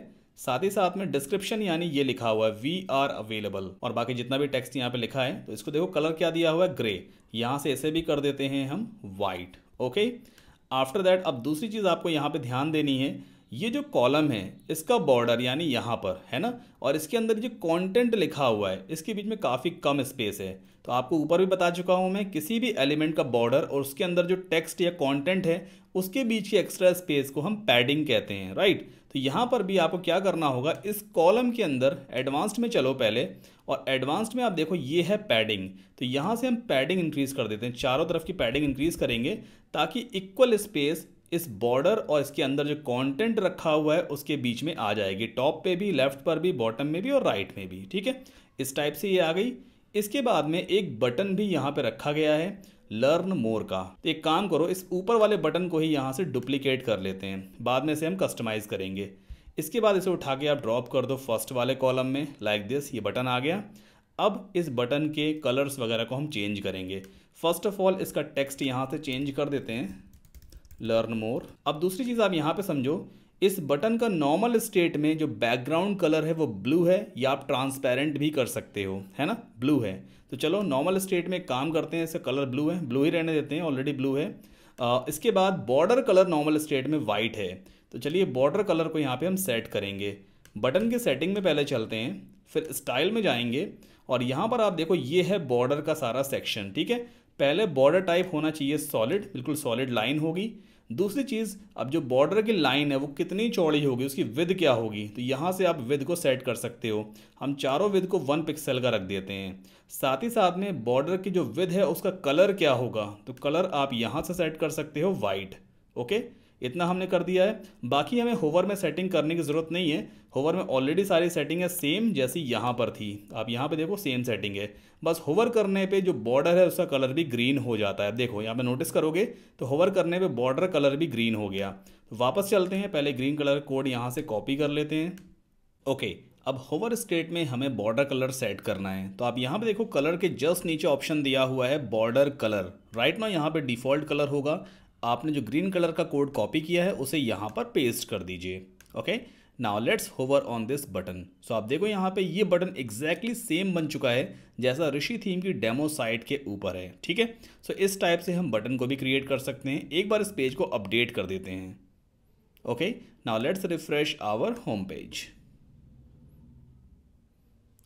साथ ही साथ में डिस्क्रिप्शन यानी ये लिखा हुआ है वी आर अवेलेबल और बाकी जितना भी टेक्स्ट यहाँ पे लिखा है तो इसको देखो कलर क्या दिया हुआ है ग्रे यहाँ से ऐसे भी कर देते हैं हम white okay okay? After that अब दूसरी चीज़ आपको यहाँ पे ध्यान देनी है ये जो कॉलम है इसका बॉर्डर यानी यहाँ पर है ना और इसके अंदर जो कंटेंट लिखा हुआ है इसके बीच में काफ़ी कम स्पेस है तो आपको ऊपर भी बता चुका हूँ मैं किसी भी एलिमेंट का बॉर्डर और उसके अंदर जो टेक्स्ट या कॉन्टेंट है उसके बीच की एक्स्ट्रा स्पेस को हम पैडिंग कहते हैं राइट तो यहाँ पर भी आपको क्या करना होगा इस कॉलम के अंदर एडवांस्ड में चलो पहले और एडवांस्ड में आप देखो ये है पैडिंग तो यहाँ से हम पैडिंग इंक्रीज़ कर देते हैं चारों तरफ की पैडिंग इंक्रीज़ करेंगे ताकि इक्वल स्पेस इस बॉर्डर और इसके अंदर जो कंटेंट रखा हुआ है उसके बीच में आ जाएगी टॉप पे भी लेफ्ट पर भी बॉटम में भी और राइट में भी ठीक है इस टाइप से ये आ गई इसके बाद में एक बटन भी यहाँ पे रखा गया है लर्न मोर का तो एक काम करो इस ऊपर वाले बटन को ही यहाँ से डुप्लीकेट कर लेते हैं बाद में से हम कस्टमाइज़ करेंगे इसके बाद इसे उठा के आप ड्रॉप कर दो फर्स्ट वाले कॉलम में लाइक दिस ये बटन आ गया अब इस बटन के कलर्स वगैरह को हम चेंज करेंगे फर्स्ट ऑफ ऑल इसका टेक्स्ट यहाँ से चेंज कर देते हैं लर्न मोर अब दूसरी चीज़ आप यहाँ पे समझो इस बटन का नॉर्मल स्टेट में जो बैकग्राउंड कलर है वो ब्लू है या आप ट्रांसपेरेंट भी कर सकते हो है ना ब्लू है तो चलो नॉर्मल स्टेट में काम करते हैं इसका कलर ब्लू है ब्लू ही रहने देते हैं ऑलरेडी ब्लू है आ, इसके बाद बॉर्डर कलर नॉर्मल स्टेट में वाइट है तो चलिए बॉर्डर कलर को यहाँ पे हम सेट करेंगे बटन के सेटिंग में पहले चलते हैं फिर स्टाइल में जाएंगे और यहाँ पर आप देखो ये है बॉर्डर का सारा सेक्शन ठीक है पहले बॉर्डर टाइप होना चाहिए सॉलिड बिल्कुल सॉलिड लाइन होगी दूसरी चीज़ अब जो बॉर्डर की लाइन है वो कितनी चौड़ी होगी उसकी विद क्या होगी तो यहाँ से आप विद को सेट कर सकते हो हम चारों विद को वन पिक्सल का रख देते हैं साथ ही साथ में बॉर्डर की जो विद है उसका कलर क्या होगा तो कलर आप यहाँ से सेट कर सकते हो वाइट ओके इतना हमने कर दिया है बाकी हमें होवर में सेटिंग करने की ज़रूरत नहीं है होवर में ऑलरेडी सारी सेटिंग है सेम जैसी यहाँ पर थी आप यहाँ पे देखो सेम सेटिंग है बस होवर करने पे जो बॉर्डर है उसका कलर भी ग्रीन हो जाता है देखो यहाँ पे नोटिस करोगे तो होवर करने पे बॉर्डर कलर भी ग्रीन हो गया तो वापस चलते हैं पहले ग्रीन कलर कोड यहाँ से कॉपी कर लेते हैं ओके अब होवर स्टेट में हमें बॉर्डर कलर सेट करना है तो आप यहाँ पे देखो कलर के जस्ट नीचे ऑप्शन दिया हुआ है बॉर्डर कलर राइट ना यहाँ पे डिफ़ॉल्ट कलर होगा आपने जो ग्रीन कलर का कोड कॉपी किया है उसे यहाँ पर पेस्ट कर दीजिए okay now let's hover on this button so आप देखो यहाँ पे ये बटन एग्जैक्टली सेम बन चुका है जैसा ऋषि थीम की डेमो साइट के ऊपर है ठीक है सो इस टाइप से हम बटन को भी क्रिएट कर सकते हैं एक बार इस पेज को अपडेट कर देते हैं okay now let's refresh our home page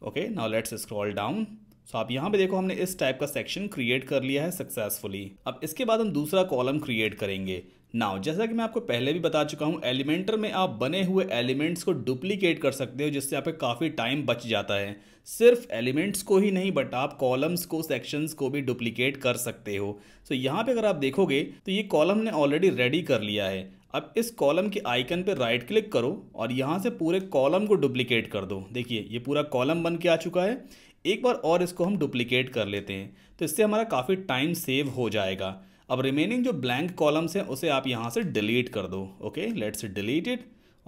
okay now let's scroll down so so, आप यहाँ पे देखो हमने इस टाइप का सेक्शन क्रिएट कर लिया है सक्सेसफुली अब इसके बाद हम दूसरा कॉलम क्रिएट करेंगे नाउ जैसा कि मैं आपको पहले भी बता चुका हूँ एलिमेंटर में आप बने हुए एलिमेंट्स को डुप्लीकेट कर सकते हो जिससे आप काफ़ी टाइम बच जाता है सिर्फ एलिमेंट्स को ही नहीं बट आप कॉलम्स को सेक्शंस को भी डुप्लीकेट कर सकते हो सो so, यहाँ पे अगर आप देखोगे तो ये कॉलम ने ऑलरेडी रेडी कर लिया है अब इस कॉलम के आइकन पर राइट क्लिक करो और यहाँ से पूरे कॉलम को डुप्लीकेट कर दो देखिए ये पूरा कॉलम बन के आ चुका है एक बार और इसको हम डुप्लीकेट कर लेते हैं तो इससे हमारा काफ़ी टाइम सेव हो जाएगा अब रिमेनिंग जो ब्लैंक कॉलम्स हैं उसे आप यहाँ से डिलीट कर दो ओके लेट्स डिलीट इट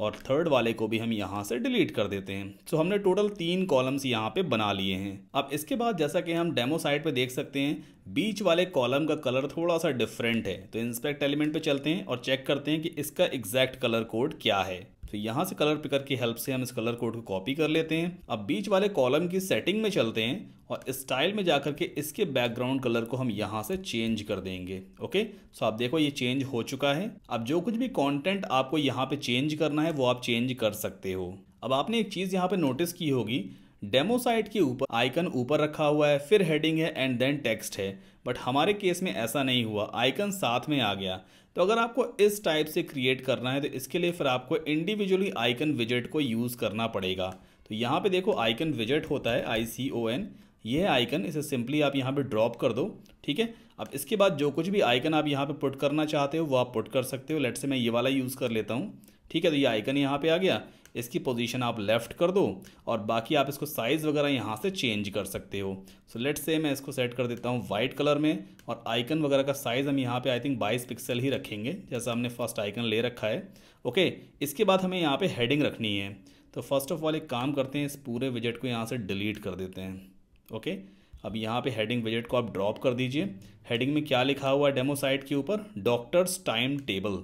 और थर्ड वाले को भी हम यहाँ से डिलीट कर देते हैं सो so, हमने टोटल तीन कॉलम्स यहाँ पे बना लिए हैं अब इसके बाद जैसा कि हम डेमो साइट पे देख सकते हैं बीच वाले कॉलम का कलर थोड़ा सा डिफरेंट है तो इंस्पेक्ट एलिमेंट पे चलते हैं और चेक करते हैं कि इसका एग्जैक्ट कलर कोड क्या है तो यहाँ से कलर पिकर की हेल्प से हम इस कलर कोड को कॉपी कर लेते हैं अब बीच वाले कॉलम की सेटिंग में चलते हैं और स्टाइल में जाकर के इसके बैकग्राउंड कलर को हम यहाँ से चेंज कर देंगे ओके सो आप देखो ये चेंज हो चुका है अब जो कुछ भी कंटेंट आपको यहाँ पे चेंज करना है वो आप चेंज कर सकते हो अब आपने एक चीज़ यहाँ पे नोटिस की होगी डेमो साइट के ऊपर आइकन ऊपर रखा हुआ है फिर हेडिंग है एंड देन टेक्स्ट है बट हमारे केस में ऐसा नहीं हुआ आइकन साथ में आ गया तो अगर आपको इस टाइप से क्रिएट करना है तो इसके लिए फिर आपको इंडिविजुअली आइकन विजेट को यूज़ करना पड़ेगा तो यहाँ पे देखो आइकन विजेट होता है आई सी ओ एन ये आइकन इसे सिंपली आप यहाँ पे ड्रॉप कर दो ठीक है अब इसके बाद जो कुछ भी आइकन आप यहाँ पे पुट करना चाहते हो वो आप पुट कर सकते हो लेट से मैं ये वाला यूज़ कर लेता हूँ ठीक है तो ये आइकन यहाँ पर आ गया इसकी पोजीशन आप लेफ़्ट कर दो और बाकी आप इसको साइज़ वगैरह यहाँ से चेंज कर सकते हो सो लेट्स से मैं इसको सेट कर देता हूँ वाइट कलर में और आइकन वगैरह का साइज़ हम यहाँ पे आई थिंक 22 पिक्सल ही रखेंगे जैसा हमने फर्स्ट आइकन ले रखा है ओके इसके बाद हमें यहाँ पर हेडिंग रखनी है तो फर्स्ट ऑफ ऑल एक काम करते हैं इस पूरे विजेट को यहाँ से डिलीट कर देते हैं ओके अब यहाँ पे हेडिंग विजट को आप ड्रॉप कर दीजिए हेडिंग में क्या लिखा हुआ है डेमो साइट के ऊपर डॉक्टर्स टाइम टेबल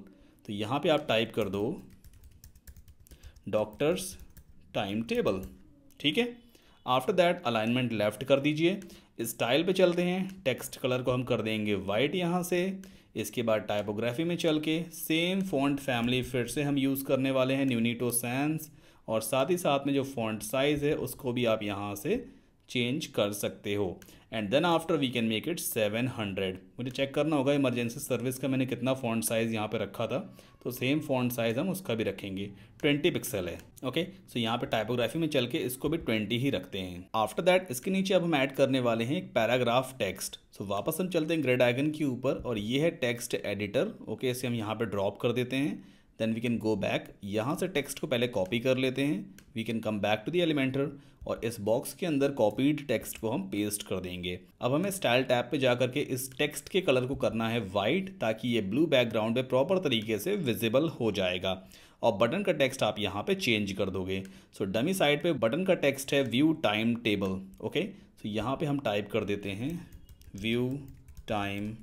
तो यहाँ पे आप टाइप कर दो डॉक्टर्स टाइम टेबल ठीक है आफ्टर दैट अलाइनमेंट लेफ़्ट कर दीजिए स्टाइल पे चलते हैं टेक्स्ट कलर को हम कर देंगे वाइट यहाँ से इसके बाद टाइपोग्राफी में चल के सेम फॉन्ट फैमिली फिर से हम यूज़ करने वाले हैं न्यूनिटो सैंस और साथ ही साथ में जो फॉन्ट साइज़ है उसको भी आप यहाँ से चेंज कर सकते हो and then after we can make it 700 मुझे चेक करना होगा इमरजेंसी सर्विस का मैंने कितना फॉन्ट साइज़ यहाँ पे रखा था तो सेम फॉन्ट साइज़ हम उसका भी रखेंगे 20 पिक्सल है ओके सो यहाँ पे टाइपोग्राफी में चल के इसको भी 20 ही रखते हैं आफ्टर दैट इसके नीचे अब हम ऐड करने वाले हैं एक पैराग्राफ टेक्स्ट सो वापस हम चलते हैं ग्रेड आइगन के ऊपर और ये है टेक्स्ट एडिटर ओके इसे हम यहाँ पर ड्रॉप कर देते हैं then we can go back यहाँ से टेक्स्ट को पहले कॉपी कर लेते हैं we can come back to the Elementor और इस बॉक्स के अंदर कॉपीड टेक्स्ट को हम पेस्ट कर देंगे अब हमें स्टाइल टैब पे जाकर के इस टेक्स्ट के कलर को करना है वाइट ताकि ये ब्लू बैकग्राउंड पे प्रॉपर तरीके से विजिबल हो जाएगा और बटन का टेक्स्ट आप यहाँ पे चेंज कर दोगे सो डमी साइड पे बटन का टेक्स्ट है view time table okay so यहाँ पे हम टाइप कर देते हैं view time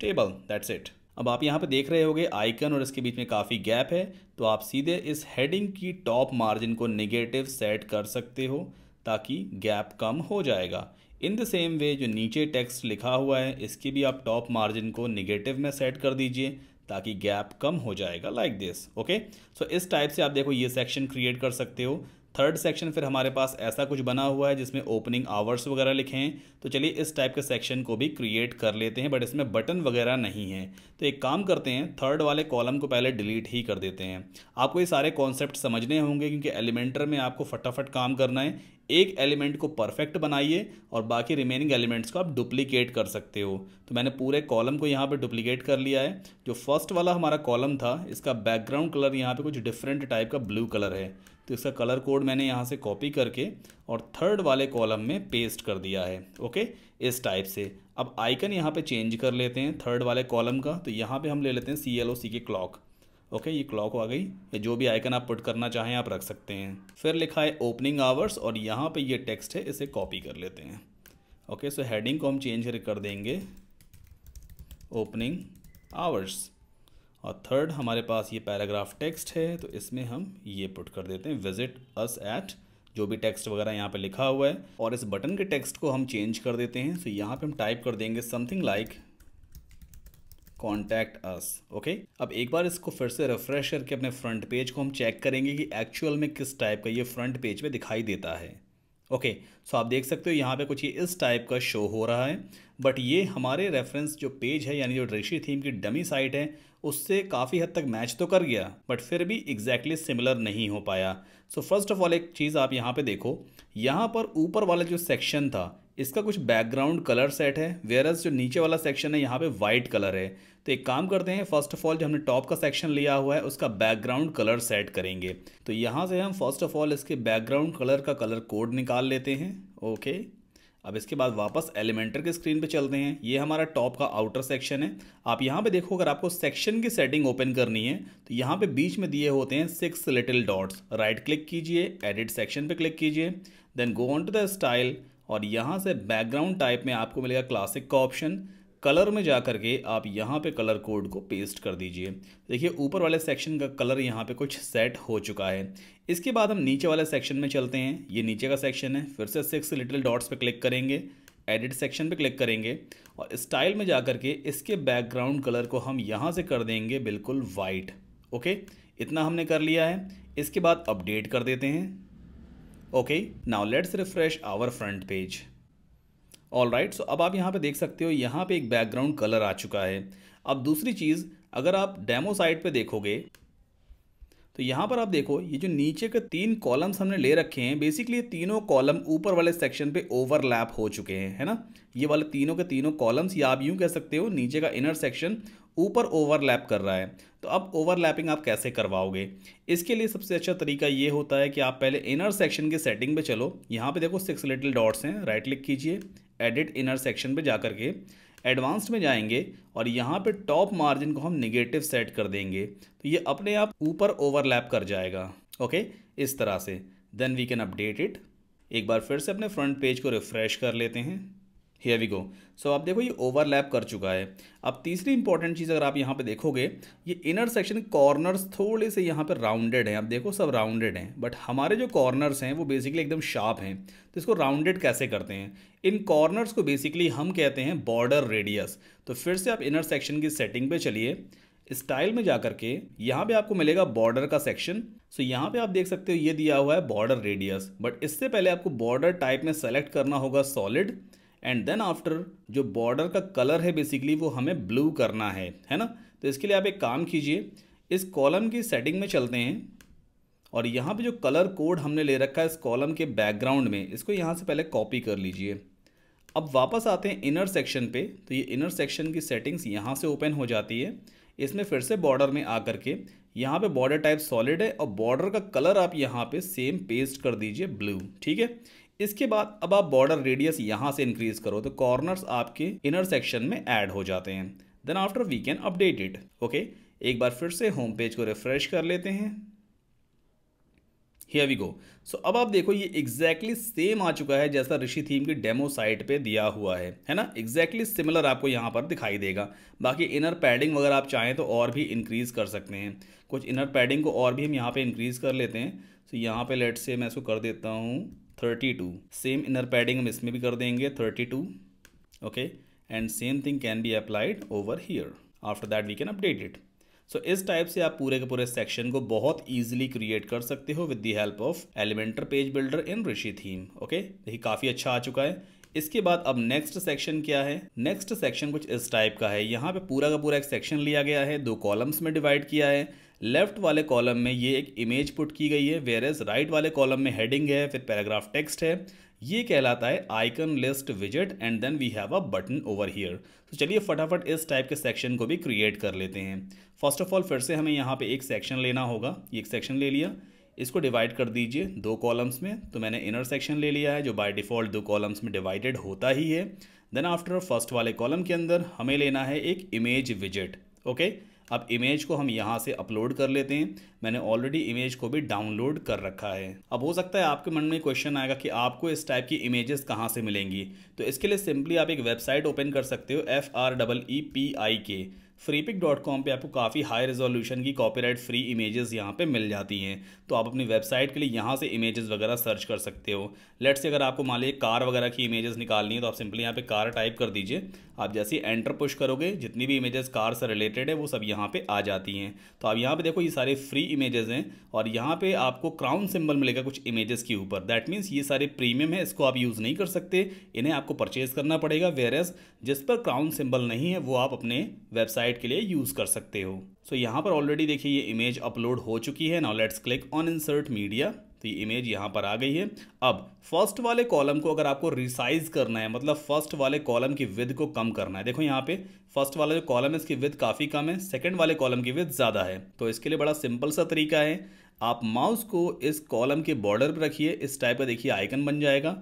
table that's it अब आप यहाँ पे देख रहे होंगे आइकन और इसके बीच में काफ़ी गैप है तो आप सीधे इस हेडिंग की टॉप मार्जिन को निगेटिव सेट कर सकते हो ताकि गैप कम हो जाएगा इन द सेम वे जो नीचे टेक्स्ट लिखा हुआ है इसकी भी आप टॉप मार्जिन को निगेटिव में सेट कर दीजिए ताकि गैप कम हो जाएगा लाइक दिस ओके सो इस टाइप से आप देखो ये सेक्शन क्रिएट कर सकते हो थर्ड सेक्शन फिर हमारे पास ऐसा कुछ बना हुआ है जिसमें ओपनिंग आवर्स वगैरह लिखे हैं तो चलिए इस टाइप के सेक्शन को भी क्रिएट कर लेते हैं बट इसमें बटन वगैरह नहीं है तो एक काम करते हैं थर्ड वाले कॉलम को पहले डिलीट ही कर देते हैं आपको ये सारे कॉन्सेप्ट समझने होंगे क्योंकि एलिमेंटर में आपको फटाफट काम करना है एक एलिमेंट को परफेक्ट बनाइए और बाकी रिमेनिंग एलिमेंट्स को आप डुप्लीकेट कर सकते हो तो मैंने पूरे कॉलम को यहाँ पे डुप्लीकेट कर लिया है जो फर्स्ट वाला हमारा कॉलम था इसका बैकग्राउंड कलर यहाँ पे कुछ डिफरेंट टाइप का ब्लू कलर है तो इसका कलर कोड मैंने यहाँ से कॉपी करके और थर्ड वाले कॉलम में पेस्ट कर दिया है ओके इस टाइप से अब आइकन यहाँ पे चेंज कर लेते हैं थर्ड वाले कॉलम का तो यहाँ पे हम ले लेते हैं C L O C K clock okay ये क्लॉक आ गई या जो भी आइकन आप पुट करना चाहें आप रख सकते हैं फिर लिखा है ओपनिंग आवर्स और यहाँ पर ये टेक्स्ट है इसे कॉपी कर लेते हैं ओके सो हेडिंग को हम चेंज कर देंगे ओपनिंग आवर्स और थर्ड हमारे पास ये पैराग्राफ टेक्स्ट है तो इसमें हम ये पुट कर देते हैं विजिट अस एट जो भी टेक्स्ट वगैरह यहाँ पे लिखा हुआ है और इस बटन के टेक्स्ट को हम चेंज कर देते हैं तो यहाँ पे हम टाइप कर देंगे something like contact us okay अब एक बार इसको फिर से रिफ्रेश करके अपने फ्रंट पेज को हम चेक करेंगे कि एक्चुअल में किस टाइप का ये फ्रंट पेज पे दिखाई देता है ओके okay, सो so आप देख सकते हो यहाँ पे कुछ ये इस टाइप का शो हो रहा है बट ये हमारे रेफरेंस जो पेज है यानी जो ड्रेशी थीम की डमी साइट है उससे काफ़ी हद तक मैच तो कर गया बट फिर भी एग्जैक्टली exactly सिमिलर नहीं हो पाया सो फर्स्ट ऑफ ऑल एक चीज़ आप यहाँ पे देखो यहाँ पर ऊपर वाला जो सेक्शन था इसका कुछ बैकग्राउंड कलर सेट है वेयरस जो नीचे वाला सेक्शन है यहाँ पे वाइट कलर है तो एक काम करते हैं फर्स्ट ऑफ ऑल जो हमने टॉप का सेक्शन लिया हुआ है उसका बैकग्राउंड कलर सेट करेंगे तो यहाँ से हम फर्स्ट ऑफ ऑल इसके बैकग्राउंड कलर का कलर कोड निकाल लेते हैं ओके okay. अब इसके बाद वापस एलिमेंटर के स्क्रीन पे चलते हैं ये हमारा टॉप का आउटर सेक्शन है आप यहाँ पे देखो अगर आपको सेक्शन की सेटिंग ओपन करनी है तो यहाँ पे बीच में दिए होते हैं six little dots right click कीजिए एडिट सेक्शन पे क्लिक कीजिए then go on to the style और यहाँ से बैकग्राउंड टाइप में आपको मिलेगा क्लासिक का ऑप्शन कलर में जा कर के आप यहाँ पे कलर कोड को पेस्ट कर दीजिए देखिए ऊपर वाले सेक्शन का कलर यहाँ पे कुछ सेट हो चुका है इसके बाद हम नीचे वाले सेक्शन में चलते हैं ये नीचे का सेक्शन है फिर से सिक्स लिटिल डॉट्स पे क्लिक करेंगे एडिट सेक्शन पे क्लिक करेंगे और स्टाइल में जा कर के इसके बैकग्राउंड कलर को हम यहाँ से कर देंगे बिल्कुल वाइट ओके इतना हमने कर लिया है इसके बाद अपडेट कर देते हैं okay now let's refresh our front page all right so अब आप यहाँ पे देख सकते हो यहाँ पे एक बैकग्राउंड कलर आ चुका है अब दूसरी चीज़ अगर आप डेमो साइट पे देखोगे तो यहाँ पर आप देखो ये जो नीचे के तीन कॉलम्स हमने ले रखे हैं बेसिकली ये तीनों कॉलम ऊपर वाले सेक्शन पे ओवरलैप हो चुके हैं है ना ये वाले तीनों के तीनों कॉलम्स या आप यूँ कह सकते हो नीचे का इनर सेक्शन ऊपर ओवरलैप कर रहा है तो अब ओवरलैपिंग आप कैसे करवाओगे इसके लिए सबसे अच्छा तरीका ये होता है कि आप पहले इनर सेक्शन के सेटिंग पे चलो यहाँ पे देखो सिक्स लिटिल डॉट्स हैं राइट क्लिक कीजिए एडिट इनर सेक्शन पे जा कर के एडवांस्ड में जाएंगे और यहाँ पे टॉप मार्जिन को हम निगेटिव सेट कर देंगे तो ये अपने आप ऊपर ओवरलैप कर जाएगा ओके इस तरह से then we can update it एक बार फिर से अपने फ्रंट पेज को रिफ्रेश कर लेते हैं हेयर वी गो सो आप देखो ये ओवरलैप कर चुका है अब तीसरी इंपॉर्टेंट चीज़ अगर आप यहाँ पे देखोगे ये इनर सेक्शन कॉर्नर्स थोड़े से यहाँ पे राउंडेड हैं आप देखो सब राउंडेड हैं बट हमारे जो कॉर्नर्स हैं वो बेसिकली एकदम शार्प हैं तो इसको राउंडेड कैसे करते हैं इन कॉर्नर्स को बेसिकली हम कहते हैं बॉर्डर रेडियस तो फिर से आप इनर सेक्शन की सेटिंग पर चलिए स्टाइल में जा करके यहाँ पे आपको मिलेगा बॉर्डर का सेक्शन सो so, यहाँ पे आप देख सकते हो ये दिया हुआ है बॉर्डर रेडियस बट इससे पहले आपको बॉर्डर टाइप में सेलेक्ट करना होगा सॉलिड एंड देन आफ्टर जो बॉर्डर का कलर है बेसिकली वो हमें ब्लू करना है है ना तो इसके लिए आप एक काम कीजिए इस कॉलम की सेटिंग में चलते हैं और यहाँ पे जो कलर कोड हमने ले रखा है इस कॉलम के बैकग्राउंड में इसको यहाँ से पहले कॉपी कर लीजिए अब वापस आते हैं इनर सेक्शन पे तो ये इनर सेक्शन की सेटिंग्स यहाँ से ओपन हो जाती है इसमें फिर से बॉर्डर में आ करके यहाँ पे बॉर्डर टाइप सॉलिड है और बॉर्डर का कलर आप यहाँ पे सेम पेस्ट कर दीजिए ब्लू ठीक है इसके बाद अब आप बॉर्डर रेडियस यहाँ से इंक्रीज करो तो कॉर्नर्स आपके इनर सेक्शन में ऐड हो जाते हैं then after we can update it okay एक बार फिर से होम पेज को रिफ्रेश कर लेते हैं हियर वी गो सो अब आप देखो ये एग्जैक्टली exactly सेम आ चुका है जैसा ऋषि थीम की डेमो साइट पे दिया हुआ है है ना एग्जैक्टली exactly सिमिलर आपको यहाँ पर दिखाई देगा बाकी इनर पैडिंग वगैरह आप चाहें तो और भी इंक्रीज़ कर सकते हैं कुछ इनर पैडिंग को और भी हम यहाँ पे इंक्रीज़ कर लेते हैं सो so यहाँ पे लेट से मैं इसको कर देता हूँ thirty two same inner padding हम इसमें भी कर देंगे thirty two okay and same thing can be applied over here after that we can update it so इस टाइप से आप पूरे के पूरे सेक्शन को बहुत ईजिली क्रिएट कर सकते हो with the help of Elementor page builder in Rishi theme okay देखिए काफ़ी अच्छा आ चुका है इसके बाद अब नेक्स्ट सेक्शन क्या है नेक्स्ट सेक्शन कुछ इस टाइप का है यहाँ पे पूरा का पूरा एक सेक्शन लिया गया है दो कॉलम्स में डिवाइड किया है लेफ्ट वाले कॉलम में ये एक इमेज पुट की गई है वेयर एज राइट वाले कॉलम में हेडिंग है फिर पैराग्राफ टेक्स्ट है ये कहलाता है आइकन लिस्ट विजिट and then we have a button over here तो चलिए फटाफट इस टाइप के सेक्शन को भी क्रिएट कर लेते हैं फर्स्ट ऑफ ऑल फिर से हमें यहाँ पे एक सेक्शन लेना होगा ये एक सेक्शन ले लिया इसको डिवाइड कर दीजिए दो कॉलम्स में तो मैंने इनर सेक्शन ले लिया है जो बाय डिफ़ॉल्ट दो कॉलम्स में डिवाइडेड होता ही है देन आफ्टर फर्स्ट वाले कॉलम के अंदर हमें लेना है एक इमेज विजिट ओके okay? अब इमेज को हम यहाँ से अपलोड कर लेते हैं मैंने ऑलरेडी इमेज को भी डाउनलोड कर रखा है अब हो सकता है आपके मन में क्वेश्चन आएगा कि आपको इस टाइप की इमेजेस कहाँ से मिलेंगी तो इसके लिए सिंपली आप एक वेबसाइट ओपन कर सकते हो F R double E P I के फ्री पिक डॉट कॉम पर आपको काफ़ी हाई रेजोल्यूशन की कॉपीराइट फ्री इमेजेस यहाँ पे मिल जाती हैं तो आप अपनी वेबसाइट के लिए यहाँ से इमेजेस वगैरह सर्च कर सकते हो लेट्स अगर आपको मान लीजिए कार वगैरह की इमेजेस निकालनी है तो आप सिंपली यहाँ पे कार टाइप कर दीजिए आप जैसे ही एंटर पुश करोगे जितनी भी इमेजेस कार से रिलेटेड है वो सब यहाँ पे आ जाती हैं तो आप यहाँ पे देखो ये सारे फ्री इमेजेस हैं और यहाँ पे आपको क्राउन सिंबल मिलेगा कुछ इमेजेस के ऊपर दैट मीन्स ये सारे प्रीमियम है इसको आप यूज़ नहीं कर सकते इन्हें आपको परचेज़ करना पड़ेगा वेरस जिस पर क्राउन सिंबल नहीं है वो आप अपने वेबसाइट वेबसाइट के लिए यूज कर सकते हो सो so, यहाँ पर ऑलरेडी देखिए ये इमेज अपलोड हो चुकी है now let's click on insert media तो ये इमेज यहाँ पर आ गई है अब फर्स्ट वाले कॉलम को अगर आपको रिसाइज करना है मतलब फर्स्ट वाले कॉलम की विद को कम करना है देखो यहाँ पे फर्स्ट वाला जो कॉलम है इसकी विद काफ़ी कम है सेकेंड वाले कॉलम की विद ज़्यादा है तो इसके लिए बड़ा सिंपल सा तरीका है आप माउस को इस कॉलम के बॉर्डर पर रखिए इस टाइप का देखिए आइकन बन जाएगा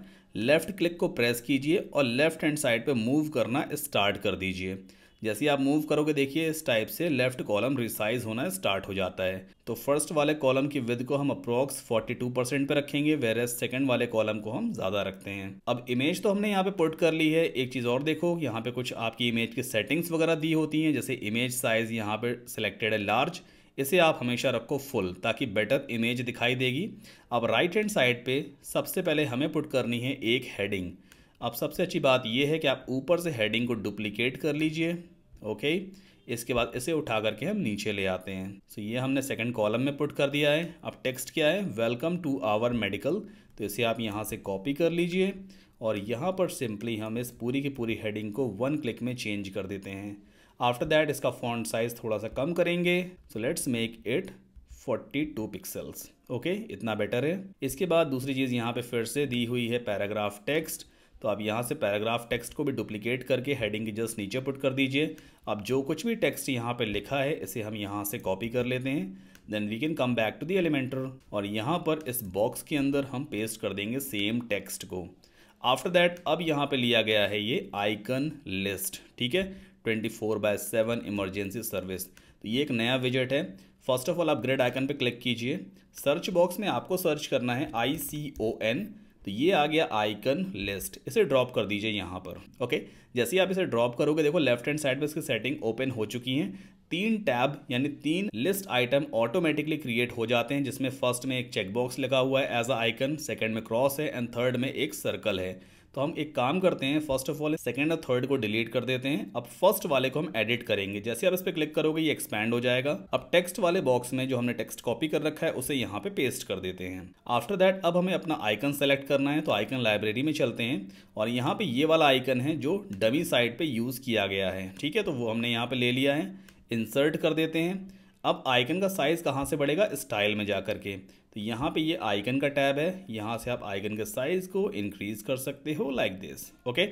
लेफ्ट क्लिक को प्रेस कीजिए और लेफ्ट हैंड साइड पे मूव करना स्टार्ट कर दीजिए जैसे आप मूव करोगे देखिए इस टाइप से लेफ्ट कॉलम रिसाइज होना स्टार्ट हो जाता है तो फर्स्ट वाले कॉलम की विद को हम अप्रॉक्स 42 परसेंट पर रखेंगे वेर एस सेकेंड वाले कॉलम को हम ज़्यादा रखते हैं अब इमेज तो हमने यहाँ पे पुट कर ली है एक चीज़ और देखो यहाँ पे कुछ आपकी इमेज की सेटिंग्स वगैरह दी होती हैं जैसे इमेज साइज़ यहाँ पे सिलेक्टेड है लार्ज इसे आप हमेशा रखो फुल ताकि बेटर इमेज दिखाई देगी अब राइट हैंड साइड पे सबसे पहले हमें पुट करनी है एक हेडिंग अब सबसे अच्छी बात यह है कि आप ऊपर से हेडिंग को डुप्लीकेट कर लीजिए ओके इसके बाद इसे उठा करके हम नीचे ले आते हैं सो ये हमने सेकंड कॉलम में पुट कर दिया है अब टेक्स्ट क्या है वेलकम टू आवर मेडिकल तो इसे आप यहाँ से कॉपी कर लीजिए और यहाँ पर सिंपली हम इस पूरी की पूरी हेडिंग को वन क्लिक में चेंज कर देते हैं आफ्टर दैट इसका फॉन्ट साइज थोड़ा सा कम करेंगे so let's make it 42 pixels okay इतना बेटर है इसके बाद दूसरी चीज़ यहाँ पे फिर से दी हुई है पैराग्राफ टेक्स्ट तो आप यहाँ से पैराग्राफ टेक्स्ट को भी डुप्लीकेट करके हेडिंग के जस्ट नीचे पुट कर दीजिए अब जो कुछ भी टेक्स्ट यहाँ पर लिखा है इसे हम यहाँ से कॉपी कर लेते हैं then we can come back to the Elementor और यहाँ पर इस बॉक्स के अंदर हम पेस्ट कर देंगे सेम टेक्स्ट को आफ्टर दैट अब यहाँ पे लिया गया है ये आइकन लिस्ट ठीक है twenty four by seven emergency service तो ये एक नया विजट है फर्स्ट ऑफ ऑल आप ग्रेड आइकन पे क्लिक कीजिए सर्च बॉक्स में आपको सर्च करना है आई सी ओ एन तो ये आ गया आइकन लिस्ट इसे ड्रॉप कर दीजिए यहाँ पर ओके जैसे ही आप इसे ड्रॉप करोगे देखो लेफ्ट हैंड साइड में इसकी सेटिंग ओपन हो चुकी है तीन टैब यानी तीन लिस्ट आइटम ऑटोमेटिकली क्रिएट हो जाते हैं जिसमें फर्स्ट में एक चेकबॉक्स लगा हुआ है एज अ आइकन सेकेंड में क्रॉस है एंड थर्ड में एक सर्कल है तो हम एक काम करते हैं फर्स्ट ऑफ ऑल सेकेंड और थर्ड को डिलीट कर देते हैं अब फर्स्ट वाले को हम एडिट करेंगे जैसे आप इस पर क्लिक करोगे ये एक्सपैंड हो जाएगा अब टेक्स्ट वाले बॉक्स में जो हमने टेक्स्ट कॉपी कर रखा है उसे यहाँ पे पेस्ट कर देते हैं आफ्टर दैट अब हमें अपना आइकन सेलेक्ट करना है तो आइकन लाइब्रेरी में चलते हैं और यहाँ पे ये वाला आइकन है जो डमी साइड पर यूज़ किया गया है ठीक है तो वो हमने यहाँ पर ले लिया है इंसर्ट कर देते हैं अब आइकन का साइज़ कहाँ से बढ़ेगा स्टाइल में जा कर के तो यहाँ पे ये आइकन का टैब है यहाँ से आप आइकन के साइज़ को इंक्रीज़ कर सकते हो लाइक दिस ओके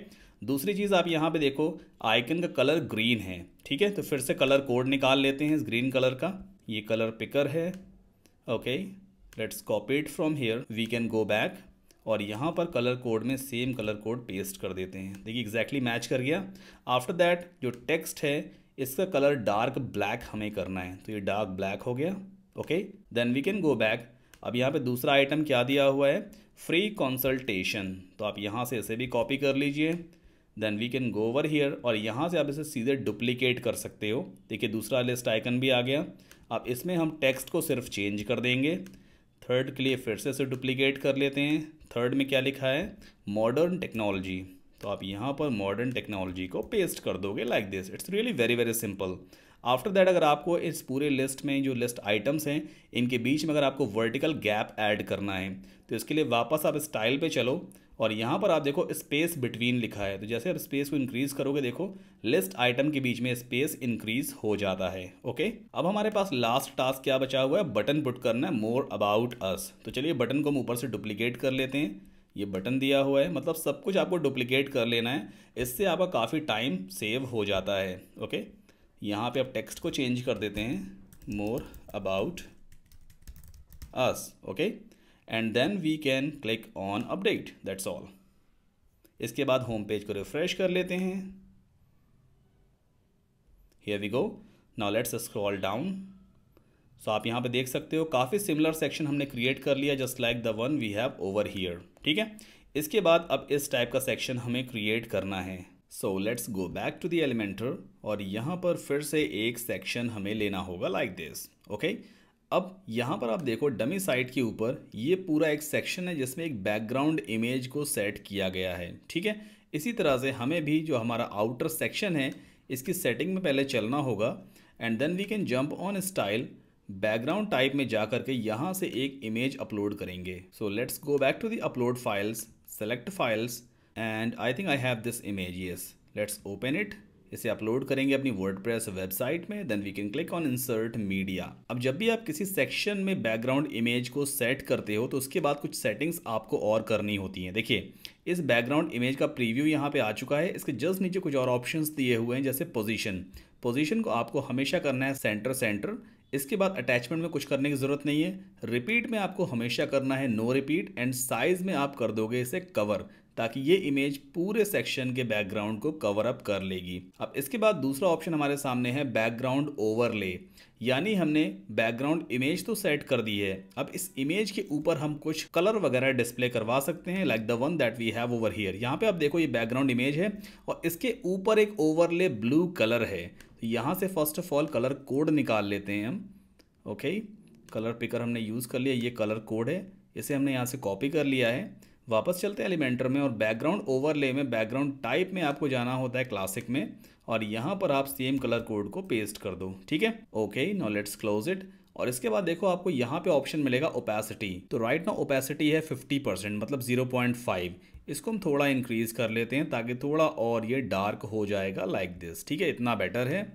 दूसरी चीज़ आप यहाँ पे देखो आइकन का कलर ग्रीन है ठीक है तो फिर से कलर कोड निकाल लेते हैं इस ग्रीन कलर का ये कलर पिकर है okay let's copy it from here we can go back और यहाँ पर कलर कोड में सेम कलर कोड पेस्ट कर देते हैं देखिए एग्जैक्टली मैच कर गया आफ्टर दैट जो टेक्स्ट है इसका कलर डार्क ब्लैक हमें करना है तो ये डार्क ब्लैक हो गया okay then we can go back अब यहाँ पे दूसरा आइटम क्या दिया हुआ है फ्री कंसल्टेशन तो आप यहाँ से इसे भी कॉपी कर लीजिए then we can go over here और यहाँ से आप इसे सीधे डुप्लीकेट कर सकते हो देखिए दूसरा लिस्ट आइकन भी आ गया अब इसमें हम टेक्स्ट को सिर्फ चेंज कर देंगे थर्ड के लिए फिर से इसे डुप्लीकेट कर लेते हैं थर्ड में क्या लिखा है मॉडर्न टेक्नोलॉजी तो आप यहाँ पर मॉडर्न टेक्नोलॉजी को पेस्ट कर दोगे like this it's really very very simple after that अगर आपको इस पूरे लिस्ट में जो लिस्ट आइटम्स हैं इनके बीच में अगर आपको वर्टिकल गैप ऐड करना है तो इसके लिए वापस आप स्टाइल पे चलो और यहाँ पर आप देखो स्पेस बिटवीन लिखा है तो जैसे आप स्पेस को इंक्रीज़ करोगे देखो लिस्ट आइटम के बीच में स्पेस इंक्रीज हो जाता है ओके अब हमारे पास लास्ट टास्क क्या बचा हुआ है बटन पुट करना है मोर अबाउट अस तो चलिए बटन को हम ऊपर से डुप्लीकेट कर लेते हैं ये बटन दिया हुआ है मतलब सब कुछ आपको डुप्लीकेट कर लेना है इससे आपका काफ़ी टाइम सेव हो जाता है ओके यहाँ पे आप टेक्स्ट को चेंज कर देते हैं more about us okay and then we can click on update that's all इसके बाद होम पेज को रिफ्रेश कर लेते हैं here we go now let's scroll down so आप यहाँ पे देख सकते हो काफ़ी सिमिलर सेक्शन हमने क्रिएट कर लिया just like the one we have over here ठीक है इसके बाद अब इस टाइप का सेक्शन हमें क्रिएट करना है so let's go back to the Elementor और यहाँ पर फिर से एक सेक्शन हमें लेना होगा लाइक दिस ओके अब यहाँ पर आप देखो डमी साइट के ऊपर ये पूरा एक सेक्शन है जिसमें एक बैकग्राउंड इमेज को सेट किया गया है ठीक है इसी तरह से हमें भी जो हमारा आउटर सेक्शन है इसकी सेटिंग में पहले चलना होगा and then we can jump on style background type में जा करके यहाँ से एक इमेज अपलोड करेंगे so let's go back to the upload files select files and I think I have this image yes let's open it इसे अपलोड करेंगे अपनी वर्ड वेबसाइट में then we can click on insert media अब जब भी आप किसी सेक्शन में बैकग्राउंड इमेज को सेट करते हो तो उसके बाद कुछ सेटिंग्स आपको और करनी होती हैं देखिए इस बैकग्राउंड इमेज का प्रीव्यू यहाँ पे आ चुका है इसके जस्ट नीचे कुछ और ऑप्शंस दिए हुए हैं जैसे पोजीशन पोजीशन को आपको हमेशा करना है सेंटर सेंटर इसके बाद अटैचमेंट में कुछ करने की ज़रूरत नहीं है रिपीट में आपको हमेशा करना है नो रिपीट एंड साइज़ में आप कर दोगे इसे कवर ताकि ये इमेज पूरे सेक्शन के बैकग्राउंड को कवर अप कर लेगी अब इसके बाद दूसरा ऑप्शन हमारे सामने है बैकग्राउंड ओवरले यानी हमने बैकग्राउंड इमेज तो सेट कर दी है अब इस इमेज के ऊपर हम कुछ कलर वगैरह डिस्प्ले करवा सकते हैं like the one that we have over here यहाँ पे आप देखो ये बैकग्राउंड इमेज है और इसके ऊपर एक ओवरले ब्लू कलर है यहाँ से first of all colour code निकाल लेते हैं हम ओके कलर पिकर हमने यूज़ कर लिया ये कलर कोड है इसे हमने यहाँ से कॉपी कर लिया है वापस चलते हैं एलिमेंटर में और बैकग्राउंड ओवरले में बैकग्राउंड टाइप में आपको जाना होता है क्लासिक में और यहाँ पर आप सेम कलर कोड को पेस्ट कर दो ठीक है okay no let's close it और इसके बाद देखो आपको यहाँ पे ऑप्शन मिलेगा ओपेसिटी तो राइट ना ओपेसिटी है 50 परसेंट मतलब 0.5 इसको हम थोड़ा इंक्रीज़ कर लेते हैं ताकि थोड़ा और ये डार्क हो जाएगा लाइक like दिस ठीक है इतना बेटर है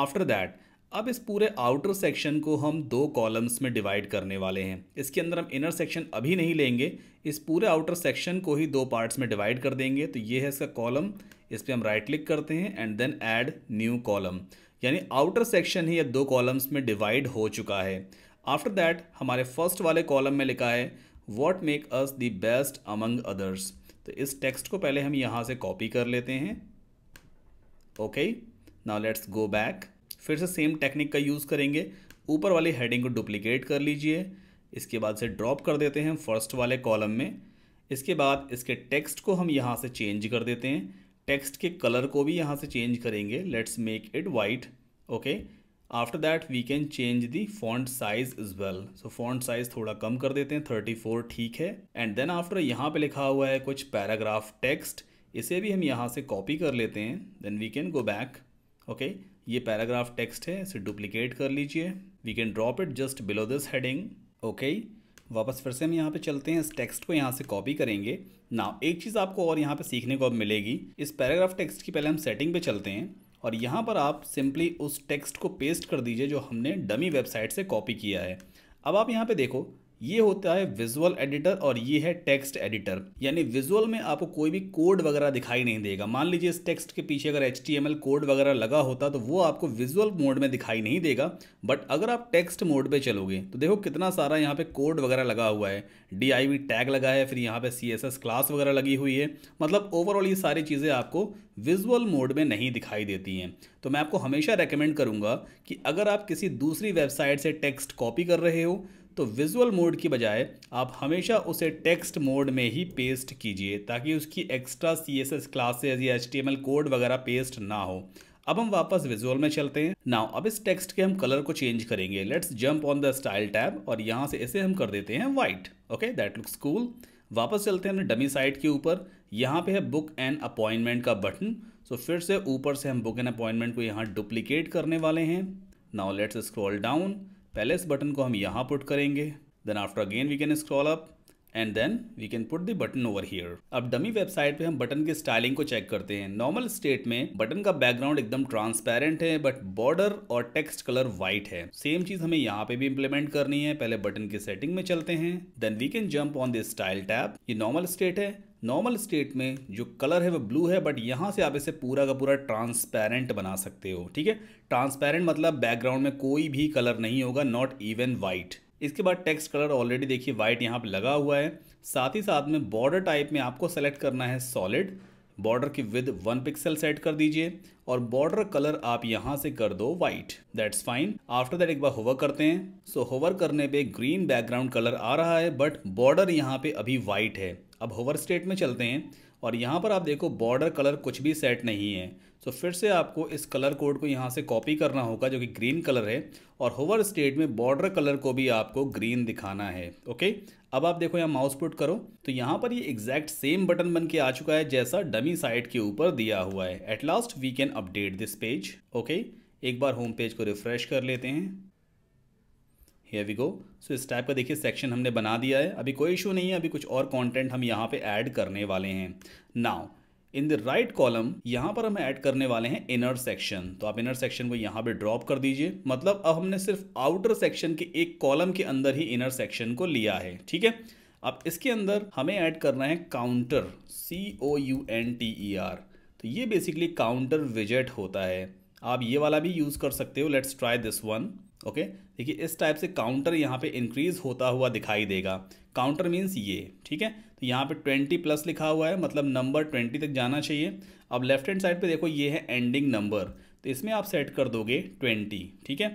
आफ्टर दैट अब इस पूरे आउटर सेक्शन को हम दो कॉलम्स में डिवाइड करने वाले हैं इसके अंदर हम इनर सेक्शन अभी नहीं लेंगे इस पूरे आउटर सेक्शन को ही दो पार्ट्स में डिवाइड कर देंगे तो ये है इसका कॉलम इस पर हम राइट क्लिक करते हैं and then add new column यानी आउटर सेक्शन ही अब दो कॉलम्स में डिवाइड हो चुका है आफ्टर दैट हमारे फर्स्ट वाले कॉलम में लिखा है what make us the best among others तो इस टेक्स्ट को पहले हम यहाँ से कॉपी कर लेते हैं okay now let's go back फिर से सेम टेक्निक का यूज़ करेंगे ऊपर वाली हेडिंग को डुप्लीकेट कर लीजिए इसके बाद से ड्रॉप कर देते हैं फर्स्ट वाले कॉलम में इसके बाद इसके टेक्स्ट को हम यहाँ से चेंज कर देते हैं टेक्स्ट के कलर को भी यहाँ से चेंज करेंगे let's make it white okay after that we can change the font size is well so font size थोड़ा कम कर देते हैं थर्टी फोर ठीक है एंड देन आफ्टर यहाँ पे लिखा हुआ है कुछ पैराग्राफ टेक्स्ट इसे भी हम यहाँ से कॉपी कर लेते हैं then we can go back okay ये पैराग्राफ टेक्स्ट है इसे डुप्लीकेट कर लीजिए we can drop it just below this heading okay वापस फिर से हम यहाँ पे चलते हैं इस टेक्स्ट को यहाँ से कॉपी करेंगे ना एक चीज़ आपको और यहाँ पे सीखने को अब मिलेगी इस पैराग्राफ टेक्स्ट की पहले हम सेटिंग पे चलते हैं और यहाँ पर आप सिंपली उस टेक्स्ट को पेस्ट कर दीजिए जो हमने डमी वेबसाइट से कॉपी किया है अब आप यहाँ पे देखो ये होता है विजुअल एडिटर और ये है टेक्स्ट एडिटर यानी विजुअल में आपको कोई भी कोड वगैरह दिखाई नहीं देगा मान लीजिए इस टेक्स्ट के पीछे अगर एच कोड वगैरह लगा होता तो वो आपको विजुअल मोड में दिखाई नहीं देगा बट अगर आप टेक्स्ट मोड पे चलोगे तो देखो कितना सारा यहाँ पे कोड वगैरह लगा हुआ है डी टैग लगा है फिर यहाँ पे सी क्लास वगैरह लगी हुई है मतलब ओवरऑल ये सारी चीज़ें आपको विजुअल मोड में नहीं दिखाई देती हैं तो मैं आपको हमेशा रेकमेंड करूँगा कि अगर आप किसी दूसरी वेबसाइट से टेक्स्ट कॉपी कर रहे हो तो विजुअल मोड की बजाय आप हमेशा उसे टेक्स्ट मोड में ही पेस्ट कीजिए ताकि उसकी extra C S S classes या H T M L code वगैरह पेस्ट ना हो अब हम वापस विजुअल में चलते हैं नाउ अब इस टेक्स्ट के हम कलर को चेंज करेंगे let's jump on the style tab और यहाँ से इसे हम कर देते हैं white okay that looks cool वापस चलते हैं हमने डमी साइट के ऊपर यहाँ पे है बुक एंड अपॉइंटमेंट का बटन सो so, फिर से ऊपर से हम बुक एंड अपॉइंटमेंट को यहाँ डुप्लीकेट करने वाले हैं नाउ लेट्स स्क्रॉल डाउन पहले इस बटन को हम यहाँ पुट करेंगे then after again we can scroll up and then we can put the button over here अब डमी वेबसाइट पे हम बटन की स्टाइलिंग को चेक करते हैं नॉर्मल स्टेट में बटन का बैकग्राउंड एकदम ट्रांसपेरेंट है बट बॉर्डर और टेक्स्ट कलर व्हाइट है सेम चीज हमें यहाँ पे भी इम्प्लीमेंट करनी है पहले बटन की सेटिंग में चलते हैं then we can jump on the style tab ये नॉर्मल स्टेट है नॉर्मल स्टेट में जो कलर है वो ब्लू है बट यहाँ से आप इसे पूरा का पूरा ट्रांसपेरेंट बना सकते हो ठीक है ट्रांसपेरेंट मतलब बैकग्राउंड में कोई भी कलर नहीं होगा नॉट इवन वाइट इसके बाद टेक्स्ट कलर ऑलरेडी देखिए वाइट यहाँ पर लगा हुआ है साथ ही साथ में बॉर्डर टाइप में आपको सेलेक्ट करना है सॉलिड बॉर्डर की विद वन पिक्सल सेट कर दीजिए और बॉर्डर कलर आप यहाँ से कर दो white that's fine after that एक बार होवर करते हैं सो so, होवर करने पे ग्रीन बैकग्राउंड कलर आ रहा है बट बॉर्डर यहाँ पे अभी वाइट है अब होवर स्टेट में चलते हैं और यहाँ पर आप देखो बॉर्डर कलर कुछ भी सेट नहीं है तो फिर से आपको इस कलर कोड को यहाँ से कॉपी करना होगा जो कि ग्रीन कलर है और होवर स्टेट में बॉर्डर कलर को भी आपको ग्रीन दिखाना है ओके अब आप देखो यहाँ माउस पुट करो तो यहाँ पर ये एग्जैक्ट सेम बटन बन के आ चुका है जैसा डमी साइट के ऊपर दिया हुआ है at last we can update this page okay एक बार होम पेज को रिफ्रेश कर लेते हैं हेयर वी गो सो इस टाइप का देखिए सेक्शन हमने बना दिया है अभी कोई इशू नहीं है अभी कुछ और कंटेंट हम यहाँ पे ऐड करने वाले हैं now in the right column यहाँ पर हम ऐड करने वाले हैं इनर सेक्शन तो आप इनर सेक्शन को यहाँ पे ड्रॉप कर दीजिए मतलब अब हमने सिर्फ आउटर सेक्शन के एक कॉलम के अंदर ही इनर सेक्शन को लिया है ठीक है अब इसके अंदर हमें ऐड करना है counter C O U N T E R तो ये बेसिकली काउंटर विजेट होता है आप ये वाला भी यूज़ कर सकते हो let's try this one okay देखिए इस टाइप से काउंटर यहाँ पे इंक्रीज़ होता हुआ दिखाई देगा काउंटर मीन्स ये ठीक है तो यहाँ पे ट्वेंटी प्लस लिखा हुआ है मतलब नंबर ट्वेंटी तक जाना चाहिए अब लेफ्ट हैंड साइड पे देखो ये है एंडिंग नंबर तो इसमें आप सेट कर दोगे ट्वेंटी ठीक है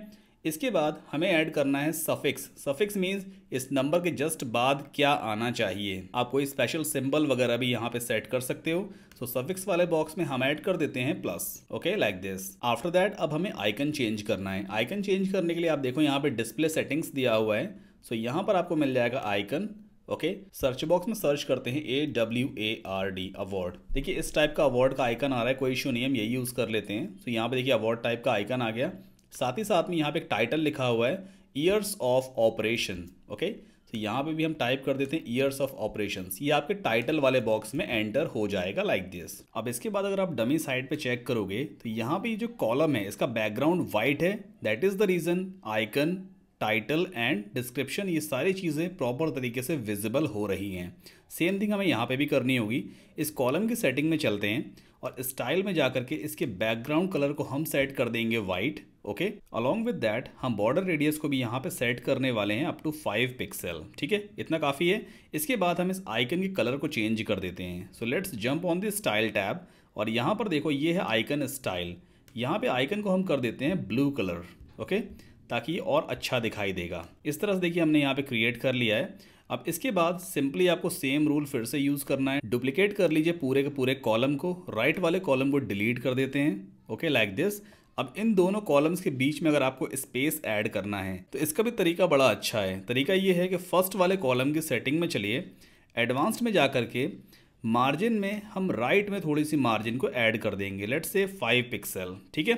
इसके बाद हमें ऐड करना है सफिक्स सफिक्स मीन्स इस नंबर के जस्ट बाद क्या आना चाहिए आप कोई स्पेशल सिंबल वगैरह भी यहाँ पे सेट कर सकते हो सो so, सफिक्स वाले बॉक्स में हम ऐड कर देते हैं plus okay like this after that अब हमें आइकन चेंज करना है आइकन चेंज करने के लिए आप देखो यहाँ पे डिस्प्ले सेटिंग्स दिया हुआ है सो so, यहाँ पर आपको मिल जाएगा आइकन ओके सर्च बॉक्स में सर्च करते हैं A W A R D award देखिए इस टाइप का अवार्ड का आइकन आ रहा है कोई इशू नहीं हम यही यूज़ कर लेते हैं सो so, यहाँ पे देखिए अवार्ड टाइप का आइकन आ गया साथ ही साथ में यहाँ पे एक टाइटल लिखा हुआ है ईयर्स ऑफ ऑपरेशन ओके तो यहाँ पे भी हम टाइप कर देते हैं ईयर्स ऑफ ऑपरेशन ये आपके टाइटल वाले बॉक्स में एंटर हो जाएगा लाइक like दिस अब इसके बाद अगर आप डमी साइड पे चेक करोगे तो यहाँ पे जो कॉलम है इसका बैकग्राउंड वाइट है that is the reason icon title and description ये सारी चीज़ें प्रॉपर तरीके से विजिबल हो रही हैं सेम थिंग हमें यहाँ पे भी करनी होगी इस कॉलम की सेटिंग में चलते हैं और स्टाइल में जा करके इसके बैकग्राउंड कलर को हम सेट कर देंगे white okay along with that हम बॉर्डर रेडियस को भी यहाँ पे सेट करने वाले हैं अप टू फाइव पिक्सल ठीक है इतना काफ़ी है इसके बाद हम इस आइकन के कलर को चेंज कर देते हैं so let's jump on the style tab और यहाँ पर देखो ये है आइकन स्टाइल यहाँ पर आइकन को हम कर देते हैं ब्लू कलर ओके okay? ताकि और अच्छा दिखाई देगा इस तरह से देखिए हमने यहाँ पे क्रिएट कर लिया है अब इसके बाद सिंपली आपको सेम रूल फिर से यूज़ करना है डुप्लीकेट कर लीजिए पूरे के पूरे कॉलम को राइट वाले कॉलम को डिलीट कर देते हैं ओके लाइक दिस अब इन दोनों कॉलम्स के बीच में अगर आपको स्पेस ऐड करना है तो इसका भी तरीका बड़ा अच्छा है तरीका ये है कि फर्स्ट वाले कॉलम की सेटिंग में चलिए एडवांस्ड में जा के मार्जिन में हम राइट right में थोड़ी सी मार्जिन को ऐड कर देंगे लेट्स से फाइव पिक्सल ठीक है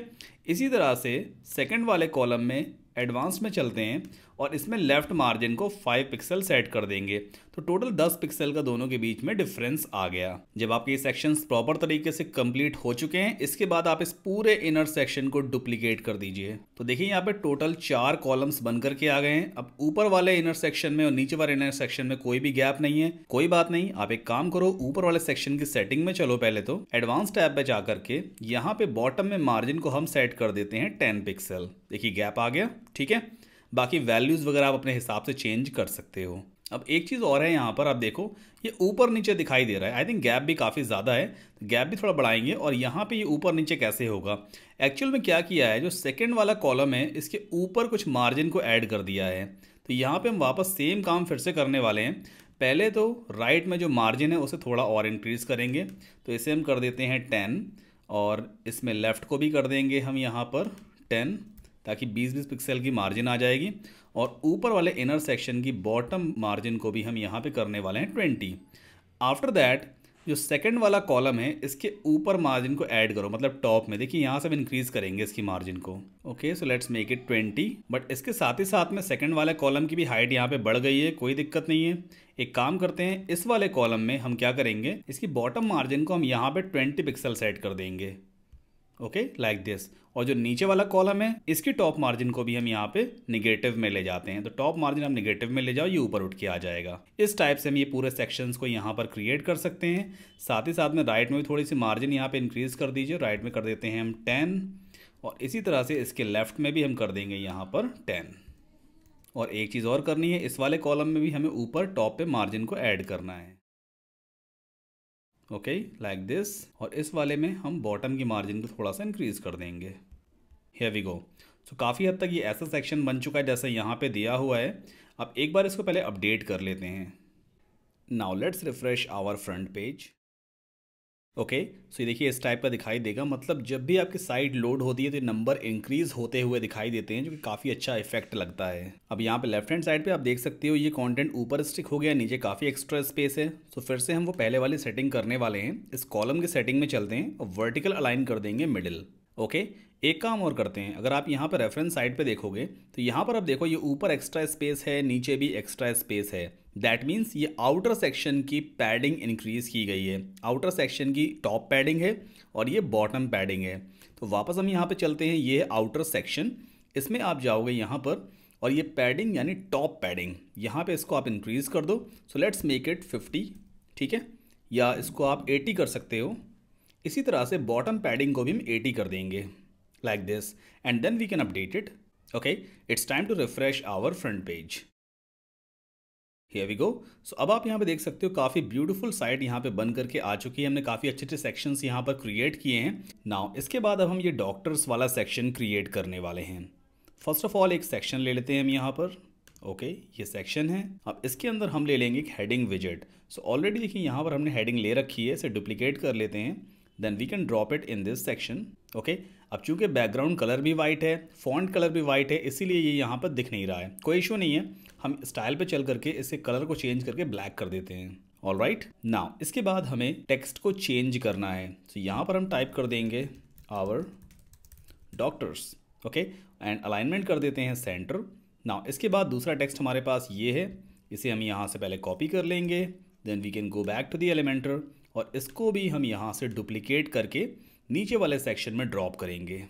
इसी तरह से सेकंड वाले कॉलम में एडवांस में चलते हैं और इसमें लेफ्ट मार्जिन को 5 पिक्सल सेट कर देंगे तो टोटल 10 पिक्सल का दोनों के बीच में डिफरेंस आ गया जब आपके ये प्रॉपर तरीके से कंप्लीट हो चुके हैं इसके बाद आप इस पूरे इनर सेक्शन को डुप्लीकेट कर दीजिए तो देखिए यहाँ पे टोटल चार कॉलम्स बन करके आ गए हैं अब ऊपर वाले इनर सेक्शन में और नीचे वाले इनर सेक्शन में कोई भी गैप नहीं है कोई बात नहीं आप एक काम करो ऊपर वाले सेक्शन की सेटिंग में चलो पहले तो एडवांस टैब पे जा करके यहाँ पे बॉटम में मार्जिन को हम सेट कर देते हैं टेन पिक्सल देखिए गैप आ गया ठीक है बाकी वैल्यूज़ वगैरह आप अपने हिसाब से चेंज कर सकते हो अब एक चीज़ और है यहाँ पर आप देखो ये ऊपर नीचे दिखाई दे रहा है आई थिंक गैप भी काफ़ी ज़्यादा है गैप तो भी थोड़ा बढ़ाएंगे और यहाँ पे ये ऊपर नीचे कैसे होगा एक्चुअल में क्या किया है जो सेकंड वाला कॉलम है इसके ऊपर कुछ मार्जिन को ऐड कर दिया है तो यहाँ पे हम वापस सेम काम फिर से करने वाले हैं पहले तो राइट में जो मार्जिन है उसे थोड़ा और इंक्रीज़ करेंगे तो इसे हम कर देते हैं टेन और इसमें लेफ़्ट को भी कर देंगे हम यहाँ पर टेन ताकि 20-20 पिक्सल की मार्जिन आ जाएगी और ऊपर वाले इनर सेक्शन की बॉटम मार्जिन को भी हम यहाँ पे करने वाले हैं 20 आफ्टर दैट जो सेकंड वाला कॉलम है इसके ऊपर मार्जिन को ऐड करो मतलब टॉप में देखिए यहाँ से हम इंक्रीज करेंगे इसकी मार्जिन को okay so let's make it twenty but इसके साथ ही साथ में सेकेंड वाले कॉलम की भी हाइट यहाँ पे बढ़ गई है कोई दिक्कत नहीं है एक काम करते हैं इस वाले कॉलम में हम क्या करेंगे इसकी बॉटम मार्जिन को हम यहाँ पर ट्वेंटी पिक्सल सेट कर देंगे ओके लाइक दिस और जो नीचे वाला कॉलम है इसकी टॉप मार्जिन को भी हम यहाँ पे निगेटिव में ले जाते हैं तो टॉप मार्जिन आप निगेटिव में ले जाओ ये ऊपर उठ के आ जाएगा इस टाइप से हम ये पूरे सेक्शंस को यहाँ पर क्रिएट कर सकते हैं साथ ही साथ में राइट में भी थोड़ी सी मार्जिन यहाँ पे इंक्रीज़ कर दीजिए राइट में कर देते हैं हम टेन और इसी तरह से इसके लेफ्ट में भी हम कर देंगे यहाँ पर टेन और एक चीज़ और करनी है इस वाले कॉलम में भी हमें ऊपर टॉप पे मार्जिन को ऐड करना है ओके लाइक दिस और इस वाले में हम बॉटम की मार्जिन को थोड़ा सा इंक्रीज़ कर देंगे हेयर वी गो सो काफ़ी हद तक ये ऐसा सेक्शन बन चुका है जैसा यहाँ पे दिया हुआ है अब एक बार इसको पहले अपडेट कर लेते हैं now let's refresh our front page okay so ये देखिए इस टाइप का दिखाई देगा मतलब जब भी आपकी साइट लोड होती है तो नंबर इंक्रीज होते हुए दिखाई देते हैं जो कि काफ़ी अच्छा इफेक्ट लगता है अब यहाँ पे लेफ्ट हैंड साइड पे आप देख सकते हो ये कंटेंट ऊपर स्टिक हो गया नीचे काफ़ी एक्स्ट्रा स्पेस है सो फिर से हम वो पहले वाली सेटिंग करने वाले हैं इस कॉलम की सेटिंग में चलते हैं और वर्टिकल अलाइन कर देंगे मिडिल ओके एक काम और करते हैं अगर आप यहाँ पर रेफरेंस साइड पे देखोगे तो यहाँ पर आप देखो ये ऊपर एक्स्ट्रा स्पेस है नीचे भी एक्स्ट्रा स्पेस है दैट मीन्स ये आउटर सेक्शन की पैडिंग इंक्रीज़ की गई है आउटर सेक्शन की टॉप पैडिंग है और ये बॉटम पैडिंग है तो वापस हम यहाँ पर चलते हैं ये है आउटर सेक्शन इसमें आप जाओगे यहाँ पर और ये पैडिंग यानी टॉप पैडिंग यहाँ पे इसको आप इंक्रीज़ कर दो so let's make it fifty ठीक है या इसको आप एटी कर सकते हो इसी तरह से बॉटम पैडिंग को भी हम एटी कर देंगे like this and then we can update it okay it's time to refresh our front page here we go so अब आप यहाँ पे देख सकते हो काफ़ी ब्यूटीफुल साइट यहाँ पे बन करके आ चुकी है हमने काफ़ी अच्छे अच्छे सेक्शंस यहाँ पर क्रिएट किए हैं नाउ इसके बाद अब हम ये डॉक्टर्स वाला सेक्शन क्रिएट करने वाले हैं फर्स्ट ऑफ ऑल एक सेक्शन ले लेते हैं हम यहाँ पर ओके okay, ये सेक्शन है अब इसके अंदर हम ले लेंगे एक हेडिंग विजिट सो ऑलरेडी देखिए यहाँ पर हमने हेडिंग ले रखी है इसे डुप्लीकेट कर लेते हैं then we can drop it in this section okay अब चूंकि बैकग्राउंड कलर भी वाइट है फॉन्ट कलर भी वाइट है इसीलिए ये यहाँ पर दिख नहीं रहा है कोई इशू नहीं है हम स्टाइल पे चल करके इसके कलर को चेंज करके ब्लैक कर देते हैं ऑल राइट नाउ इसके बाद हमें टेक्स्ट को चेंज करना है तो so, यहाँ पर हम टाइप कर देंगे our doctors okay and alignment कर देते हैं सेंटर नाउ इसके बाद दूसरा टेक्स्ट हमारे पास ये है इसे हम यहाँ से पहले कॉपी कर लेंगे then we can go back to the Elementor और इसको भी हम यहाँ से डुप्लीकेट करके नीचे वाले सेक्शन में ड्रॉप करेंगे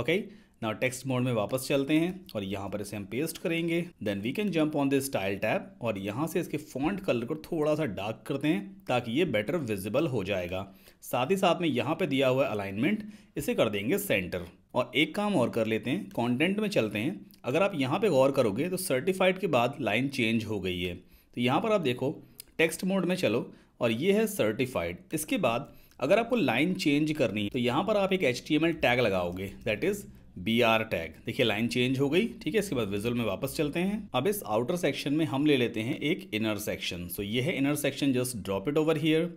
ओके नाउ टेक्स्ट मोड में वापस चलते हैं और यहाँ पर इसे हम पेस्ट करेंगे then we can jump on the style tab और यहाँ से इसके फॉन्ट कलर को थोड़ा सा डार्क करते हैं ताकि ये बेटर विजिबल हो जाएगा साथ ही साथ में यहाँ पे दिया हुआ अलाइनमेंट इसे कर देंगे सेंटर और एक काम और कर लेते हैं कॉन्टेंट में चलते हैं अगर आप यहाँ पर गौर करोगे तो सर्टिफाइड के बाद लाइन चेंज हो गई है तो यहाँ पर आप देखो टेक्स्ट मोड में चलो और ये है सर्टिफाइड इसके बाद अगर आपको लाइन चेंज करनी है तो यहाँ पर आप एक एच टैग लगाओगे that is B R tag देखिए लाइन चेंज हो गई ठीक है इसके बाद विजुअल में वापस चलते हैं अब इस आउटर सेक्शन में हम ले लेते हैं एक इनर सेक्शन सो ये है inner section just drop it over here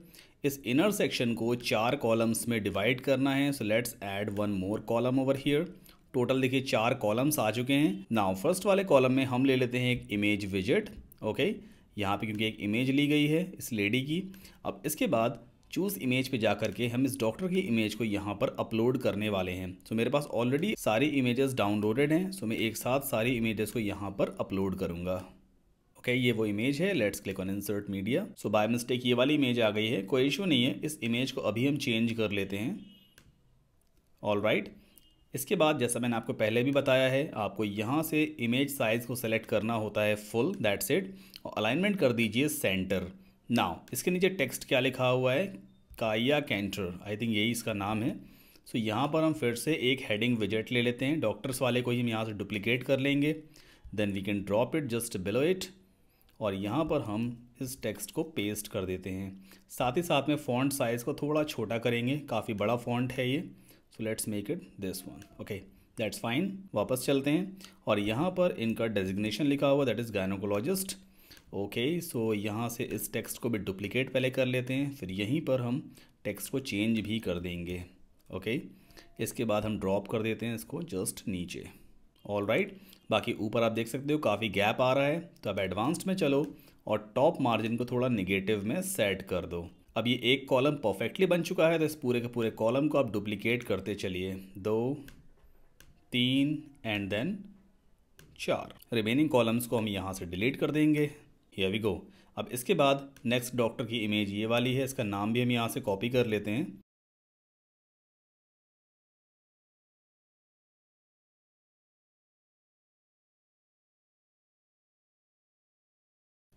इस इनर सेक्शन को चार कॉलम्स में डिवाइड करना है so let's add one more column over here total देखिए चार कॉलम्स आ चुके हैं नाउ फर्स्ट वाले कॉलम में हम ले लेते हैं एक इमेज विजिट ओके okay? यहाँ पे क्योंकि एक इमेज ली गई है इस लेडी की अब इसके बाद चूज़ इमेज पे जा करके हम इस डॉक्टर की इमेज को यहाँ पर अपलोड करने वाले हैं सो so, मेरे पास ऑलरेडी सारी इमेजेस डाउनलोडेड हैं सो so, मैं एक साथ सारी इमेजेस को यहाँ पर अपलोड करूँगा ओके okay, ये वो इमेज है let's click on insert media so by mistake ये वाली इमेज आ गई है कोई इशू नहीं है इस इमेज को अभी हम चेंज कर लेते हैं ऑल राइट right. इसके बाद जैसा मैंने आपको पहले भी बताया है आपको यहाँ से इमेज साइज़ को सेलेक्ट करना होता है फुल दैट सेट और अलाइनमेंट कर दीजिए सेंटर नाउ इसके नीचे टेक्स्ट क्या लिखा हुआ है काया कैंटर आई थिंक यही इसका नाम है सो so, यहाँ पर हम फिर से एक हेडिंग विजेट ले लेते हैं डॉक्टर्स वाले को ही हम यहाँ से डुप्लीकेट कर लेंगे then we can drop it just below it और यहाँ पर हम इस टेक्स्ट को पेस्ट कर देते हैं साथ ही साथ में फॉन्ट साइज़ को थोड़ा छोटा करेंगे काफ़ी बड़ा फॉन्ट है ये so let's make it this one okay that's fine वापस चलते हैं और यहाँ पर इनका डेजिग्नेशन लिखा हुआ that is gynaecologist okay so यहाँ से इस टेक्स्ट को भी डुप्लिकेट पहले कर लेते हैं फिर यहीं पर हम टेक्स्ट को चेंज भी कर देंगे ओके okay? इसके बाद हम ड्रॉप कर देते हैं इसको जस्ट नीचे ऑल राइट right? बाकी ऊपर आप देख सकते हो काफ़ी गैप आ रहा है तो अब एडवांस्ड में चलो और टॉप मार्जिन को थोड़ा निगेटिव में सेट कर दो अब ये एक कॉलम परफेक्टली बन चुका है तो इस पूरे के पूरे कॉलम को आप डुप्लीकेट करते चलिए दो तीन एंड देन चार रिमेनिंग कॉलम्स को हम यहाँ से डिलीट कर देंगे हियर वी गो अब इसके बाद नेक्स्ट डॉक्टर की इमेज ये वाली है इसका नाम भी हम यहाँ से कॉपी कर लेते हैं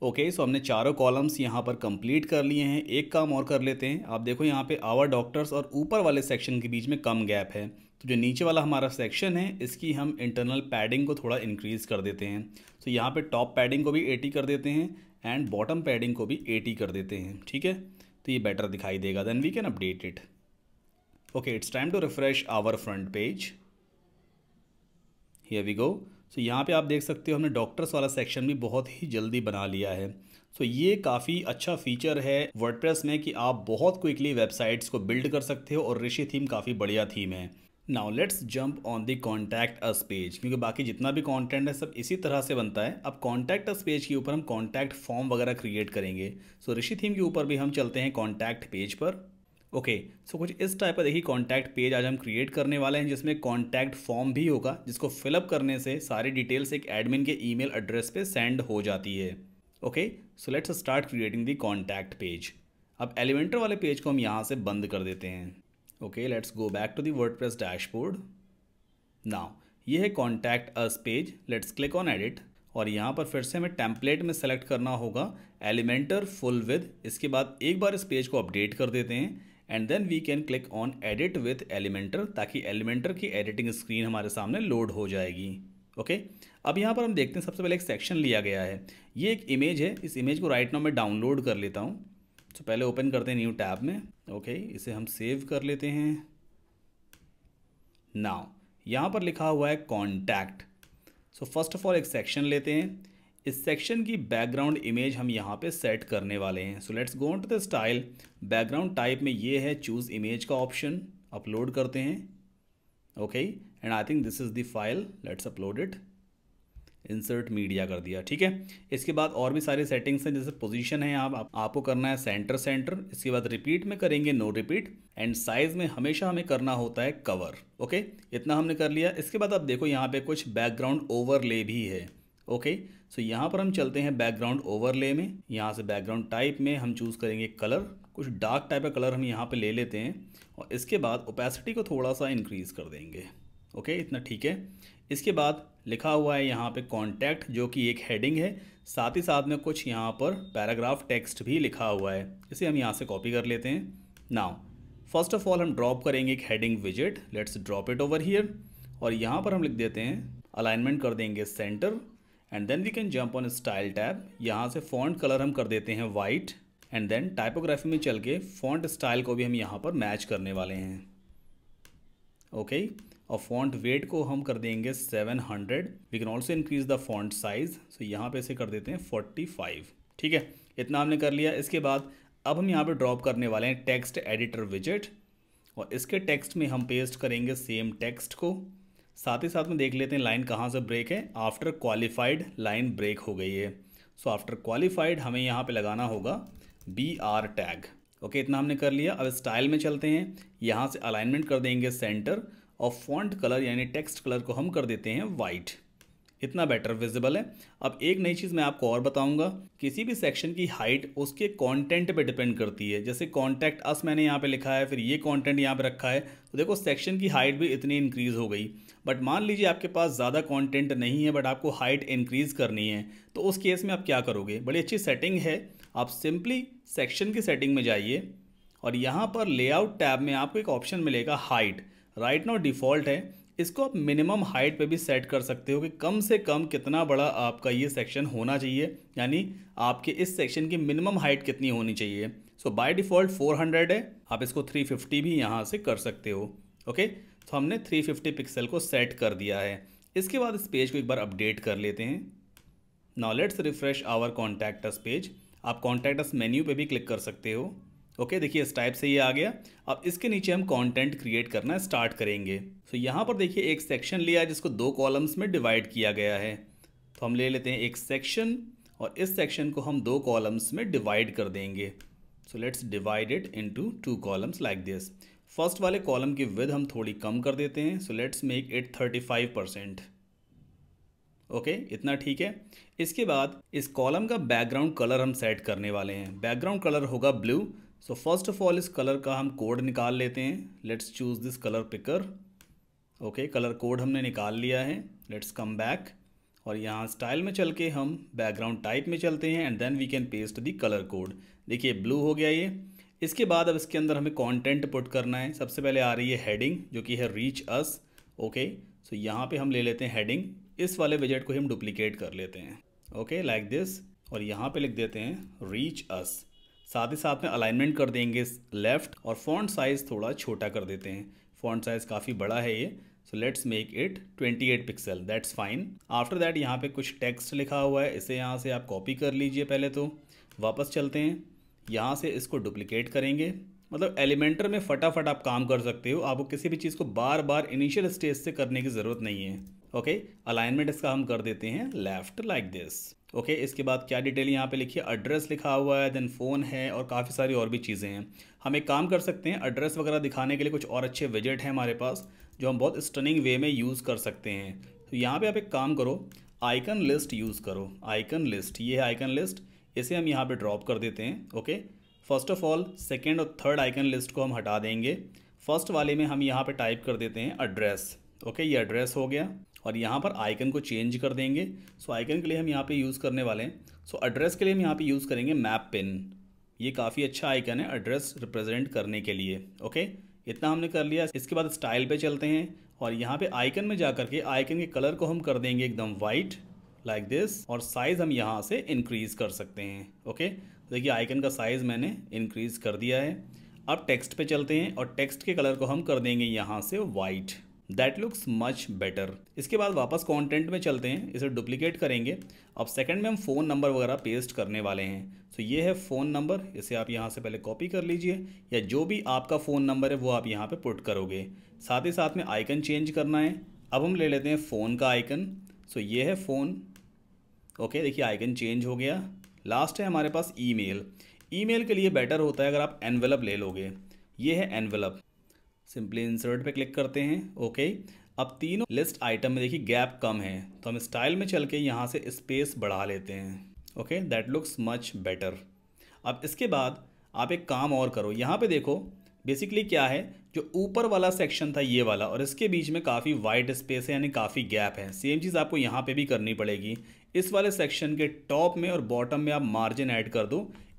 ओके okay, सो so हमने चारों कॉलम्स यहाँ पर कंप्लीट कर लिए हैं एक काम और कर लेते हैं आप देखो यहाँ पे आवर डॉक्टर्स और ऊपर वाले सेक्शन के बीच में कम गैप है तो जो नीचे वाला हमारा सेक्शन है इसकी हम इंटरनल पैडिंग को थोड़ा इंक्रीज़ कर देते हैं तो so, यहाँ पे टॉप पैडिंग को भी एटी कर देते हैं एंड बॉटम पैडिंग को भी एटी कर देते हैं ठीक है तो ये बेटर दिखाई देगा then we can update it okay it's time to refresh our front page here we go so so, यहाँ पे आप देख सकते हो हमने डॉक्टर्स वाला सेक्शन भी बहुत ही जल्दी बना लिया है सो so, ये काफ़ी अच्छा फीचर है वर्डप्रेस में कि आप बहुत क्विकली वेबसाइट्स को बिल्ड कर सकते हो और ऋषि थीम काफ़ी बढ़िया थीम है now let's jump on the contact us page क्योंकि बाकी जितना भी कॉन्टेंट है सब इसी तरह से बनता है अब कॉन्टैक्ट अस पेज के ऊपर हम कॉन्टैक्ट फॉर्म वगैरह क्रिएट करेंगे सो so, ऋषि थीम के ऊपर भी हम चलते हैं कॉन्टैक्ट पेज पर ओके okay, सो so कुछ इस टाइप का देखिए कॉन्टैक्ट पेज आज हम क्रिएट करने वाले हैं जिसमें कॉन्टैक्ट फॉर्म भी होगा जिसको फिलअप करने से सारी डिटेल्स एक एडमिन के ईमेल एड्रेस पे सेंड हो जाती है okay so let's start creating the contact page अब एलिमेंटर वाले पेज को हम यहाँ से बंद कर देते हैं okay let's go back to the WordPress dashboard now ये है contact us page let's click on edit और यहाँ पर फिर से हमें टेम्पलेट में सेलेक्ट करना होगा एलिमेंटर फुल विद इसके बाद एक बार इस पेज को अपडेट कर देते हैं and then we can click on edit with Elementor ताकि एलिमेंटर की एडिटिंग स्क्रीन हमारे सामने लोड हो जाएगी ओके okay? अब यहाँ पर हम देखते हैं सबसे पहले एक सेक्शन लिया गया है ये एक इमेज है इस इमेज को राइट नाउ मैं डाउनलोड कर लेता हूँ तो पहले ओपन करते हैं न्यू टैब में ओके okay, इसे हम सेव कर लेते हैं नाउ यहाँ पर लिखा हुआ है contact so first of all एक सेक्शन लेते हैं इस सेक्शन की बैकग्राउंड इमेज हम यहाँ पे सेट करने वाले हैं so let's go to the style background type में ये है चूज़ इमेज का ऑप्शन अपलोड करते हैं okay and I think this is the file let's upload it insert media कर दिया ठीक है इसके बाद और भी सारे सेटिंग्स हैं जैसे पोजीशन है आप, आप आपको करना है सेंटर सेंटर इसके बाद रिपीट में करेंगे नो रिपीट एंड साइज में हमेशा हमें करना होता है कवर ओके इतना हमने कर लिया इसके बाद आप देखो यहाँ पे कुछ बैकग्राउंड ओवरले भी है ओके सो यहाँ पर हम चलते हैं बैकग्राउंड ओवरले में यहाँ से बैकग्राउंड टाइप में हम चूज़ करेंगे कलर कुछ डार्क टाइप का कलर हम यहाँ पे ले लेते हैं और इसके बाद ओपेसिटी को थोड़ा सा इंक्रीज़ कर देंगे ओके okay, इतना ठीक है इसके बाद लिखा हुआ है यहाँ पे कॉन्टैक्ट जो कि एक हेडिंग है साथ ही साथ में कुछ यहाँ पर पैराग्राफ टेक्स्ट भी लिखा हुआ है इसे हम यहाँ से कॉपी कर लेते हैं नाउ फर्स्ट ऑफ ऑल हम ड्रॉप करेंगे एक हेडिंग विजिट let's drop it over here और यहाँ पर हम लिख देते हैं अलाइनमेंट कर देंगे centre and then we can jump on style tab यहाँ से फॉन्ट कलर हम कर देते हैं वाइट एंड देन टाइपोग्राफी में चल के फॉन्ट स्टाइल को भी हम यहाँ पर मैच करने वाले हैं ओके okay? और फॉन्ट वेट को हम कर देंगे 700 we can also increase the font size so यहाँ पे इसे कर देते हैं 45 ठीक है इतना हमने कर लिया इसके बाद अब हम यहाँ पे ड्रॉप करने वाले हैं टेक्स्ट एडिटर विजिट और इसके टेक्स्ट में हम पेस्ट करेंगे सेम टेक्स्ट को साथ ही साथ में देख लेते हैं लाइन कहाँ से ब्रेक है आफ्टर क्वालिफाइड लाइन ब्रेक हो गई है सो आफ्टर क्वालिफाइड हमें यहाँ पे लगाना होगा बी आर टैग ओके इतना हमने कर लिया अब स्टाइल में चलते हैं यहाँ से अलाइनमेंट कर देंगे सेंटर और फॉन्ट कलर यानी टेक्स्ट कलर को हम कर देते हैं वाइट कितना बेटर विजिबल है अब एक नई चीज़ मैं आपको और बताऊंगा किसी भी सेक्शन की हाइट उसके कंटेंट पे डिपेंड करती है जैसे कॉन्टैक्ट अस मैंने यहाँ पे लिखा है फिर ये कंटेंट यहाँ पे रखा है तो देखो सेक्शन की हाइट भी इतनी इंक्रीज़ हो गई बट मान लीजिए आपके पास ज़्यादा कॉन्टेंट नहीं है बट आपको हाइट इंक्रीज़ करनी है तो उस केस में आप क्या करोगे बड़ी अच्छी सेटिंग है आप सिंपली सेक्शन की सेटिंग में जाइए और यहाँ पर लेआउट टैब में आपको एक ऑप्शन मिलेगा हाइट राइट नाउ डिफ़ॉल्ट है इसको आप मिनिमम हाइट पे भी सेट कर सकते हो कि कम से कम कितना बड़ा आपका ये सेक्शन होना चाहिए यानी आपके इस सेक्शन की मिनिमम हाइट कितनी होनी चाहिए सो बाय डिफ़ॉल्ट 400 है आप इसको 350 भी यहाँ से कर सकते हो ओके तो हमने 350 पिक्सल को सेट कर दिया है इसके बाद इस पेज को एक बार अपडेट कर लेते हैं now let's refresh our contact page आप कॉन्टैक्ट मेन्यू पर भी क्लिक कर सकते हो ओके देखिए इस टाइप से ये आ गया अब इसके नीचे हम कंटेंट क्रिएट करना स्टार्ट करेंगे सो यहाँ पर देखिए एक सेक्शन लिया है जिसको दो कॉलम्स में डिवाइड किया गया है तो हम ले लेते हैं एक सेक्शन और इस सेक्शन को हम दो कॉलम्स में डिवाइड कर देंगे so let's divide it into two columns like this first वाले कॉलम की विद हम थोड़ी कम कर देते हैं so let's make it thirty five percent okay इतना ठीक है इसके बाद इस कॉलम का बैकग्राउंड कलर हम सेट करने वाले हैं बैकग्राउंड कलर होगा blue so first of all इस कलर का हम कोड निकाल लेते हैं let's choose this colour picker okay colour code हमने निकाल लिया है लेट्स कम बैक और यहाँ स्टाइल में चल के हम बैकग्राउंड टाइप में चलते हैं and then we can paste the colour code देखिए ब्लू हो गया ये इसके बाद अब इसके अंदर हमें कंटेंट पुट करना है सबसे पहले आ रही है हेडिंग जो कि है रीच अस ओके सो यहाँ पे हम ले लेते हैं हेडिंग इस वाले बजट को हम डुप्लीकेट कर लेते हैं ओके लाइक दिस और यहाँ पे लिख देते हैं रीच अस साथ ही साथ में अलाइनमेंट कर देंगे लेफ्ट और फॉन्ट साइज़ थोड़ा छोटा कर देते हैं फॉन्ट साइज़ काफ़ी बड़ा है ये so let's make it 28 pixel that's fine after that यहाँ पे कुछ टेक्स्ट लिखा हुआ है इसे यहाँ से आप कॉपी कर लीजिए पहले तो वापस चलते हैं यहाँ से इसको डुप्लिकेट करेंगे मतलब एलिमेंटर में फटाफट आप काम कर सकते हो आपको किसी भी चीज़ को बार बार इनिशियल स्टेज से करने की ज़रूरत नहीं है ओके okay? अलाइनमेंट इसका हम कर देते हैं left like this okay okay, इसके बाद क्या डिटेल यहाँ पे है एड्रेस लिखा हुआ है देन फ़ोन है और काफ़ी सारी और भी चीज़ें हैं हम एक काम कर सकते हैं एड्रेस वगैरह दिखाने के लिए कुछ और अच्छे विजेट हैं हमारे पास जो हम बहुत स्टनिंग वे में यूज़ कर सकते हैं तो यहाँ पे आप एक काम करो आइकन लिस्ट यूज़ करो आइकन लिस्ट ये है आइकन लिस्ट इसे हम यहाँ पर ड्रॉप कर देते हैं okay first of all second और थर्ड आइकन लिस्ट को हम हटा देंगे फर्स्ट वाले में हम यहाँ पर टाइप कर देते हैं एड्रेस ओके ये एड्रेस हो गया और यहाँ पर आइकन को चेंज कर देंगे सो आइकन के लिए हम यहाँ पे यूज़ करने वाले हैं सो एड्रेस के लिए हम यहाँ पे यूज़ करेंगे मैप पिन ये काफ़ी अच्छा आइकन है एड्रेस रिप्रेजेंट करने के लिए ओके इतना हमने कर लिया इसके बाद स्टाइल पर चलते हैं और यहाँ पर आइकन में जा के आइकन के कलर को हम कर देंगे एकदम वाइट लाइक दिस और साइज़ हम यहाँ से इनक्रीज़ कर सकते हैं ओके देखिए आइकन का साइज़ मैंने इनक्रीज़ कर दिया है अब टेक्स्ट पे चलते हैं और टेक्स्ट के कलर को हम कर देंगे यहाँ से white that looks much better इसके बाद वापस कॉन्टेंट में चलते हैं इसे डुप्लीकेट करेंगे अब सेकेंड में हम फ़ोन नंबर वगैरह पेस्ट करने वाले हैं सो so ये है फ़ोन नंबर इसे आप यहाँ से पहले कॉपी कर लीजिए या जो भी आपका फ़ोन नंबर है वो आप यहाँ पे पुट करोगे साथ ही साथ में आइकन चेंज करना है अब हम ले लेते हैं फ़ोन का आइकन सो so ये है फ़ोन ओके देखिए आइकन चेंज हो गया लास्ट है हमारे पास ईमेल ईमेल के लिए बेटर होता है अगर आप एनवेलप ले लोगे ये है एनवेलप सिंपली इंसर्ट पे क्लिक करते हैं ओके अब तीनों लिस्ट आइटम में देखिए गैप कम है तो हम स्टाइल में चल के यहाँ से स्पेस बढ़ा लेते हैं okay that looks much better अब इसके बाद आप एक काम और करो यहाँ पे देखो बेसिकली क्या है जो ऊपर वाला सेक्शन था ये वाला और इसके बीच में काफ़ी वाइड स्पेस है यानी काफ़ी गैप है सेम चीज़ आपको यहाँ पे भी करनी पड़ेगी इस वाले सेक्शन के टॉप में और बॉटम में आप मार्जिन ऐड कर दो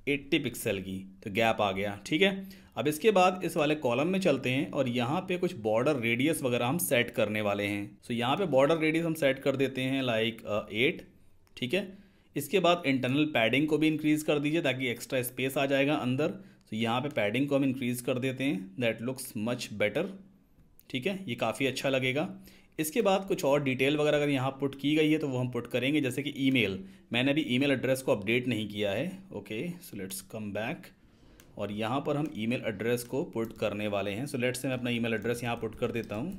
80 पिक्सल की तो गैप आ गया ठीक है अब इसके बाद इस वाले कॉलम में चलते हैं और यहाँ पे कुछ बॉर्डर रेडियस वगैरह हम सेट करने वाले हैं सो so, यहाँ पे बॉर्डर रेडियस हम सेट कर देते हैं लाइक एट uh, ठीक है इसके बाद इंटरनल पैडिंग को भी इंक्रीज़ कर दीजिए ताकि एक्स्ट्रा स्पेस आ जाएगा अंदर सो so, यहाँ पे पैडिंग को हम इंक्रीज़ कर देते हैं दैट लुक्स मच बेटर ठीक है ये काफ़ी अच्छा लगेगा इसके बाद कुछ और डिटेल वगैरह अगर यहाँ पुट की गई है तो वो हम पुट करेंगे जैसे कि ईमेल मैंने अभी ईमेल एड्रेस को अपडेट नहीं किया है okay so let's come back और यहाँ पर हम ईमेल एड्रेस को पुट करने वाले हैं सो लेट्स से मैं अपना ईमेल एड्रेस यहाँ पुट कर देता हूँ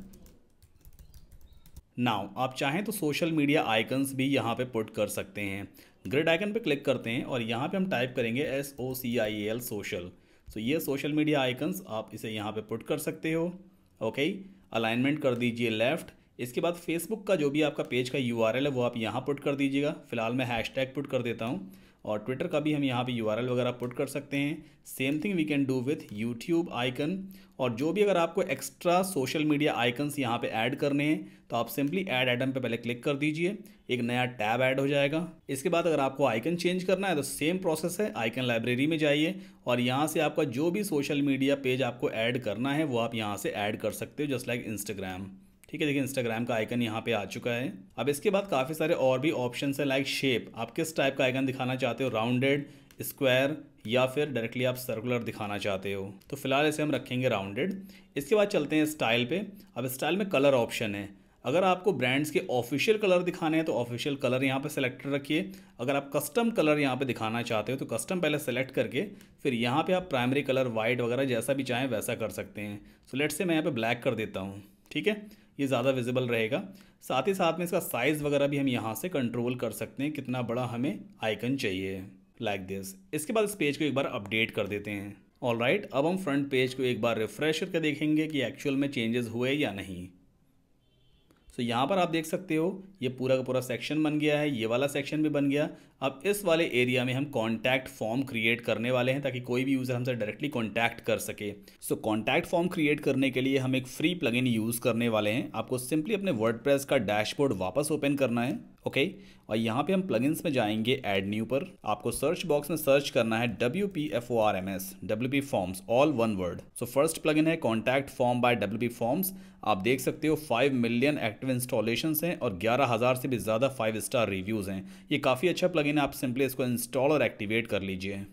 नाउ आप चाहें तो सोशल मीडिया आइकन्स भी यहाँ पे पुट कर सकते हैं ग्रेड आइकन पे क्लिक करते हैं और यहाँ पे हम टाइप करेंगे S O C I L social so ये सोशल मीडिया आइकन्स आप इसे यहाँ पे पुट कर सकते हो ओके अलाइनमेंट कर दीजिए लेफ़्ट इसके बाद फेसबुक का जो भी आपका पेज का यू है वो आप यहाँ पुट कर दीजिएगा फिलहाल मैं हैश पुट कर देता हूँ और ट्विटर का भी हम यहाँ पे यू वगैरह पुट कर सकते हैं same thing we can do with YouTube icon और जो भी अगर आपको एक्स्ट्रा सोशल मीडिया आइकन्स यहाँ पे ऐड करने हैं तो आप सिंपली ऐड आइटम पे पहले क्लिक कर दीजिए एक नया टैब ऐड हो जाएगा इसके बाद अगर आपको आइकन चेंज करना है तो सेम प्रोसेस है आइकन लाइब्रेरी में जाइए और यहाँ से आपका जो भी सोशल मीडिया पेज आपको ऐड करना है वो आप यहाँ से ऐड कर सकते हो जस्ट लाइक इंस्टाग्राम ठीक है देखिए इंस्टाग्राम का आइकन यहाँ पे आ चुका है अब इसके बाद काफ़ी सारे और भी ऑप्शन है लाइक शेप आप किस टाइप का आइकन दिखाना चाहते हो राउंडेड स्क्वायर या फिर डायरेक्टली आप सर्कुलर दिखाना चाहते हो तो फिलहाल इसे हम रखेंगे राउंडेड इसके बाद चलते हैं स्टाइल पे अब स्टाइल में कलर ऑप्शन है अगर आपको ब्रांड्स के ऑफिशियल कलर दिखाने हैं तो ऑफिशियल कलर यहाँ पे सेलेक्ट रखिए अगर आप कस्टम कलर यहाँ पे दिखाना चाहते हो तो कस्टम पहले सेलेक्ट करके फिर यहाँ पे आप प्राइमरी कलर वाइट वगैरह जैसा भी चाहें वैसा कर सकते हैं सो लेट से मैं यहाँ पे ब्लैक कर देता हूँ ठीक है ये ज़्यादा विजिबल रहेगा साथ ही साथ में इसका साइज़ वगैरह भी हम यहाँ से कंट्रोल कर सकते हैं कितना बड़ा हमें आइकन चाहिए लाइक like दिस इसके बाद इस पेज को एक बार अपडेट कर देते हैं ऑल राइट right, अब हम फ्रंट पेज को एक बार रिफ्रेश करके देखेंगे कि एक्चुअल में चेंजेस हुए या नहीं सो so, यहाँ पर आप देख सकते हो ये पूरा का पूरा सेक्शन बन गया है ये वाला सेक्शन भी बन गया अब इस वाले एरिया में हम कॉन्टैक्ट फॉर्म क्रिएट करने वाले हैं ताकि कोई भी यूज़र हमसे डायरेक्टली कॉन्टैक्ट कर सके सो कॉन्टैक्ट फॉर्म क्रिएट करने के लिए हम एक फ्री प्लगइन यूज़ करने वाले हैं आपको सिंपली अपने वर्ड का डैशबोर्ड वापस ओपन करना है ओके और यहाँ पे हम प्लगइन्स में जाएंगे एड न्यू पर आपको सर्च बॉक्स में सर्च करना है W P F O R M S W P forms all one word so first plugin है contact form by W P forms आप देख सकते हो फाइव मिलियन एक्टिव इंस्टॉलेशन हैं और ग्यारह हजार से भी ज़्यादा फाइव स्टार रिव्यूज़ हैं ये काफ़ी अच्छा प्लगइन है आप सिंपली इसको इंस्टॉल और एक्टिवेट कर लीजिए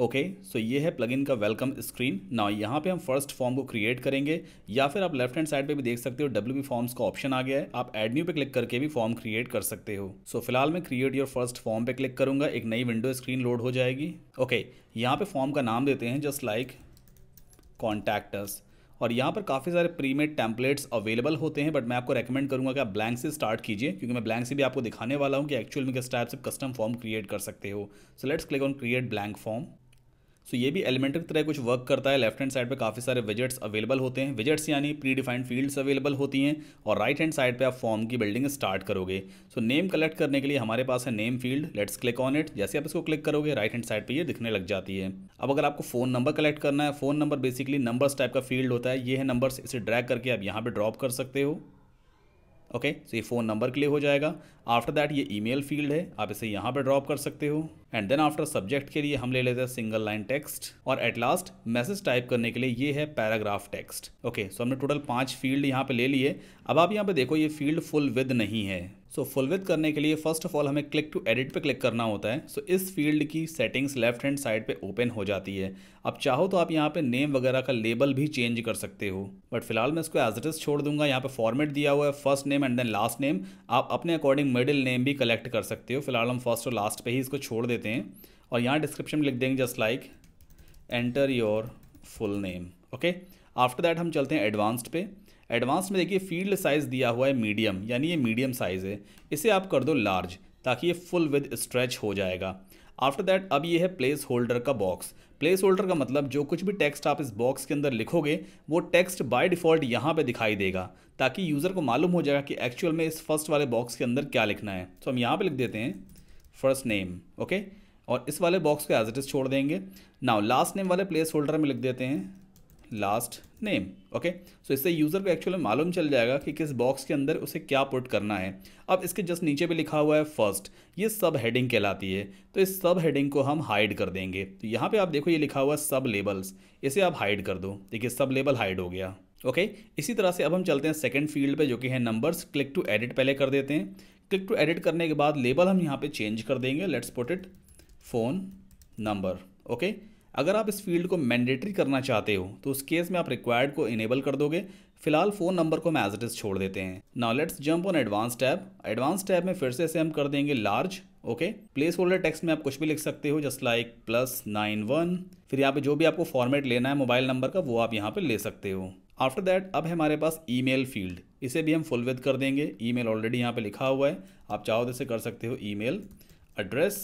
ओके okay, सो so ये है प्लगइन का वेलकम स्क्रीन ना यहाँ पे हम फर्स्ट फॉर्म को क्रिएट करेंगे या फिर आप लेफ्ट हैंड साइड पे भी देख सकते हो डब्ल्यू बी फॉर्म्स का ऑप्शन आ गया है आप एड न्यू पे क्लिक करके भी फॉर्म क्रिएट कर सकते हो सो so, फिलहाल मैं क्रिएट योर फर्स्ट फॉर्म पे क्लिक करूंगा एक नई विंडो स्क्रीन लोड हो जाएगी ओके okay, यहाँ पे फॉर्म का नाम देते हैं जस्ट लाइक कॉन्टैक्टर्स और यहाँ पर काफ़ी सारे प्रीमेड टैंपलेट्स अवेलेबल होते हैं बट मैं आपको रेकमेंड करूँगा कि आप ब्लैंक से स्टार्ट कीजिए क्योंकि मैं ब्लैंक से भी आपको दिखाने वाला हूँ कि एक्चुअल में किस टाइप से कस्टम फॉर्म क्रिएट कर सकते हो so let's click on create blank form so ये भी एलिमेंटर की तरह कुछ वर्क करता है लेफ्ट हैंड साइड पे काफ़ी सारे विजेट्स अवेलेबल होते हैं विजेट्स यानी प्री डिफाइंड फील्ड्स अवेलेबल होती हैं और राइट हैंड साइड पे आप फॉर्म की बिल्डिंग स्टार्ट करोगे सो नेम कलेक्ट करने के लिए हमारे पास है name field let's click on it जैसे आप इसको क्लिक करोगे राइट हैंड साइड पर यह दिखने लग जाती है अब अगर आपको फ़ोन नंबर कलेक्ट करना है phone number basically numbers type का फील्ड होता है ये है नंबर्स इसे ड्रैक करके आप यहाँ पर ड्रॉप कर सकते हो ओके सो ये फ़ोन नंबर के लिए हो जाएगा आफ्टर दैट ये ईमेल फील्ड है आप इसे यहाँ पर ड्रॉप कर सकते हो एंड देन आफ्टर सब्जेक्ट के लिए हम ले लेते हैं सिंगल लाइन टेक्स्ट और एट लास्ट मैसेज टाइप करने के लिए ये है पैराग्राफ टेक्स्ट ओके सो हमने टोटल पांच फील्ड यहाँ पे ले लिए अब आप यहाँ पे देखो ये फील्ड फुल विद नहीं है सो so, फुल विद करने के लिए फर्स्ट ऑफ ऑल हमें क्लिक टू एडिट पे क्लिक करना होता है सो so, इस फील्ड की सेटिंग्स लेफ्ट हैंड साइड पे ओपन हो जाती है अब चाहो तो आप यहाँ पे नेम वगैरह का लेबल भी चेंज कर सकते हो बट फिलहाल मैं इसको एज इट इज छोड़ दूंगा यहाँ पे फॉर्मेट दिया हुआ है first name and then last name आप अपने अकॉर्डिंग मिडिल नेम भी कलेक्ट कर सकते हो फिलहाल हम फर्स्ट और लास्ट पे ही इसको छोड़ देते देते हैं और यहाँ डिस्क्रिप्शन में लिख देंगे just like enter your full name okay after that हम चलते हैं एडवांस्ड पे एडवांस में देखिए फील्ड साइज़ दिया हुआ है मीडियम यानी ये मीडियम साइज़ है इसे आप कर दो लार्ज ताकि ये फुल विद स्ट्रेच हो जाएगा आफ्टर दैट अब ये है प्लेस होल्डर का बॉक्स प्लेस होल्डर का मतलब जो कुछ भी टेक्स्ट आप इस बॉक्स के अंदर लिखोगे वो टेक्स्ट बाय डिफ़ॉल्ट यहाँ पे दिखाई देगा ताकि यूज़र को मालूम हो जाएगा कि एक्चुअल में इस फर्स्ट वाले बॉक्स के अंदर क्या लिखना है तो हम यहाँ पे लिख देते हैं फर्स्ट नेम ओके और इस वाले बॉक्स को एज इट इज़ छोड़ देंगे नाउ लास्ट नेम वाले प्लेस होल्डर में लिख देते हैं लास्ट नेम ओके सो इससे यूज़र को एक्चुअली मालूम चल जाएगा कि किस बॉक्स के अंदर उसे क्या पुट करना है अब इसके जस्ट नीचे भी लिखा हुआ है फर्स्ट ये सब हेडिंग कहलाती है तो इस सब हेडिंग को हम हाइड कर देंगे तो यहाँ पे आप देखो ये लिखा हुआ है सब लेबल्स इसे आप हाइड कर दो देखिए सब लेबल हाइड हो गया ओके okay? इसी तरह से अब हम चलते हैं सेकेंड फील्ड पर जो कि है नंबर्स क्लिक टू एडिट पहले कर देते हैं क्लिक टू एडिट करने के बाद लेबल हम यहाँ पे चेंज कर देंगे let's put it phone number okay अगर आप इस फील्ड को मैंडेटरी करना चाहते हो तो उस केस में आप रिक्वायर्ड को इनेबल कर दोगे फिलहाल फ़ोन नंबर को हम एज इट इज़ छोड़ देते हैं now let's jump on advance tab advance tab में फिर से इसे हम कर देंगे large okay placeholder text में आप कुछ भी लिख सकते हो just like plus nine one फिर यहाँ पे जो भी आपको फॉर्मेट लेना है मोबाइल नंबर का वो आप यहाँ पे ले सकते हो आफ्टर दैट अब है हमारे पास ईमेल फील्ड इसे भी हम फुल विद कर देंगे ईमेल ऑलरेडी यहाँ पे लिखा हुआ है आप चाहो तो इसे कर सकते हो ईमेल एड्रेस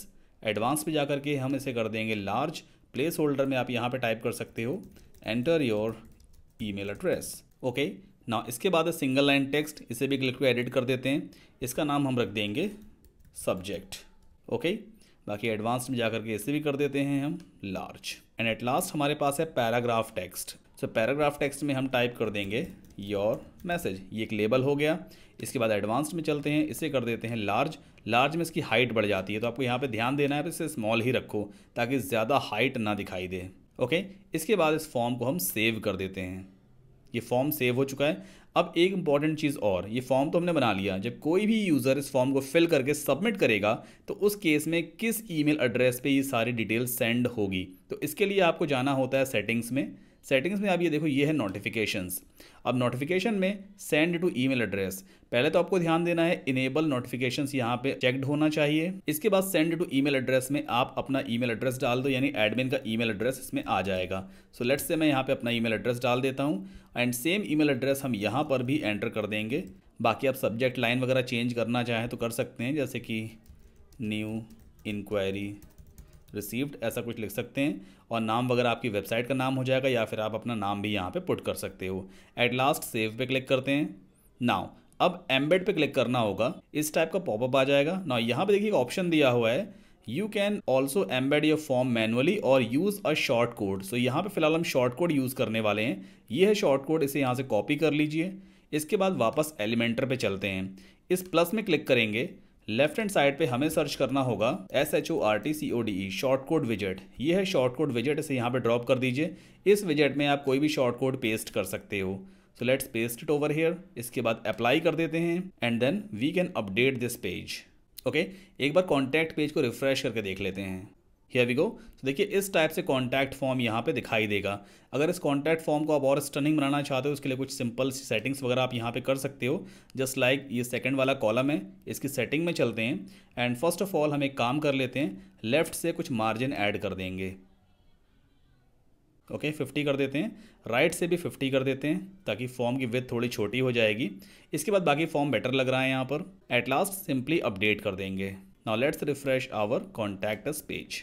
एडवांस पे जाकर के हम इसे कर देंगे लार्ज प्लेस होल्डर में आप यहाँ पे टाइप कर सकते हो enter your email address okay ना इसके बाद है सिंगल लाइन टेक्स्ट इसे भी क्लिक को एडिट कर देते हैं इसका नाम हम रख देंगे सब्जेक्ट ओके बाकी एडवांस में जाकर के इसे भी कर देते हैं हम लार्ज एंड एट लास्ट हमारे पास है paragraph text so paragraph text में हम टाइप कर देंगे योर मैसेज ये एक लेबल हो गया इसके बाद एडवांस्ड में चलते हैं इसे कर देते हैं लार्ज लार्ज में इसकी हाइट बढ़ जाती है तो आपको यहाँ पे ध्यान देना है इसे स्मॉल ही रखो ताकि ज़्यादा हाइट ना दिखाई दे ओके इसके बाद इस फॉर्म को हम सेव कर देते हैं ये फॉर्म सेव हो चुका है अब एक इंपॉर्टेंट चीज़ और ये फॉर्म तो हमने बना लिया जब कोई भी यूज़र इस फॉर्म को फिल करके सबमिट करेगा तो उस केस में किस ईमेल एड्रेस पे ये सारी डिटेल सेंड होगी तो इसके लिए आपको जाना होता है सेटिंग्स में सेटिंग्स में आप ये देखो ये है नोटिफिकेशंस अब नोटिफिकेशन में सेंड टू ईमेल एड्रेस पहले तो आपको ध्यान देना है इनेबल नोटिफिकेशन यहाँ पे चेकड होना चाहिए इसके बाद सेंड टू ईमेल एड्रेस में आप अपना ईमेल एड्रेस डाल दो यानी एडमिन का ईमेल एड्रेस इसमें आ जाएगा सो लेट्स से मैं यहाँ पे अपना ईमेल एड्रेस डाल देता हूँ एंड सेम ईमेल एड्रेस हम यहाँ पर भी एंटर कर देंगे बाकी आप सब्जेक्ट लाइन वगैरह चेंज करना चाहें तो कर सकते हैं जैसे कि न्यू इंक्वायरी रिसीव्ड ऐसा कुछ लिख सकते हैं और नाम वगैरह आपकी वेबसाइट का नाम हो जाएगा या फिर आप अपना नाम भी यहाँ पे पुट कर सकते हो एट लास्ट सेव पे क्लिक करते हैं नाउ अब एम्बेड पे क्लिक करना होगा इस टाइप का पॉपअप आ जाएगा ना यहाँ पे देखिए ऑप्शन दिया हुआ है you can also embed your form manually और use a short code so यहाँ पे फिलहाल हम शॉर्ट कोड यूज़ करने वाले हैं ये है शॉर्ट कोड इसे यहाँ से कॉपी कर लीजिए इसके बाद वापस एलिमेंटर पे चलते हैं इस प्लस में क्लिक करेंगे लेफ्ट हैंड साइड पे हमें सर्च करना होगा S H O R T C O D E short code विजेट ये है शॉर्ट कोड विजेट इसे यहाँ पे ड्रॉप कर दीजिए इस विजेट में आप कोई भी शॉर्ट कोड पेस्ट कर सकते हो so let's paste it over here इसके बाद अप्लाई कर देते हैं and then we can update this page okay एक बार कॉन्टैक्ट पेज को रिफ्रेश करके देख लेते हैं हियर वी गो तो देखिए इस टाइप से कॉन्टैक्ट फॉर्म यहाँ पे दिखाई देगा अगर इस कॉन्टैक्ट फॉर्म को आप और स्टनिंग बनाना चाहते हो उसके लिए कुछ सिंपल सेटिंग्स वगैरह आप यहाँ पे कर सकते हो जस्ट लाइक like ये सेकंड वाला कॉलम है इसकी सेटिंग में चलते हैं एंड फर्स्ट ऑफ ऑल हम एक काम कर लेते हैं लेफ्ट से कुछ मार्जिन ऐड कर देंगे ओके okay, फिफ्टी कर देते हैं राइट से भी फिफ्टी कर देते हैं ताकि फॉर्म की विथ थोड़ी छोटी हो जाएगी इसके बाद बाकी फॉर्म बेटर लग रहा है यहाँ पर एट लास्ट सिंपली अपडेट कर देंगे now let's refresh our contact page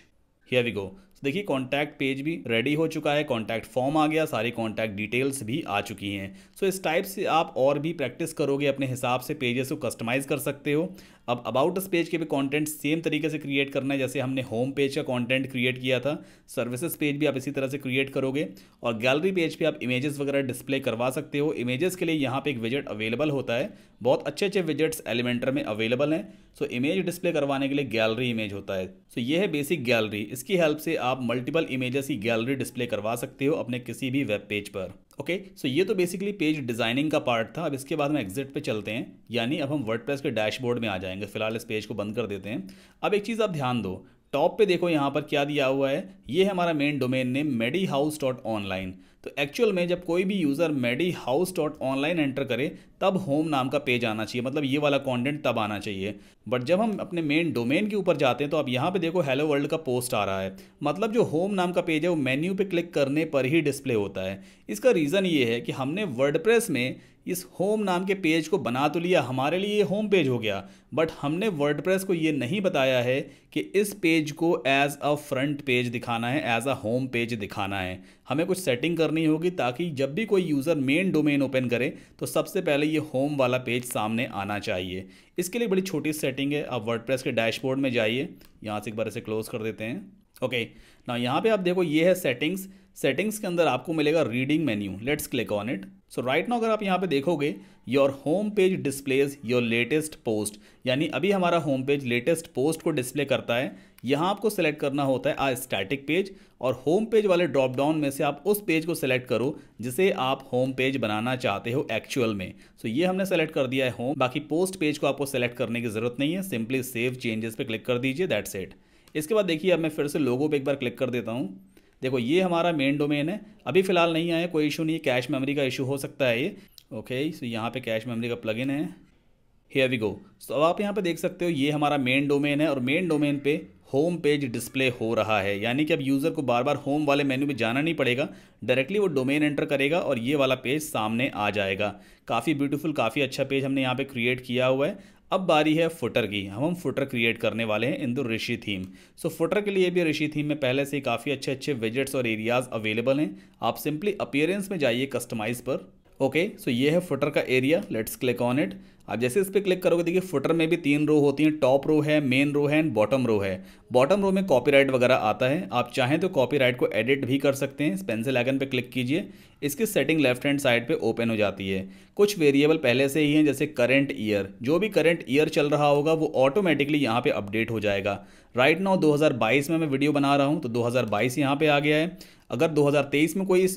here we go देखिए कॉन्टैक्ट पेज भी रेडी हो चुका है कॉन्टैक्ट फॉर्म आ गया सारी कॉन्टैक्ट डिटेल्स भी आ चुकी हैं सो so, इस टाइप से आप और भी प्रैक्टिस करोगे अपने हिसाब से पेजेस को कस्टमाइज़ कर सकते हो अब अबाउट अस पेज के भी कंटेंट सेम तरीके से क्रिएट करना है जैसे हमने होम पेज का कंटेंट क्रिएट किया था सर्विसेज पेज भी आप इसी तरह से क्रिएट करोगे और गैलरी पेज पे आप इमेजेस वगैरह डिस्प्ले करवा सकते हो इमेजेस के लिए यहाँ पे एक विजेट अवेलेबल होता है बहुत अच्छे अच्छे विजेट्स एलिमेंटर में अवेलेबल हैं सो इमेज डिस्प्ले करवाने के लिए गैलरी इमेज होता है सो तो ये है बेसिक गैलरी इसकी हेल्प से आप मल्टीपल इमेजेस की गैलरी डिस्प्ले करवा सकते हो अपने किसी भी वेब पेज पर ओके okay, सो so ये तो बेसिकली पेज डिजाइनिंग का पार्ट था अब इसके बाद हम एग्जिट पे चलते हैं यानी अब हम वर्डप्रेस के डैशबोर्ड में आ जाएंगे फिलहाल इस पेज को बंद कर देते हैं अब एक चीज़ आप ध्यान दो टॉप पे देखो यहाँ पर क्या दिया हुआ है ये है हमारा main domain name Medi house dot online तो एक्चुअल में जब कोई भी user Medi house dot online enter करे तब होम नाम का पेज आना चाहिए मतलब ये वाला कंटेंट तब आना चाहिए बट जब हम अपने मेन डोमेन के ऊपर जाते हैं तो अब यहाँ पे देखो हेलो वर्ल्ड का पोस्ट आ रहा है मतलब जो होम नाम का पेज है वो मेन्यू पे क्लिक करने पर ही डिस्प्ले होता है इसका रीज़न ये है कि हमने वर्ड में इस होम नाम के पेज को बना तो लिया हमारे लिए होम पेज हो गया बट हमने वर्डप्रेस को ये नहीं बताया है कि इस पेज को एज अ फ्रंट पेज दिखाना है एज अ होम पेज दिखाना है हमें कुछ सेटिंग करनी होगी ताकि जब भी कोई यूज़र मेन डोमेन ओपन करे तो सबसे पहले ये होम वाला पेज सामने आना चाहिए इसके लिए बड़ी छोटी सेटिंग है आप वर्ड के डैशबोर्ड में जाइए यहाँ से एक बार इसे क्लोज़ कर देते हैं ओके ना यहाँ पर आप देखो ये है सेटिंग्स सेटिंग्स के अंदर आपको मिलेगा reading menu let's click on it so right now अगर आप यहाँ पे देखोगे your home page displays your latest post यानी अभी हमारा होम पेज लेटेस्ट पोस्ट को डिस्प्ले करता है यहाँ आपको सेलेक्ट करना होता है आ स्टैटिक पेज और होम पेज वाले ड्रॉप डाउन में से आप उस पेज को सेलेक्ट करो जिसे आप होम पेज बनाना चाहते हो एक्चुअल में सो so ये हमने सेलेक्ट कर दिया है होम बाकी पोस्ट पेज को आपको सेलेक्ट करने की जरूरत नहीं है सिंपली सेव चेंजेस पे क्लिक कर दीजिए दैट सेट इसके बाद देखिए अब मैं फिर से लोगों पे एक बार क्लिक कर देता हूँ देखो ये हमारा मेन डोमेन है अभी फ़िलहाल नहीं आया कोई इशू नहीं है कैश मेमोरी का इशू हो सकता है ये ओके सो यहाँ पे कैश मेमोरी का प्लगइन है हे वी गो सो अब आप यहाँ पे देख सकते हो ये हमारा मेन डोमेन है और मेन डोमेन पे होम पेज डिस्प्ले हो रहा है यानी कि अब यूज़र को बार बार होम वाले मेन्यू में जाना नहीं पड़ेगा डायरेक्टली वो डोमेन एंटर करेगा और ये वाला पेज सामने आ जाएगा काफ़ी ब्यूटीफुल काफ़ी अच्छा पेज हमने यहाँ पे क्रिएट किया हुआ है अब बारी है फुटर की हम हम फुटर क्रिएट करने वाले हैं इन ऋषि थीम सो फुटर के लिए भी ऋषि थीम में पहले से ही काफ़ी अच्छे अच्छे विजिट्स और एरियाज़ अवेलेबल हैं आप सिंपली अपियरेंस में जाइए कस्टमाइज़ पर ओके okay, सो so ये है फुटर का area let's click on it आप जैसे इस पर क्लिक करोगे देखिए फुटर में भी तीन रो होती हैं टॉप रो है मेन रो है एंड बॉटम रो है बॉटम रो में कॉपीराइट वगैरह आता है आप चाहें तो कॉपीराइट को एडिट भी कर सकते हैं पेंसिल आइकन पर क्लिक कीजिए इसकी सेटिंग लेफ्ट हैंड साइड पे ओपन हो जाती है कुछ वेरिएबल पहले से ही हैं जैसे करंट ईयर जो भी करंट ईयर चल रहा होगा वो ऑटोमेटिकली यहाँ पे अपडेट हो जाएगा राइट नाउ 2022 में मैं वीडियो बना रहा हूँ तो 2022 यहाँ पे आ गया है अगर 2023 में कोई इस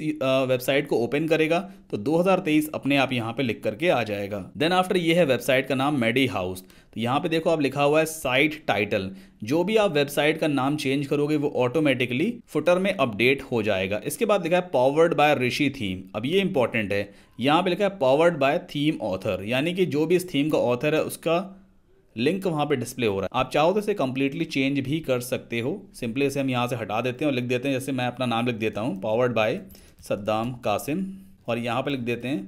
वेबसाइट को ओपन करेगा तो 2023 अपने आप यहाँ पे लिख करके आ जाएगा देन आफ्टर ये है वेबसाइट का नाम मेडी हाउस तो यहाँ पे देखो आप लिखा हुआ है साइट टाइटल जो भी आप वेबसाइट का नाम चेंज करोगे वो ऑटोमेटिकली फुटर में अपडेट हो जाएगा इसके बाद लिखा है पावर्ड बाय ऋषि थीम अब ये इंपॉर्टेंट है यहाँ पे लिखा है पावर्ड बाय थीम ऑथर यानी कि जो भी इस थीम का ऑथर है उसका लिंक वहाँ पे डिस्प्ले हो रहा है आप चाहो तो इसे कम्प्लीटली चेंज भी कर सकते हो सिंपली इसे हम यहाँ से हटा देते हैं और लिख देते हैं जैसे मैं अपना नाम लिख देता हूँ पावर्ड बाय सद्दाम कासिम और यहाँ पे लिख देते हैं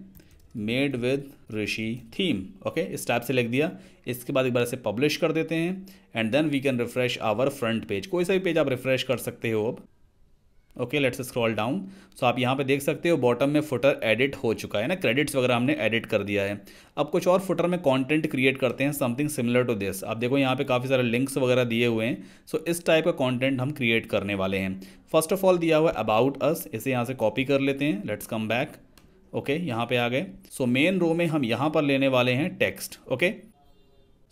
made with Rishi theme okay इस टाइप से लिख दिया इसके बाद एक बार इसे पब्लिश कर देते हैं and then we can refresh our front page कोई सा भी पेज आप रिफ्रेश कर सकते हो अब okay let's scroll down so आप यहाँ पे देख सकते हो बॉटम में फुटर एडिट हो चुका है ना क्रेडिट्स वगैरह हमने एडिट कर दिया है अब कुछ और फुटर में कंटेंट क्रिएट करते हैं समथिंग सिमिलर टू दिस आप देखो यहाँ पे काफ़ी सारे लिंक्स वगैरह दिए हुए हैं सो so, इस टाइप का कंटेंट हम क्रिएट करने वाले हैं फर्स्ट ऑफ ऑल दिया हुआ अबाउट अस इसे यहाँ से कॉपी कर लेते हैं let's come back okay okay, यहाँ पे आ गए सो मेन रो में हम यहाँ पर लेने वाले हैं टेक्स्ट ओके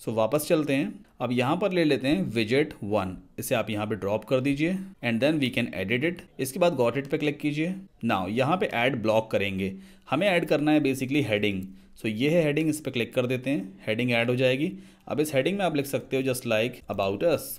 सो वापस चलते हैं अब यहाँ पर ले लेते हैं विजेट वन इसे आप यहाँ पे ड्रॉप कर दीजिए and then we can edit it इसके बाद गॉट इट पे क्लिक कीजिए नाउ यहाँ पे ऐड ब्लॉक करेंगे हमें ऐड करना है बेसिकली हेडिंग सो ये है हेडिंग इस पर क्लिक कर देते हैं हेडिंग ऐड हो जाएगी अब इस हेडिंग में आप लिख सकते हो just like about us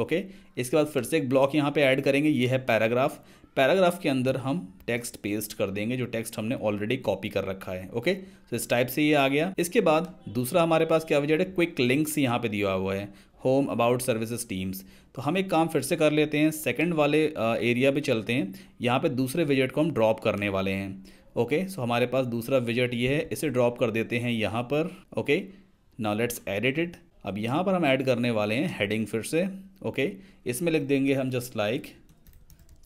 okay इसके बाद फिर से एक ब्लॉक यहाँ पे ऐड करेंगे ये है पैराग्राफ पैराग्राफ के अंदर हम टेक्स्ट पेस्ट कर देंगे जो टेक्स्ट हमने ऑलरेडी कॉपी कर रखा है ओके तो इस टाइप से ये आ गया इसके बाद दूसरा हमारे पास क्या विजेट है क्विक लिंक्स यहाँ पे दिया हुआ है होम अबाउट सर्विसेज टीम्स तो हम एक काम फिर से कर लेते हैं सेकेंड वाले एरिया पर चलते हैं यहाँ पर दूसरे विजेट को हम ड्रॉप करने वाले हैं ओके सो हमारे पास दूसरा विजेट ये है इसे ड्रॉप कर देते हैं यहाँ पर okay now let's edit it अब यहाँ पर हम ऐड करने वाले हैं हेडिंग फिर से ओके इसमें लिख देंगे हम just like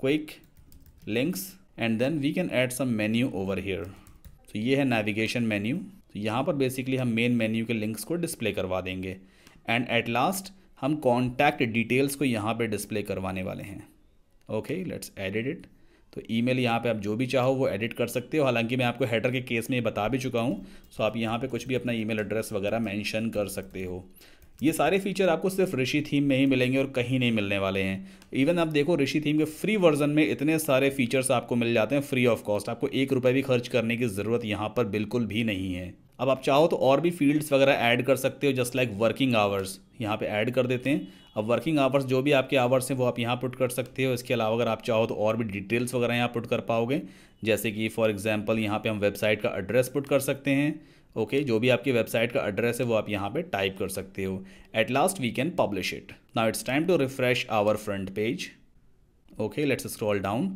quick links and then we can add some menu over here तो ये है नेविगेशन मेन्यू तो यहाँ पर बेसिकली हम मेन मेन्यू के लिंक्स को डिस्प्ले करवा देंगे एंड एट लास्ट हम कॉन्टैक्ट डिटेल्स को यहाँ पर डिस्प्ले करवाने वाले हैं ओके लेट्स एडिट इट तो ई मेल यहाँ पर आप जो भी चाहो वो एडिट कर सकते हो हालांकि मैं आपको हेडर के केस में ये बता भी चुका हूँ सो आप यहाँ पर कुछ भी अपना ई मेल एड्रेस वगैरह मैंशन कर सकते हो ये सारे फीचर आपको सिर्फ ऋषि थीम में ही मिलेंगे और कहीं नहीं मिलने वाले हैं इवन आप देखो ऋषि थीम के फ्री वर्जन में इतने सारे फीचर्स आपको मिल जाते हैं फ्री ऑफ कॉस्ट आपको एक रुपये भी खर्च करने की ज़रूरत यहाँ पर बिल्कुल भी नहीं है अब आप चाहो तो और भी फील्ड्स वगैरह ऐड कर सकते हो जस्ट लाइक वर्किंग आवर्स यहाँ पे ऐड कर देते हैं अब वर्किंग आवर्स जो भी आपके आवर्स हैं वो आप यहाँ पुट कर सकते हो इसके अलावा अगर आप चाहो तो और भी डिटेल्स वगैरह यहाँ पुट कर पाओगे जैसे कि फॉर एग्जांपल यहाँ पे हम वेबसाइट का एड्रेस पुट कर सकते हैं ओके okay, जो भी आपकी वेबसाइट का एड्रेस है वो आप यहाँ पे टाइप कर सकते हो at last we can publish it now it's time to refresh our front page okay let's scroll down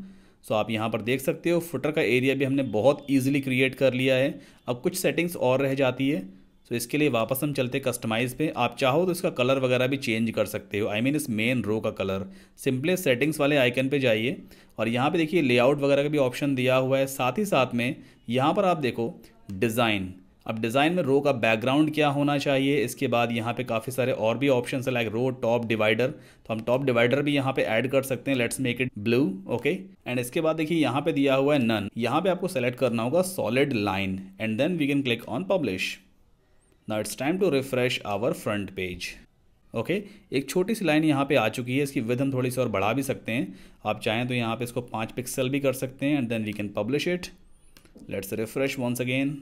so आप यहाँ पर देख सकते हो फुटर का एरिया भी हमने बहुत ईजिली क्रिएट कर लिया है अब कुछ सेटिंग्स और रह जाती है सो so, इसके लिए वापस हम चलते कस्टमाइज़ पे आप चाहो तो इसका कलर वगैरह भी चेंज कर सकते हो आई मीन इस मेन रो का कलर सिंपले सेटिंग्स वाले आइकन पे जाइए और यहाँ पे देखिए लेआउट वगैरह का भी ऑप्शन दिया हुआ है साथ ही साथ में यहाँ पर आप देखो डिज़ाइन अब डिज़ाइन में रो का बैकग्राउंड क्या होना चाहिए इसके बाद यहाँ पे काफ़ी सारे और भी ऑप्शन है लाइक रो टॉप डिवाइडर तो हम टॉप डिवाइडर भी यहाँ पे ऐड कर सकते हैं let's make it blue okay and इसके बाद देखिए यहाँ पे दिया हुआ है नन यहाँ पे आपको सेलेक्ट करना होगा solid line and then we can click on publish now it's time to refresh our front page okay okay, एक छोटी सी लाइन यहाँ पे आ चुकी है इसकी विध हम थोड़ी सी और बढ़ा भी सकते हैं आप चाहें तो यहाँ पे इसको पाँच पिक्सल भी कर सकते हैं and then we can publish it let's refresh once again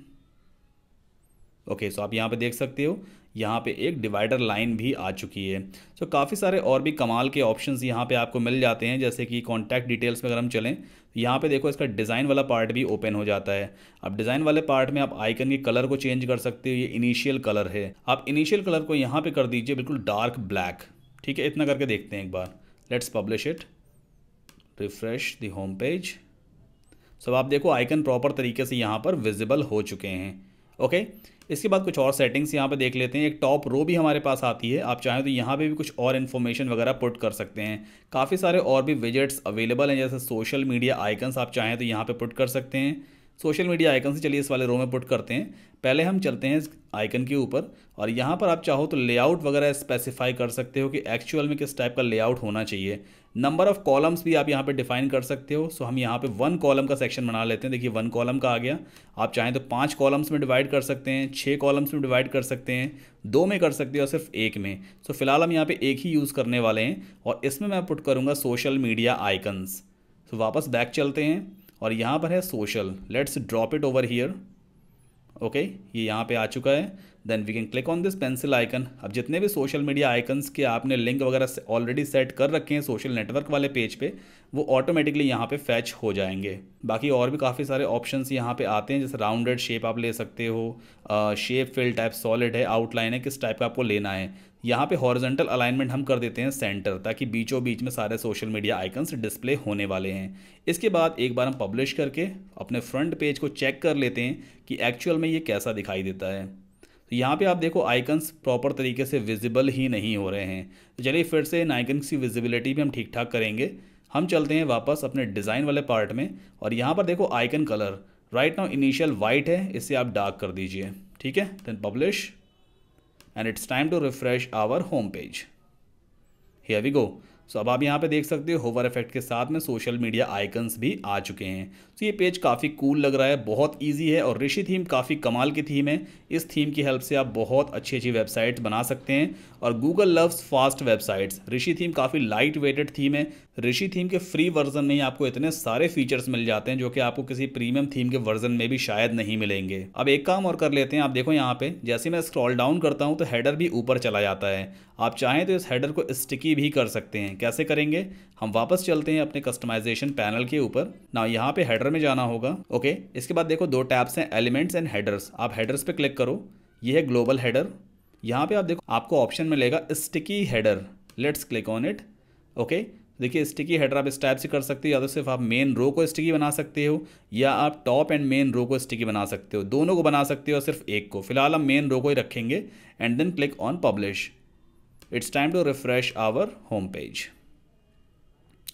okay so आप यहाँ पे देख सकते हो यहाँ पे एक डिवाइडर लाइन भी आ चुकी है सो so, काफ़ी सारे और भी कमाल के ऑप्शंस यहाँ पे आपको मिल जाते हैं जैसे कि कॉन्टैक्ट डिटेल्स में अगर हम चलें तो यहाँ पे देखो इसका डिज़ाइन वाला पार्ट भी ओपन हो जाता है अब डिज़ाइन वाले पार्ट में आप आइकन के कलर को चेंज कर सकते हो ये इनिशियल कलर है आप इनिशियल कलर को यहाँ पर कर दीजिए बिल्कुल डार्क ब्लैक ठीक है इतना करके देखते हैं एक बार let's publish it refresh the home page so आप देखो आइकन प्रॉपर तरीके से यहाँ पर विजिबल हो चुके हैं ओके okay? इसके बाद कुछ और सेटिंग्स यहाँ पे देख लेते हैं एक टॉप रो भी हमारे पास आती है आप चाहें तो यहाँ पे भी कुछ और इन्फॉर्मेशन वगैरह पुट कर सकते हैं काफ़ी सारे और भी विजेट्स अवेलेबल हैं जैसे सोशल मीडिया आइकन्स आप चाहें तो यहाँ पे पुट कर सकते हैं सोशल मीडिया आइकन से चलिए इस वाले रो में पुट करते हैं पहले हम चलते हैं इस आइकन के ऊपर और यहाँ पर आप चाहो तो लेआउट वगैरह स्पेसिफाई कर सकते हो कि एक्चुअल में किस टाइप का लेआउट होना चाहिए नंबर ऑफ कॉलम्स भी आप यहाँ पे डिफाइन कर सकते हो सो हम यहाँ पे वन कॉलम का सेक्शन बना लेते हैं देखिए वन कॉलम का आ गया आप चाहें तो पांच कॉलम्स में डिवाइड कर सकते हैं छः कॉलम्स में डिवाइड कर सकते हैं दो में कर सकते हैं और सिर्फ एक में सो so, फिलहाल हम यहाँ पे एक ही यूज़ करने वाले हैं और इसमें मैं पुट करूँगा सोशल मीडिया आइकन्स सो वापस बैक चलते हैं और यहाँ पर है social let's drop it over here okay ये यहाँ पर आ चुका है then we can click on this pencil icon अब जितने भी सोशल मीडिया आइकन्स के आपने लिंक वगैरह ऑलरेडी सेट कर रखे हैं सोशल नेटवर्क वाले पेज पे वो ऑटोमेटिकली यहाँ पे फैच हो जाएंगे बाकी और भी काफ़ी सारे ऑप्शन यहाँ पे आते हैं जैसे राउंडेड शेप आप ले सकते हो शेप फिल टाइप सॉलिड है आउटलाइन है किस टाइप का आपको लेना है यहाँ पे हॉरिजेंटल अलाइनमेंट हम कर देते हैं सेंटर ताकि बीचों बीच में सारे सोशल मीडिया आइकन्स डिस्प्ले होने वाले हैं इसके बाद एक बार हम पब्लिश करके अपने फ्रंट पेज को चेक कर लेते हैं कि एक्चुअल में ये कैसा दिखाई देता है तो यहाँ पे आप देखो आइकन्स प्रॉपर तरीके से विजिबल ही नहीं हो रहे हैं तो चलिए फिर से इन आइकन्स की विजिबिलिटी भी हम ठीक ठाक करेंगे हम चलते हैं वापस अपने डिज़ाइन वाले पार्ट में और यहाँ पर देखो icon colour right now initial white है इसे आप डार्क कर दीजिए ठीक है then publish and it's time to refresh our home page here we go so अब आप यहाँ पे देख सकते हो होवर इफेक्ट के साथ में सोशल मीडिया आइकन्स भी आ चुके हैं तो ये पेज काफ़ी कूल लग रहा है बहुत ईजी है और ऋषि थीम काफ़ी कमाल की थीम है इस थीम की हेल्प से आप बहुत अच्छी अच्छी वेबसाइट बना सकते हैं और गूगल लव्स फास्ट वेबसाइट्स ऋषि थीम काफ़ी लाइट वेटेड थीम है ऋषि थीम के फ्री वर्जन में ही आपको इतने सारे फीचर्स मिल जाते हैं जो कि आपको किसी प्रीमियम थीम के वर्जन में भी शायद नहीं मिलेंगे अब एक काम और कर लेते हैं आप देखो यहाँ पे जैसे मैं स्क्रॉल डाउन करता हूँ तो हेडर भी ऊपर चला जाता है आप चाहें तो इस हेडर को स्टिकी भी कर सकते हैं कैसे करेंगे हम वापस चलते हैं अपने कस्टमाइजेशन पैनल के ऊपर ना यहाँ पे हेडर में जाना होगा ओके इसके बाद देखो दो टैब्स हैं एलिमेंट्स एंड हेडर्स आप हेडर्स पर क्लिक करो ये है ग्लोबल हेडर यहाँ पे आप देखो आपको ऑप्शन मिलेगा sticky header let's click on it okay देखिए स्टिकी हेडर आप इस टाइप से कर सकते हो या तो सिर्फ आप मेन रो को स्टिकी बना सकते हो या आप टॉप एंड मेन रो को स्टिकी बना सकते हो दोनों को बना सकते हो सिर्फ एक को फिलहाल हम मेन रो को ही रखेंगे and then click on publish it's time to refresh our home page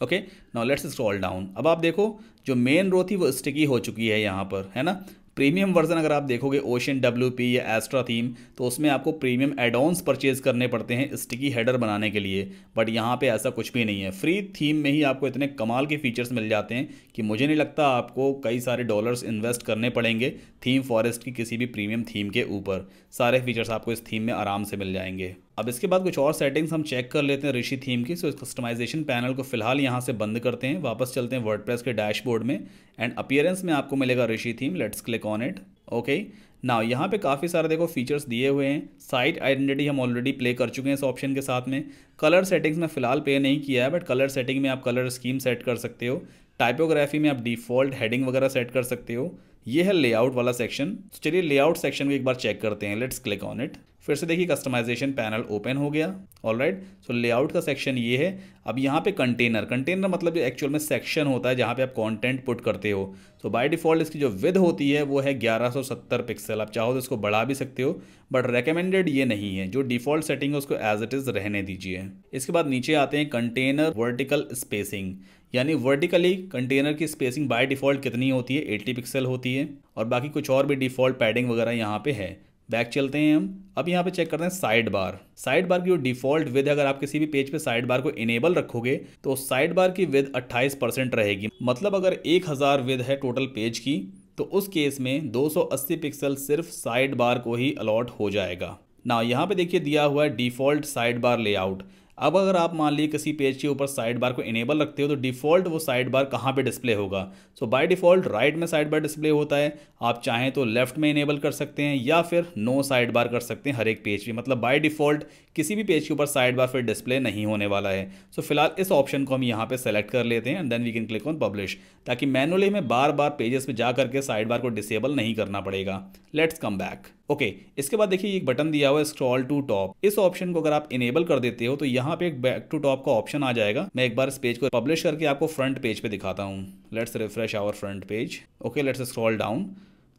okay now let's scroll down अब आप देखो जो मेन रो थी वो स्टिकी हो चुकी है यहाँ पर है ना प्रीमियम वर्जन अगर आप देखोगे ओशन डब्ल्यू या एस्ट्रा थीम तो उसमें आपको प्रीमियम एडोन्स परचेज करने पड़ते हैं स्टिकी हेडर बनाने के लिए बट यहाँ पे ऐसा कुछ भी नहीं है फ्री थीम में ही आपको इतने कमाल के फीचर्स मिल जाते हैं कि मुझे नहीं लगता आपको कई सारे डॉलर्स इन्वेस्ट करने पड़ेंगे थीम फॉरेस्ट की किसी भी प्रीमियम थीम के ऊपर सारे फीचर्स आपको इस थीम में आराम से मिल जाएंगे अब इसके बाद कुछ और सेटिंग्स हम चेक कर लेते हैं ऋषि थीम की सो इस कस्टमाइजेशन पैनल को फिलहाल यहाँ से बंद करते हैं वापस चलते हैं वर्डप्रेस के डैशबोर्ड में एंड अपियरेंस में आपको मिलेगा ऋषि theme let's click on it okay now यहाँ पे काफ़ी सारे देखो फीचर्स दिए हुए हैं साइट आइडेंटिटी हम ऑलरेडी प्ले कर चुके हैं इस ऑप्शन के साथ में कलर सेटिंग्स में फ़िलहाल प्ले नहीं किया है बट कलर सेटिंग में आप कलर स्कीम सेट कर सकते हो टाइपोग्राफी में आप डिफ़ॉल्ट हेडिंग वगैरह सेट कर सकते हो ये है लेआउट वाला सेक्शन तो चलिए लेआउट सेक्शन को एक बार चेक करते हैं लेट्स क्लिक ऑन इट फिर से देखिए कस्टमाइजेशन पैनल ओपन हो गया ऑल राइट सो लेआउट का सेक्शन ये है अब यहाँ पे कंटेनर कंटेनर मतलब एक्चुअल में सेक्शन होता है जहाँ पे आप कंटेंट पुट करते हो सो बाय डिफ़ॉल्ट इसकी जो विद होती है वो है 1170 पिक्सल आप चाहो तो इसको बढ़ा भी सकते हो बट रेकमेंडेड ये नहीं है जो डिफ़ॉल्ट सेटिंग है उसको एज इट इज़ रहने दीजिए इसके बाद नीचे आते हैं कंटेनर वर्टिकल स्पेसिंग यानी वर्टिकली कंटेनर की स्पेसिंग बाय डिफ़ॉल्ट कितनी होती है एट्टी पिक्सल होती है और बाकी कुछ और भी डिफ़ॉल्ट पैडिंग वगैरह यहाँ पे है बैक चलते हैं हम अब यहाँ पे चेक करते हैं साइड बार साइड बार की जो डिफॉल्ट विद अगर आप किसी भी पेज पे साइड बार को इनेबल रखोगे तो साइड बार की विद 28 परसेंट रहेगी मतलब अगर 1000 विद है टोटल पेज की तो उस केस में 280 पिक्सल सिर्फ साइड बार को ही अलॉट हो जाएगा ना यहाँ पे देखिए दिया हुआ है डिफॉल्ट साइड बार लेआउट अब अगर आप मान लीजिए किसी पेज के ऊपर साइड बार को इनेबल रखते हो तो डिफ़ॉल्ट वो साइड बार कहाँ पे डिस्प्ले होगा सो बाय डिफ़ॉल्ट राइट में साइड बार डिस्प्ले होता है आप चाहें तो लेफ्ट में इनेबल कर सकते हैं या फिर नो साइड बार कर सकते हैं हर एक पेज पे मतलब बाय डिफ़ॉल्ट किसी भी पेज के ऊपर साइड बार फिर डिस्प्ले नहीं होने वाला है सो so, फिलहाल इस ऑप्शन को हम यहाँ पे सेलेक्ट कर लेते हैं and then we can click on publish ताकि मैनुअली हमें बार बार पेजेस में जा करके साइड बार को डिसेबल नहीं करना पड़ेगा लेट्स कम बैक ओके इसके बाद देखिए एक बटन दिया हुआ है स्क्रॉल टू टॉप इस ऑप्शन को अगर आप इनेबल कर देते हो तो यहाँ पे एक बैक टू टॉप का ऑप्शन आ जाएगा मैं एक बार इस पेज को पब्लिश करके आपको फ्रंट पेज पे दिखाता हूँ let's refresh our front page okay let's scroll down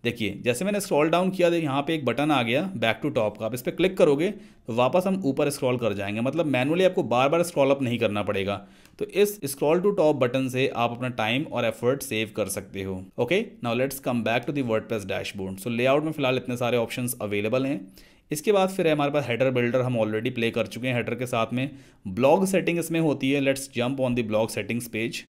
देखिए जैसे मैंने स्क्रॉल डाउन किया तो यहाँ पे एक बटन आ गया बैक टू टॉप का आप इस पर क्लिक करोगे तो वापस हम ऊपर स्क्रॉल कर जाएंगे मतलब मैनुअली आपको बार बार स्क्रॉल अप नहीं करना पड़ेगा तो इस स्क्रॉल टू टॉप बटन से आप अपना टाइम और एफर्ट सेव कर सकते हो okay now let's come back to the word dashboard so layout में फिलहाल इतने सारे ऑप्शन अवेलेबल हैं इसके बाद फिर हमारे पास हेडर बिल्डर हम ऑलरेडी प्ले कर चुके हैं हेडर के साथ में ब्लॉग सेटिंग इसमें होती है let's jump on the blog settings page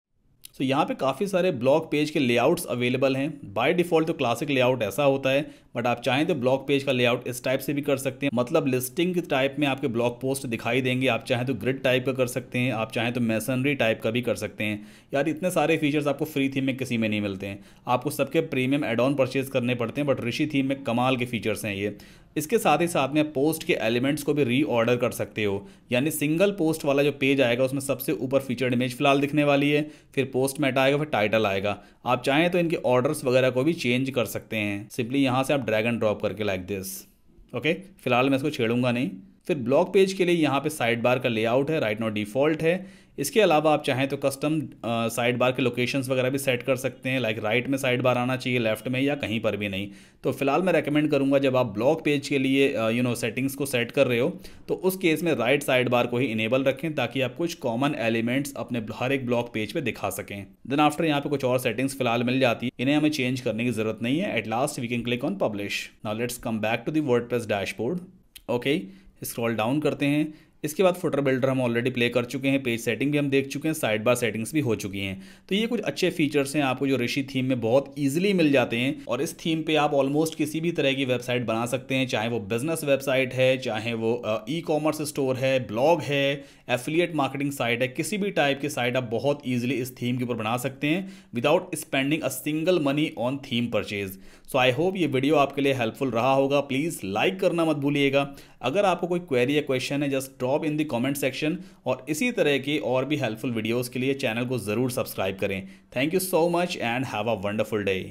so यहाँ पे काफ़ी सारे ब्लॉक पेज के लेआउट्स अवेलेबल हैं बाय डिफ़ॉल्ट तो क्लासिक लेआउट ऐसा होता है बट आप चाहें तो ब्लॉक पेज का लेआउट इस टाइप से भी कर सकते हैं मतलब लिस्टिंग टाइप में आपके ब्लॉक पोस्ट दिखाई देंगे आप चाहें तो ग्रिड टाइप का कर सकते हैं आप चाहें तो मैसनरी टाइप का भी कर सकते हैं यार इतने सारे फीचर्स आपको फ्री थीम में किसी में नहीं मिलते हैं आपको सबके प्रीमियम एड ऑन परचेज करने पड़ते हैं बट ऋषि थीम में कमाल के फीचर्स हैं ये इसके साथ ही साथ में आप पोस्ट के एलिमेंट्स को भी रीऑर्डर कर सकते हो यानी सिंगल पोस्ट वाला जो पेज आएगा उसमें सबसे ऊपर फीचर्ड इमेज फिलहाल दिखने वाली है फिर पोस्ट मेट आएगा फिर टाइटल आएगा आप चाहें तो इनके ऑर्डर्स वगैरह को भी चेंज कर सकते हैं सिंपली यहाँ से आप ड्रैगन ड्रॉप करके लाइक दिस ओके फिलहाल मैं इसको छेड़ूंगा नहीं फिर ब्लॉग पेज के लिए यहाँ पे साइड बार का लेआउट है राइट नाउ डिफॉल्ट है इसके अलावा आप चाहें तो कस्टम साइड बार के लोकेशंस वगैरह भी सेट कर सकते हैं लाइक राइट में साइड बार आना चाहिए लेफ्ट में या कहीं पर भी नहीं तो फिलहाल मैं रेकमेंड करूँगा जब आप ब्लॉग पेज के लिए यू नो सेटिंग्स को सेट कर रहे हो तो उस केस में राइट साइड बार को ही इनेबल रखें ताकि आप कुछ कॉमन एलिमेंट्स अपने हर एक ब्लॉग पेज पर दिखा सकें देन आफ्टर यहाँ पे कुछ और सेटिंग्स फिलहाल मिल जाती है इन्हें हमें चेंज करने की जरूरत नहीं है at last we can click on publish now let's come back to the word dashboard okay scroll down करते हैं इसके बाद फुटर बिल्डर हम ऑलरेडी प्ले कर चुके हैं पेज सेटिंग भी हम देख चुके हैं साइड बार सेटिंग्स भी हो चुकी हैं तो ये कुछ अच्छे फीचर्स हैं आपको जो ऋषि थीम में बहुत ईजिली मिल जाते हैं और इस थीम पे आप ऑलमोस्ट किसी भी तरह की वेबसाइट बना सकते हैं चाहे वो बिजनेस वेबसाइट है चाहे वो ई कॉमर्स स्टोर है ब्लॉग है एफिलियट मार्केटिंग साइट है किसी भी टाइप की साइट आप बहुत ईजिली इस थीम के ऊपर बना सकते हैं without spending a single money on theme purchase so I hope ये वीडियो आपके लिए हेल्पफुल रहा होगा प्लीज़ लाइक करना मत भूलिएगा अगर आपको कोई क्वेरी या क्वेश्चन है just drop in the comment section और इसी तरह की और भी हेल्पफुल वीडियोज़ के लिए चैनल को ज़रूर सब्सक्राइब करें thank you so much and have a wonderful day